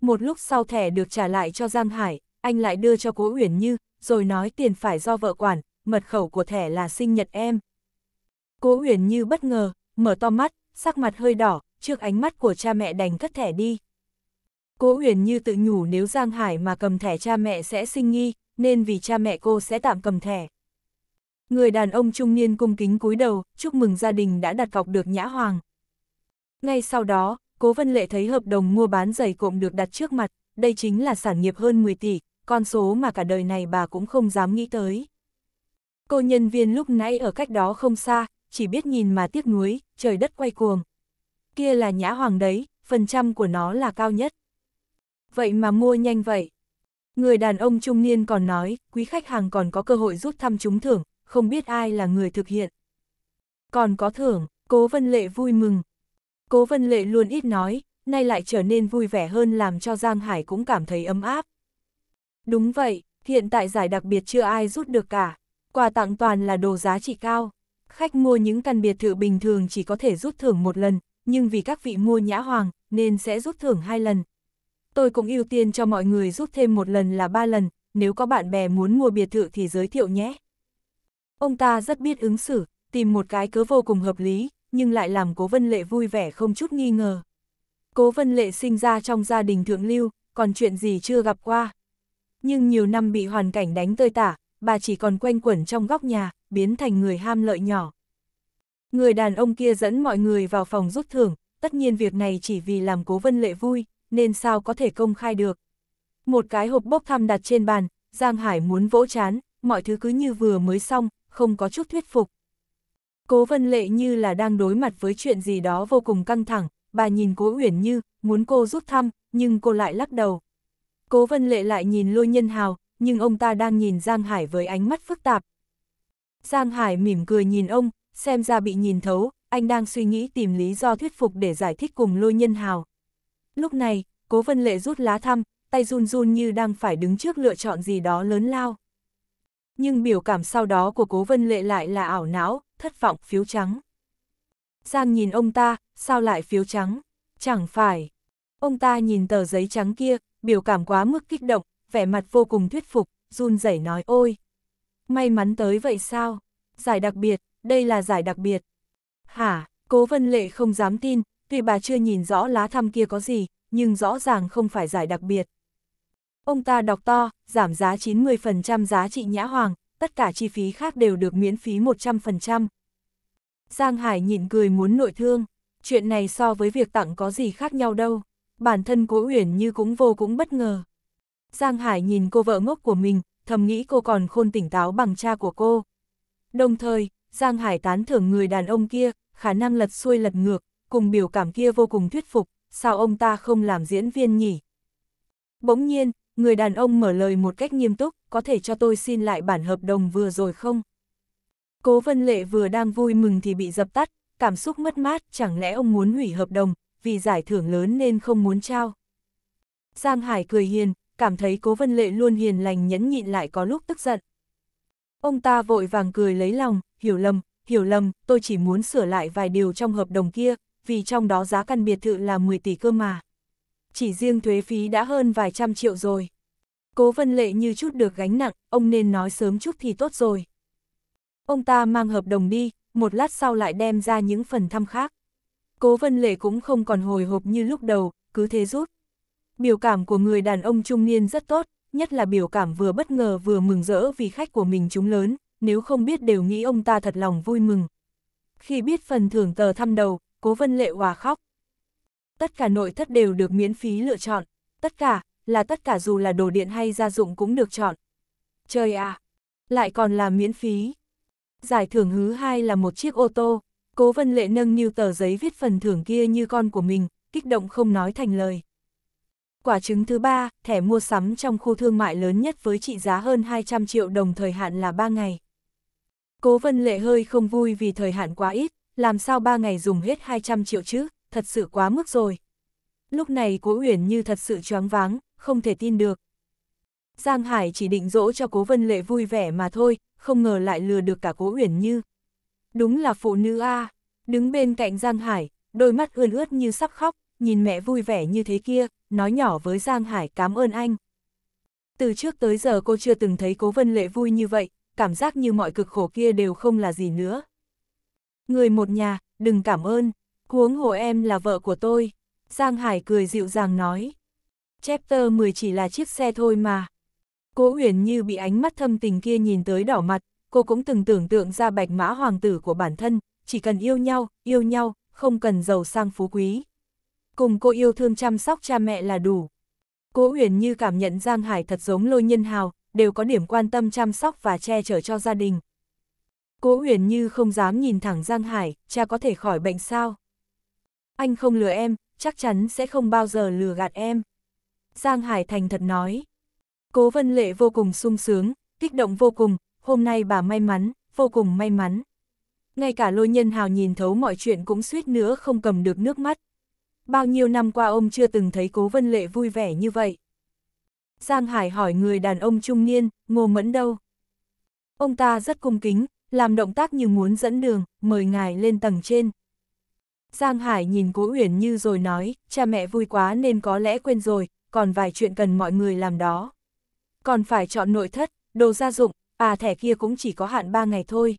Một lúc sau thẻ được trả lại cho Giang Hải, anh lại đưa cho Cố Uyển Như, rồi nói tiền phải do vợ quản, mật khẩu của thẻ là sinh nhật em. Cố Uyển Như bất ngờ, mở to mắt, sắc mặt hơi đỏ, trước ánh mắt của cha mẹ đành cất thẻ đi. Cố Uyển Như tự nhủ nếu Giang Hải mà cầm thẻ cha mẹ sẽ sinh nghi, nên vì cha mẹ cô sẽ tạm cầm thẻ. Người đàn ông trung niên cung kính cúi đầu, chúc mừng gia đình đã đặt cọc được nhã hoàng. Ngay sau đó, Cố Vân Lệ thấy hợp đồng mua bán giày cộm được đặt trước mặt, đây chính là sản nghiệp hơn 10 tỷ, con số mà cả đời này bà cũng không dám nghĩ tới. Cô nhân viên lúc nãy ở cách đó không xa, chỉ biết nhìn mà tiếc nuối, trời đất quay cuồng. Kia là nhã hoàng đấy, phần trăm của nó là cao nhất. Vậy mà mua nhanh vậy. Người đàn ông trung niên còn nói, quý khách hàng còn có cơ hội rút thăm trúng thưởng, không biết ai là người thực hiện. Còn có thưởng, cố vân lệ vui mừng, Cố Vân Lệ luôn ít nói, nay lại trở nên vui vẻ hơn làm cho Giang Hải cũng cảm thấy ấm áp. Đúng vậy, hiện tại giải đặc biệt chưa ai rút được cả. Quà tặng toàn là đồ giá trị cao. Khách mua những căn biệt thự bình thường chỉ có thể rút thưởng một lần, nhưng vì các vị mua nhã hoàng nên sẽ rút thưởng hai lần. Tôi cũng ưu tiên cho mọi người rút thêm một lần là ba lần, nếu có bạn bè muốn mua biệt thự thì giới thiệu nhé. Ông ta rất biết ứng xử, tìm một cái cớ vô cùng hợp lý, nhưng lại làm Cố Vân Lệ vui vẻ không chút nghi ngờ. Cố Vân Lệ sinh ra trong gia đình thượng lưu, còn chuyện gì chưa gặp qua. Nhưng nhiều năm bị hoàn cảnh đánh tơi tả, bà chỉ còn quanh quẩn trong góc nhà, biến thành người ham lợi nhỏ. Người đàn ông kia dẫn mọi người vào phòng rút thưởng, tất nhiên việc này chỉ vì làm Cố Vân Lệ vui, nên sao có thể công khai được. Một cái hộp bốc thăm đặt trên bàn, Giang Hải muốn vỗ chán, mọi thứ cứ như vừa mới xong, không có chút thuyết phục. Cố Vân Lệ như là đang đối mặt với chuyện gì đó vô cùng căng thẳng, bà nhìn Cố Uyển Như, muốn cô giúp thăm, nhưng cô lại lắc đầu. Cố Vân Lệ lại nhìn Lôi Nhân Hào, nhưng ông ta đang nhìn Giang Hải với ánh mắt phức tạp. Giang Hải mỉm cười nhìn ông, xem ra bị nhìn thấu, anh đang suy nghĩ tìm lý do thuyết phục để giải thích cùng Lôi Nhân Hào. Lúc này, Cố Vân Lệ rút lá thăm, tay run run như đang phải đứng trước lựa chọn gì đó lớn lao nhưng biểu cảm sau đó của cố vân lệ lại là ảo não, thất vọng, phiếu trắng. Giang nhìn ông ta, sao lại phiếu trắng? Chẳng phải. Ông ta nhìn tờ giấy trắng kia, biểu cảm quá mức kích động, vẻ mặt vô cùng thuyết phục, run rẩy nói ôi. May mắn tới vậy sao? Giải đặc biệt, đây là giải đặc biệt. Hả, cố vân lệ không dám tin, tuy bà chưa nhìn rõ lá thăm kia có gì, nhưng rõ ràng không phải giải đặc biệt. Ông ta đọc to, giảm giá 90% giá trị nhã hoàng, tất cả chi phí khác đều được miễn phí 100%. Giang Hải nhịn cười muốn nội thương, chuyện này so với việc tặng có gì khác nhau đâu, bản thân cố uyển như cũng vô cũng bất ngờ. Giang Hải nhìn cô vợ ngốc của mình, thầm nghĩ cô còn khôn tỉnh táo bằng cha của cô. Đồng thời, Giang Hải tán thưởng người đàn ông kia, khả năng lật xuôi lật ngược, cùng biểu cảm kia vô cùng thuyết phục, sao ông ta không làm diễn viên nhỉ? Bỗng nhiên, Người đàn ông mở lời một cách nghiêm túc, có thể cho tôi xin lại bản hợp đồng vừa rồi không? Cố Vân Lệ vừa đang vui mừng thì bị dập tắt, cảm xúc mất mát, chẳng lẽ ông muốn hủy hợp đồng, vì giải thưởng lớn nên không muốn trao. Giang Hải cười hiền, cảm thấy Cố Vân Lệ luôn hiền lành nhẫn nhịn lại có lúc tức giận. Ông ta vội vàng cười lấy lòng, hiểu lầm, hiểu lầm, tôi chỉ muốn sửa lại vài điều trong hợp đồng kia, vì trong đó giá căn biệt thự là 10 tỷ cơ mà chỉ riêng thuế phí đã hơn vài trăm triệu rồi. Cố Vân Lệ như chút được gánh nặng, ông nên nói sớm chút thì tốt rồi. Ông ta mang hợp đồng đi, một lát sau lại đem ra những phần thăm khác. Cố Vân Lệ cũng không còn hồi hộp như lúc đầu, cứ thế rút. Biểu cảm của người đàn ông trung niên rất tốt, nhất là biểu cảm vừa bất ngờ vừa mừng rỡ vì khách của mình chúng lớn, nếu không biết đều nghĩ ông ta thật lòng vui mừng. Khi biết phần thưởng tờ thăm đầu, Cố Vân Lệ hòa khóc tất cả nội thất đều được miễn phí lựa chọn, tất cả, là tất cả dù là đồ điện hay gia dụng cũng được chọn. Trời à, lại còn là miễn phí. Giải thưởng thứ hai là một chiếc ô tô, cố vân lệ nâng niu tờ giấy viết phần thưởng kia như con của mình, kích động không nói thành lời. Quả trứng thứ ba, thẻ mua sắm trong khu thương mại lớn nhất với trị giá hơn 200 triệu đồng thời hạn là 3 ngày. Cố Vân Lệ hơi không vui vì thời hạn quá ít, làm sao 3 ngày dùng hết 200 triệu chứ? thật sự quá mức rồi. Lúc này Cố Uyển như thật sự choáng váng, không thể tin được. Giang Hải chỉ định dỗ cho Cố Vân Lệ vui vẻ mà thôi, không ngờ lại lừa được cả Cố Uyển Như. Đúng là phụ nữ a. Đứng bên cạnh Giang Hải, đôi mắt ươn ướt như sắp khóc, nhìn mẹ vui vẻ như thế kia, nói nhỏ với Giang Hải cảm ơn anh. Từ trước tới giờ cô chưa từng thấy Cố Vân Lệ vui như vậy, cảm giác như mọi cực khổ kia đều không là gì nữa. Người một nhà, đừng cảm ơn. Huống hồ em là vợ của tôi. Giang Hải cười dịu dàng nói. Chapter 10 chỉ là chiếc xe thôi mà. Cố Huyền như bị ánh mắt thâm tình kia nhìn tới đỏ mặt, cô cũng từng tưởng tượng ra bạch mã hoàng tử của bản thân, chỉ cần yêu nhau, yêu nhau, không cần giàu sang phú quý. Cùng cô yêu thương chăm sóc cha mẹ là đủ. Cố Huyền như cảm nhận Giang Hải thật giống lôi nhân hào, đều có điểm quan tâm chăm sóc và che chở cho gia đình. Cố Huyền như không dám nhìn thẳng Giang Hải, cha có thể khỏi bệnh sao? anh không lừa em, chắc chắn sẽ không bao giờ lừa gạt em. Giang Hải thành thật nói. Cố Vân Lệ vô cùng sung sướng, kích động vô cùng, hôm nay bà may mắn, vô cùng may mắn. Ngay cả lôi nhân hào nhìn thấu mọi chuyện cũng suýt nữa không cầm được nước mắt. Bao nhiêu năm qua ông chưa từng thấy Cố Vân Lệ vui vẻ như vậy. Giang Hải hỏi người đàn ông trung niên, ngô mẫn đâu? Ông ta rất cung kính, làm động tác như muốn dẫn đường, mời ngài lên tầng trên. Giang Hải nhìn Cố Uyển Như rồi nói, cha mẹ vui quá nên có lẽ quên rồi, còn vài chuyện cần mọi người làm đó. Còn phải chọn nội thất, đồ gia dụng, à thẻ kia cũng chỉ có hạn 3 ngày thôi.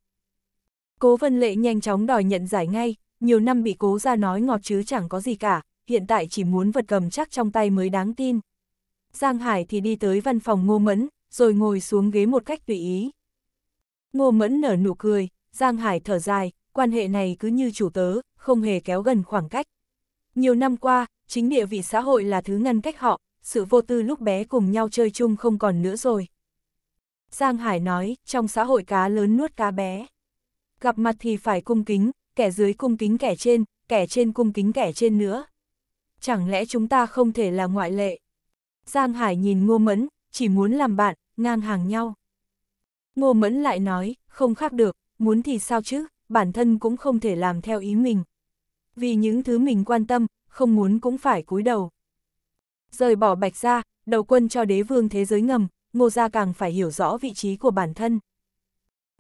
Cố Vân Lệ nhanh chóng đòi nhận giải ngay, nhiều năm bị cố ra nói ngọt chứ chẳng có gì cả, hiện tại chỉ muốn vật cầm chắc trong tay mới đáng tin. Giang Hải thì đi tới văn phòng Ngô Mẫn, rồi ngồi xuống ghế một cách tùy ý. Ngô Mẫn nở nụ cười, Giang Hải thở dài, quan hệ này cứ như chủ tớ, không hề kéo gần khoảng cách. Nhiều năm qua, chính địa vị xã hội là thứ ngăn cách họ, sự vô tư lúc bé cùng nhau chơi chung không còn nữa rồi. Giang Hải nói, trong xã hội cá lớn nuốt cá bé. Gặp mặt thì phải cung kính, kẻ dưới cung kính kẻ trên, kẻ trên cung kính kẻ trên nữa. Chẳng lẽ chúng ta không thể là ngoại lệ? Giang Hải nhìn Ngô Mẫn, chỉ muốn làm bạn, ngang hàng nhau. Ngô Mẫn lại nói, không khác được, muốn thì sao chứ, bản thân cũng không thể làm theo ý mình. Vì những thứ mình quan tâm, không muốn cũng phải cúi đầu. Rời bỏ Bạch Gia, đầu quân cho đế vương thế giới ngầm, Ngô Gia càng phải hiểu rõ vị trí của bản thân.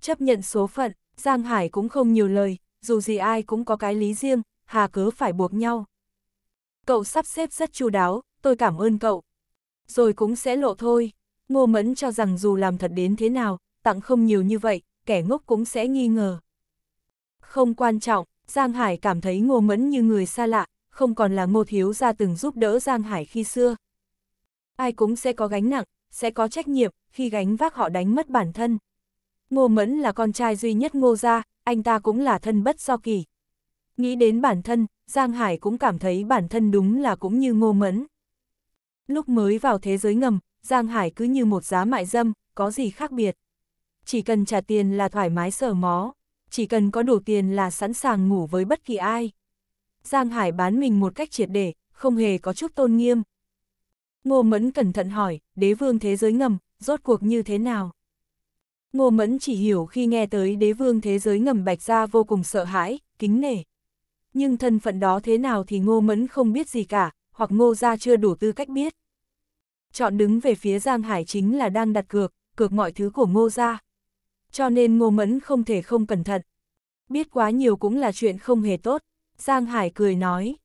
Chấp nhận số phận, Giang Hải cũng không nhiều lời, dù gì ai cũng có cái lý riêng, hà cớ phải buộc nhau. Cậu sắp xếp rất chu đáo, tôi cảm ơn cậu. Rồi cũng sẽ lộ thôi. Ngô Mẫn cho rằng dù làm thật đến thế nào, tặng không nhiều như vậy, kẻ ngốc cũng sẽ nghi ngờ không quan trọng, Giang Hải cảm thấy Ngô Mẫn như người xa lạ, không còn là Ngô Thiếu Gia từng giúp đỡ Giang Hải khi xưa. Ai cũng sẽ có gánh nặng, sẽ có trách nhiệm, khi gánh vác họ đánh mất bản thân. Ngô Mẫn là con trai duy nhất Ngô Gia, anh ta cũng là thân bất do kỳ. Nghĩ đến bản thân, Giang Hải cũng cảm thấy bản thân đúng là cũng như Ngô Mẫn. Lúc mới vào thế giới ngầm, Giang Hải cứ như một giá mại dâm, có gì khác biệt. Chỉ cần trả tiền là thoải mái sờ mó chỉ cần có đủ tiền là sẵn sàng ngủ với bất kỳ ai. Giang Hải bán mình một cách triệt để, không hề có chút tôn nghiêm. Ngô Mẫn cẩn thận hỏi, đế vương thế giới ngầm, rốt cuộc như thế nào? Ngô Mẫn chỉ hiểu khi nghe tới đế vương thế giới ngầm bạch ra vô cùng sợ hãi, kính nể. Nhưng thân phận đó thế nào thì Ngô Mẫn không biết gì cả, hoặc Ngô Gia chưa đủ tư cách biết. Chọn đứng về phía Giang Hải chính là đang đặt cược, cược mọi thứ của Ngô Gia cho nên Ngô Mẫn không thể không cẩn thận. Biết quá nhiều cũng là chuyện không hề tốt, Giang Hải cười nói.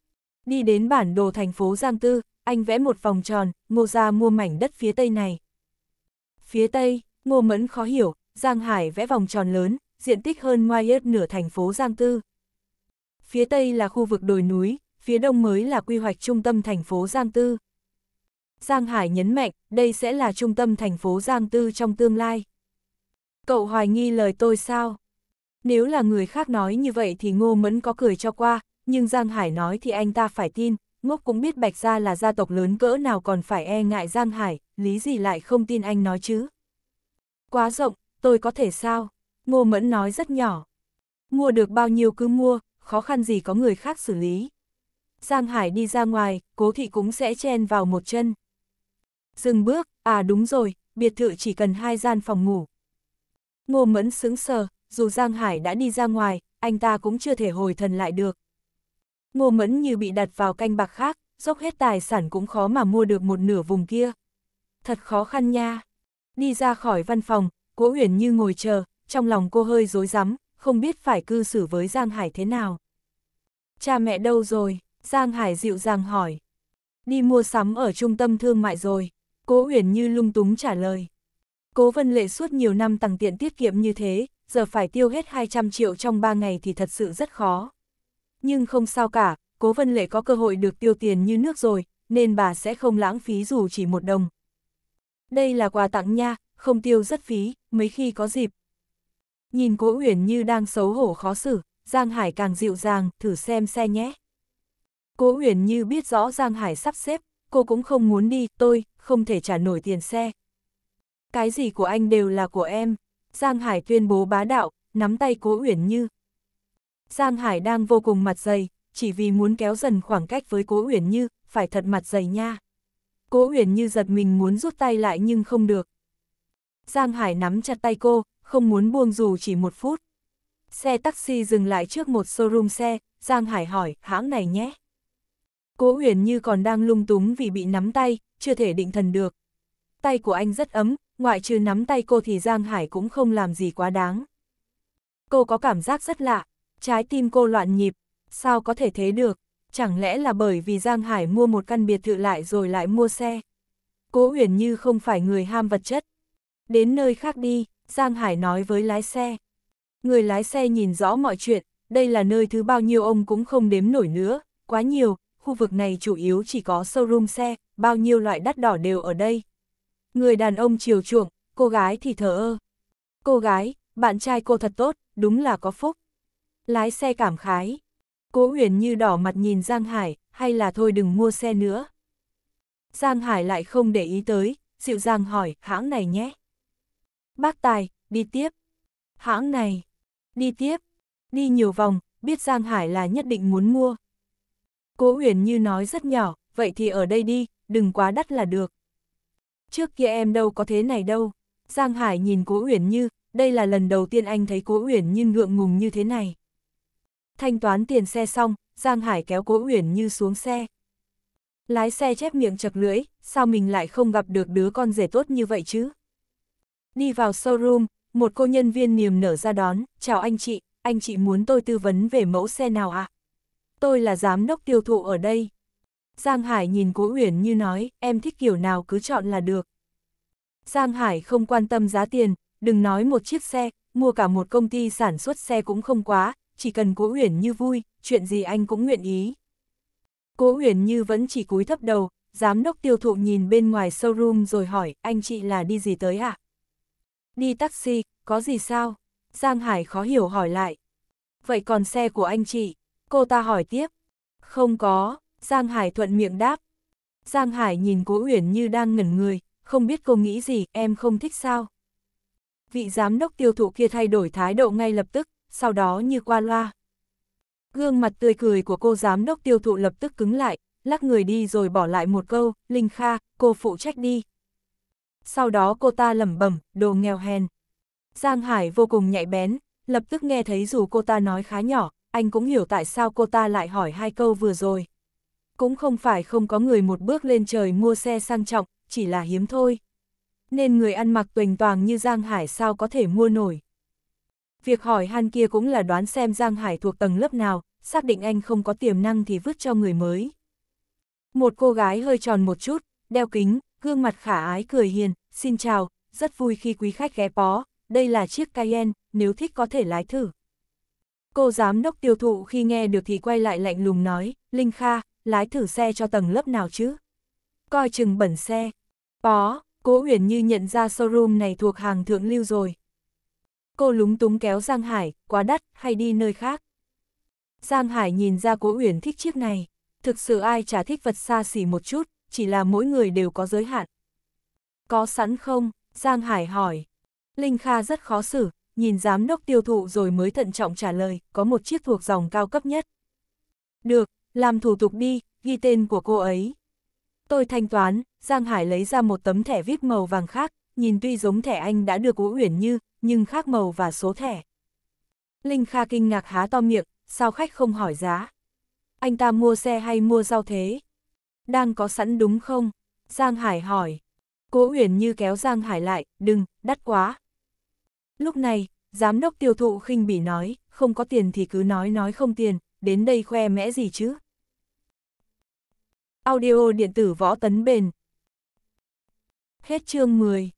Đi đến bản đồ thành phố Giang Tư, anh vẽ một vòng tròn, Ngô ra mua mảnh đất phía tây này. Phía tây, Ngô Mẫn khó hiểu, Giang Hải vẽ vòng tròn lớn, diện tích hơn ngoài ớt nửa thành phố Giang Tư. Phía tây là khu vực đồi núi, phía đông mới là quy hoạch trung tâm thành phố Giang Tư. Giang Hải nhấn mạnh, đây sẽ là trung tâm thành phố Giang Tư trong tương lai. Cậu hoài nghi lời tôi sao? Nếu là người khác nói như vậy thì Ngô Mẫn có cười cho qua, nhưng Giang Hải nói thì anh ta phải tin, ngốc cũng biết Bạch Gia là gia tộc lớn cỡ nào còn phải e ngại Giang Hải, lý gì lại không tin anh nói chứ? Quá rộng, tôi có thể sao? Ngô Mẫn nói rất nhỏ. Mua được bao nhiêu cứ mua, khó khăn gì có người khác xử lý. Giang Hải đi ra ngoài, cố thị cũng sẽ chen vào một chân. Dừng bước, à đúng rồi, biệt thự chỉ cần hai gian phòng ngủ, Ngô Mẫn sững sờ, dù Giang Hải đã đi ra ngoài, anh ta cũng chưa thể hồi thần lại được. Ngô Mẫn như bị đặt vào canh bạc khác, dốc hết tài sản cũng khó mà mua được một nửa vùng kia. Thật khó khăn nha. Đi ra khỏi văn phòng, Cố Uyển như ngồi chờ, trong lòng cô hơi rối rắm, không biết phải cư xử với Giang Hải thế nào. Cha mẹ đâu rồi? Giang Hải dịu dàng hỏi. Đi mua sắm ở trung tâm thương mại rồi. Cố Uyển như lung túng trả lời. Cố Vân Lệ suốt nhiều năm tăng tiện tiết kiệm như thế, giờ phải tiêu hết 200 triệu trong 3 ngày thì thật sự rất khó. Nhưng không sao cả, Cố Vân Lệ có cơ hội được tiêu tiền như nước rồi, nên bà sẽ không lãng phí dù chỉ một đồng. Đây là quà tặng nha, không tiêu rất phí, mấy khi có dịp. Nhìn Cố Uyển như đang xấu hổ khó xử, Giang Hải càng dịu dàng, thử xem xe nhé. Cố Uyển như biết rõ Giang Hải sắp xếp, cô cũng không muốn đi, tôi không thể trả nổi tiền xe, cái gì của anh đều là của em. Giang Hải tuyên bố bá đạo, nắm tay Cố Uyển Như. Giang Hải đang vô cùng mặt dày, chỉ vì muốn kéo dần khoảng cách với Cố Uyển Như, phải thật mặt dày nha. Cố Uyển Như giật mình muốn rút tay lại nhưng không được. Giang Hải nắm chặt tay cô, không muốn buông dù chỉ một phút. Xe taxi dừng lại trước một showroom xe, Giang Hải hỏi, hãng này nhé. Cố Uyển Như còn đang lung túng vì bị nắm tay, chưa thể định thần được. Tay của anh rất ấm, ngoại trừ nắm tay cô thì Giang Hải cũng không làm gì quá đáng. Cô có cảm giác rất lạ, trái tim cô loạn nhịp, sao có thể thế được, chẳng lẽ là bởi vì Giang Hải mua một căn biệt thự lại rồi lại mua xe. Cố Huyền Như không phải người ham vật chất. Đến nơi khác đi, Giang Hải nói với lái xe. Người lái xe nhìn rõ mọi chuyện, đây là nơi thứ bao nhiêu ông cũng không đếm nổi nữa, quá nhiều, khu vực này chủ yếu chỉ có showroom xe, bao nhiêu loại đắt đỏ đều ở đây, Người đàn ông chiều chuộng, cô gái thì thờ ơ. Cô gái, bạn trai cô thật tốt, đúng là có phúc. Lái xe cảm khái. Cố Huyền như đỏ mặt nhìn Giang Hải, hay là thôi đừng mua xe nữa. Giang Hải lại không để ý tới, dịu dàng hỏi, hãng này nhé. Bác Tài, đi tiếp. Hãng này, đi tiếp. Đi nhiều vòng, biết Giang Hải là nhất định muốn mua. Cố Huyền như nói rất nhỏ, vậy thì ở đây đi, đừng quá đắt là được. Trước kia em đâu có thế này đâu. Giang Hải nhìn Cố Uyển Như, đây là lần đầu tiên anh thấy Cố Uyển Như ngượng ngùng như thế này. Thanh toán tiền xe xong, Giang Hải kéo Cố Uyển Như xuống xe. Lái xe chép miệng chập lưỡi, sao mình lại không gặp được đứa con rể tốt như vậy chứ? Đi vào showroom, một cô nhân viên niềm nở ra đón, chào anh chị, anh chị muốn tôi tư vấn về mẫu xe nào ạ? À? Tôi là giám đốc tiêu thụ ở đây. Giang Hải nhìn Cố Uyển Như nói, em thích kiểu nào cứ chọn là được. Giang Hải không quan tâm giá tiền, đừng nói một chiếc xe, mua cả một công ty sản xuất xe cũng không quá, chỉ cần Cố Uyển Như vui, chuyện gì anh cũng nguyện ý. Cố Uyển Như vẫn chỉ cúi thấp đầu, giám đốc tiêu thụ nhìn bên ngoài showroom rồi hỏi, anh chị là đi gì tới À? Đi taxi, có gì sao? Giang Hải khó hiểu hỏi lại. Vậy còn xe của anh chị? Cô ta hỏi tiếp. Không có, Giang Hải thuận miệng đáp. Giang Hải nhìn Cố Uyển như đang ngẩn người, không biết cô nghĩ gì, em không thích sao. Vị giám đốc tiêu thụ kia thay đổi thái độ ngay lập tức, sau đó như qua loa. Gương mặt tươi cười của cô giám đốc tiêu thụ lập tức cứng lại, lắc người đi rồi bỏ lại một câu, Linh Kha, cô phụ trách đi. Sau đó cô ta lẩm bẩm, đồ nghèo hèn. Giang Hải vô cùng nhạy bén, lập tức nghe thấy dù cô ta nói khá nhỏ, anh cũng hiểu tại sao cô ta lại hỏi hai câu vừa rồi cũng không phải không có người một bước lên trời mua xe sang trọng, chỉ là hiếm thôi. Nên người ăn mặc tuềnh toàng như Giang Hải sao có thể mua nổi. Việc hỏi han kia cũng là đoán xem Giang Hải thuộc tầng lớp nào, xác định anh không có tiềm năng thì vứt cho người mới. Một cô gái hơi tròn một chút, đeo kính, gương mặt khả ái cười hiền, xin chào, rất vui khi quý khách ghé bó, đây là chiếc Cayenne, nếu thích có thể lái thử. Cô giám đốc tiêu thụ khi nghe được thì quay lại lạnh lùng nói, Linh Kha, lái thử xe cho tầng lớp nào chứ? Coi chừng bẩn xe. Bó, Cố Uyển Như nhận ra showroom này thuộc hàng thượng lưu rồi. Cô lúng túng kéo Giang Hải, quá đắt, hay đi nơi khác. Giang Hải nhìn ra Cố Uyển thích chiếc này. Thực sự ai chả thích vật xa xỉ một chút, chỉ là mỗi người đều có giới hạn. Có sẵn không? Giang Hải hỏi. Linh Kha rất khó xử, nhìn giám đốc tiêu thụ rồi mới thận trọng trả lời, có một chiếc thuộc dòng cao cấp nhất. Được, làm thủ tục đi, ghi tên của cô ấy. Tôi thanh toán, Giang Hải lấy ra một tấm thẻ viết màu vàng khác, nhìn tuy giống thẻ anh đã được Ú Uyển Như, nhưng khác màu và số thẻ. Linh Kha kinh ngạc há to miệng, sao khách không hỏi giá? Anh ta mua xe hay mua rau thế? Đang có sẵn đúng không? Giang Hải hỏi. Cố Uyển Như kéo Giang Hải lại, đừng, đắt quá. Lúc này, giám đốc tiêu thụ khinh bỉ nói, không có tiền thì cứ nói nói không tiền, đến đây khoe mẽ gì chứ? Audio điện tử võ tấn bền. Hết chương 10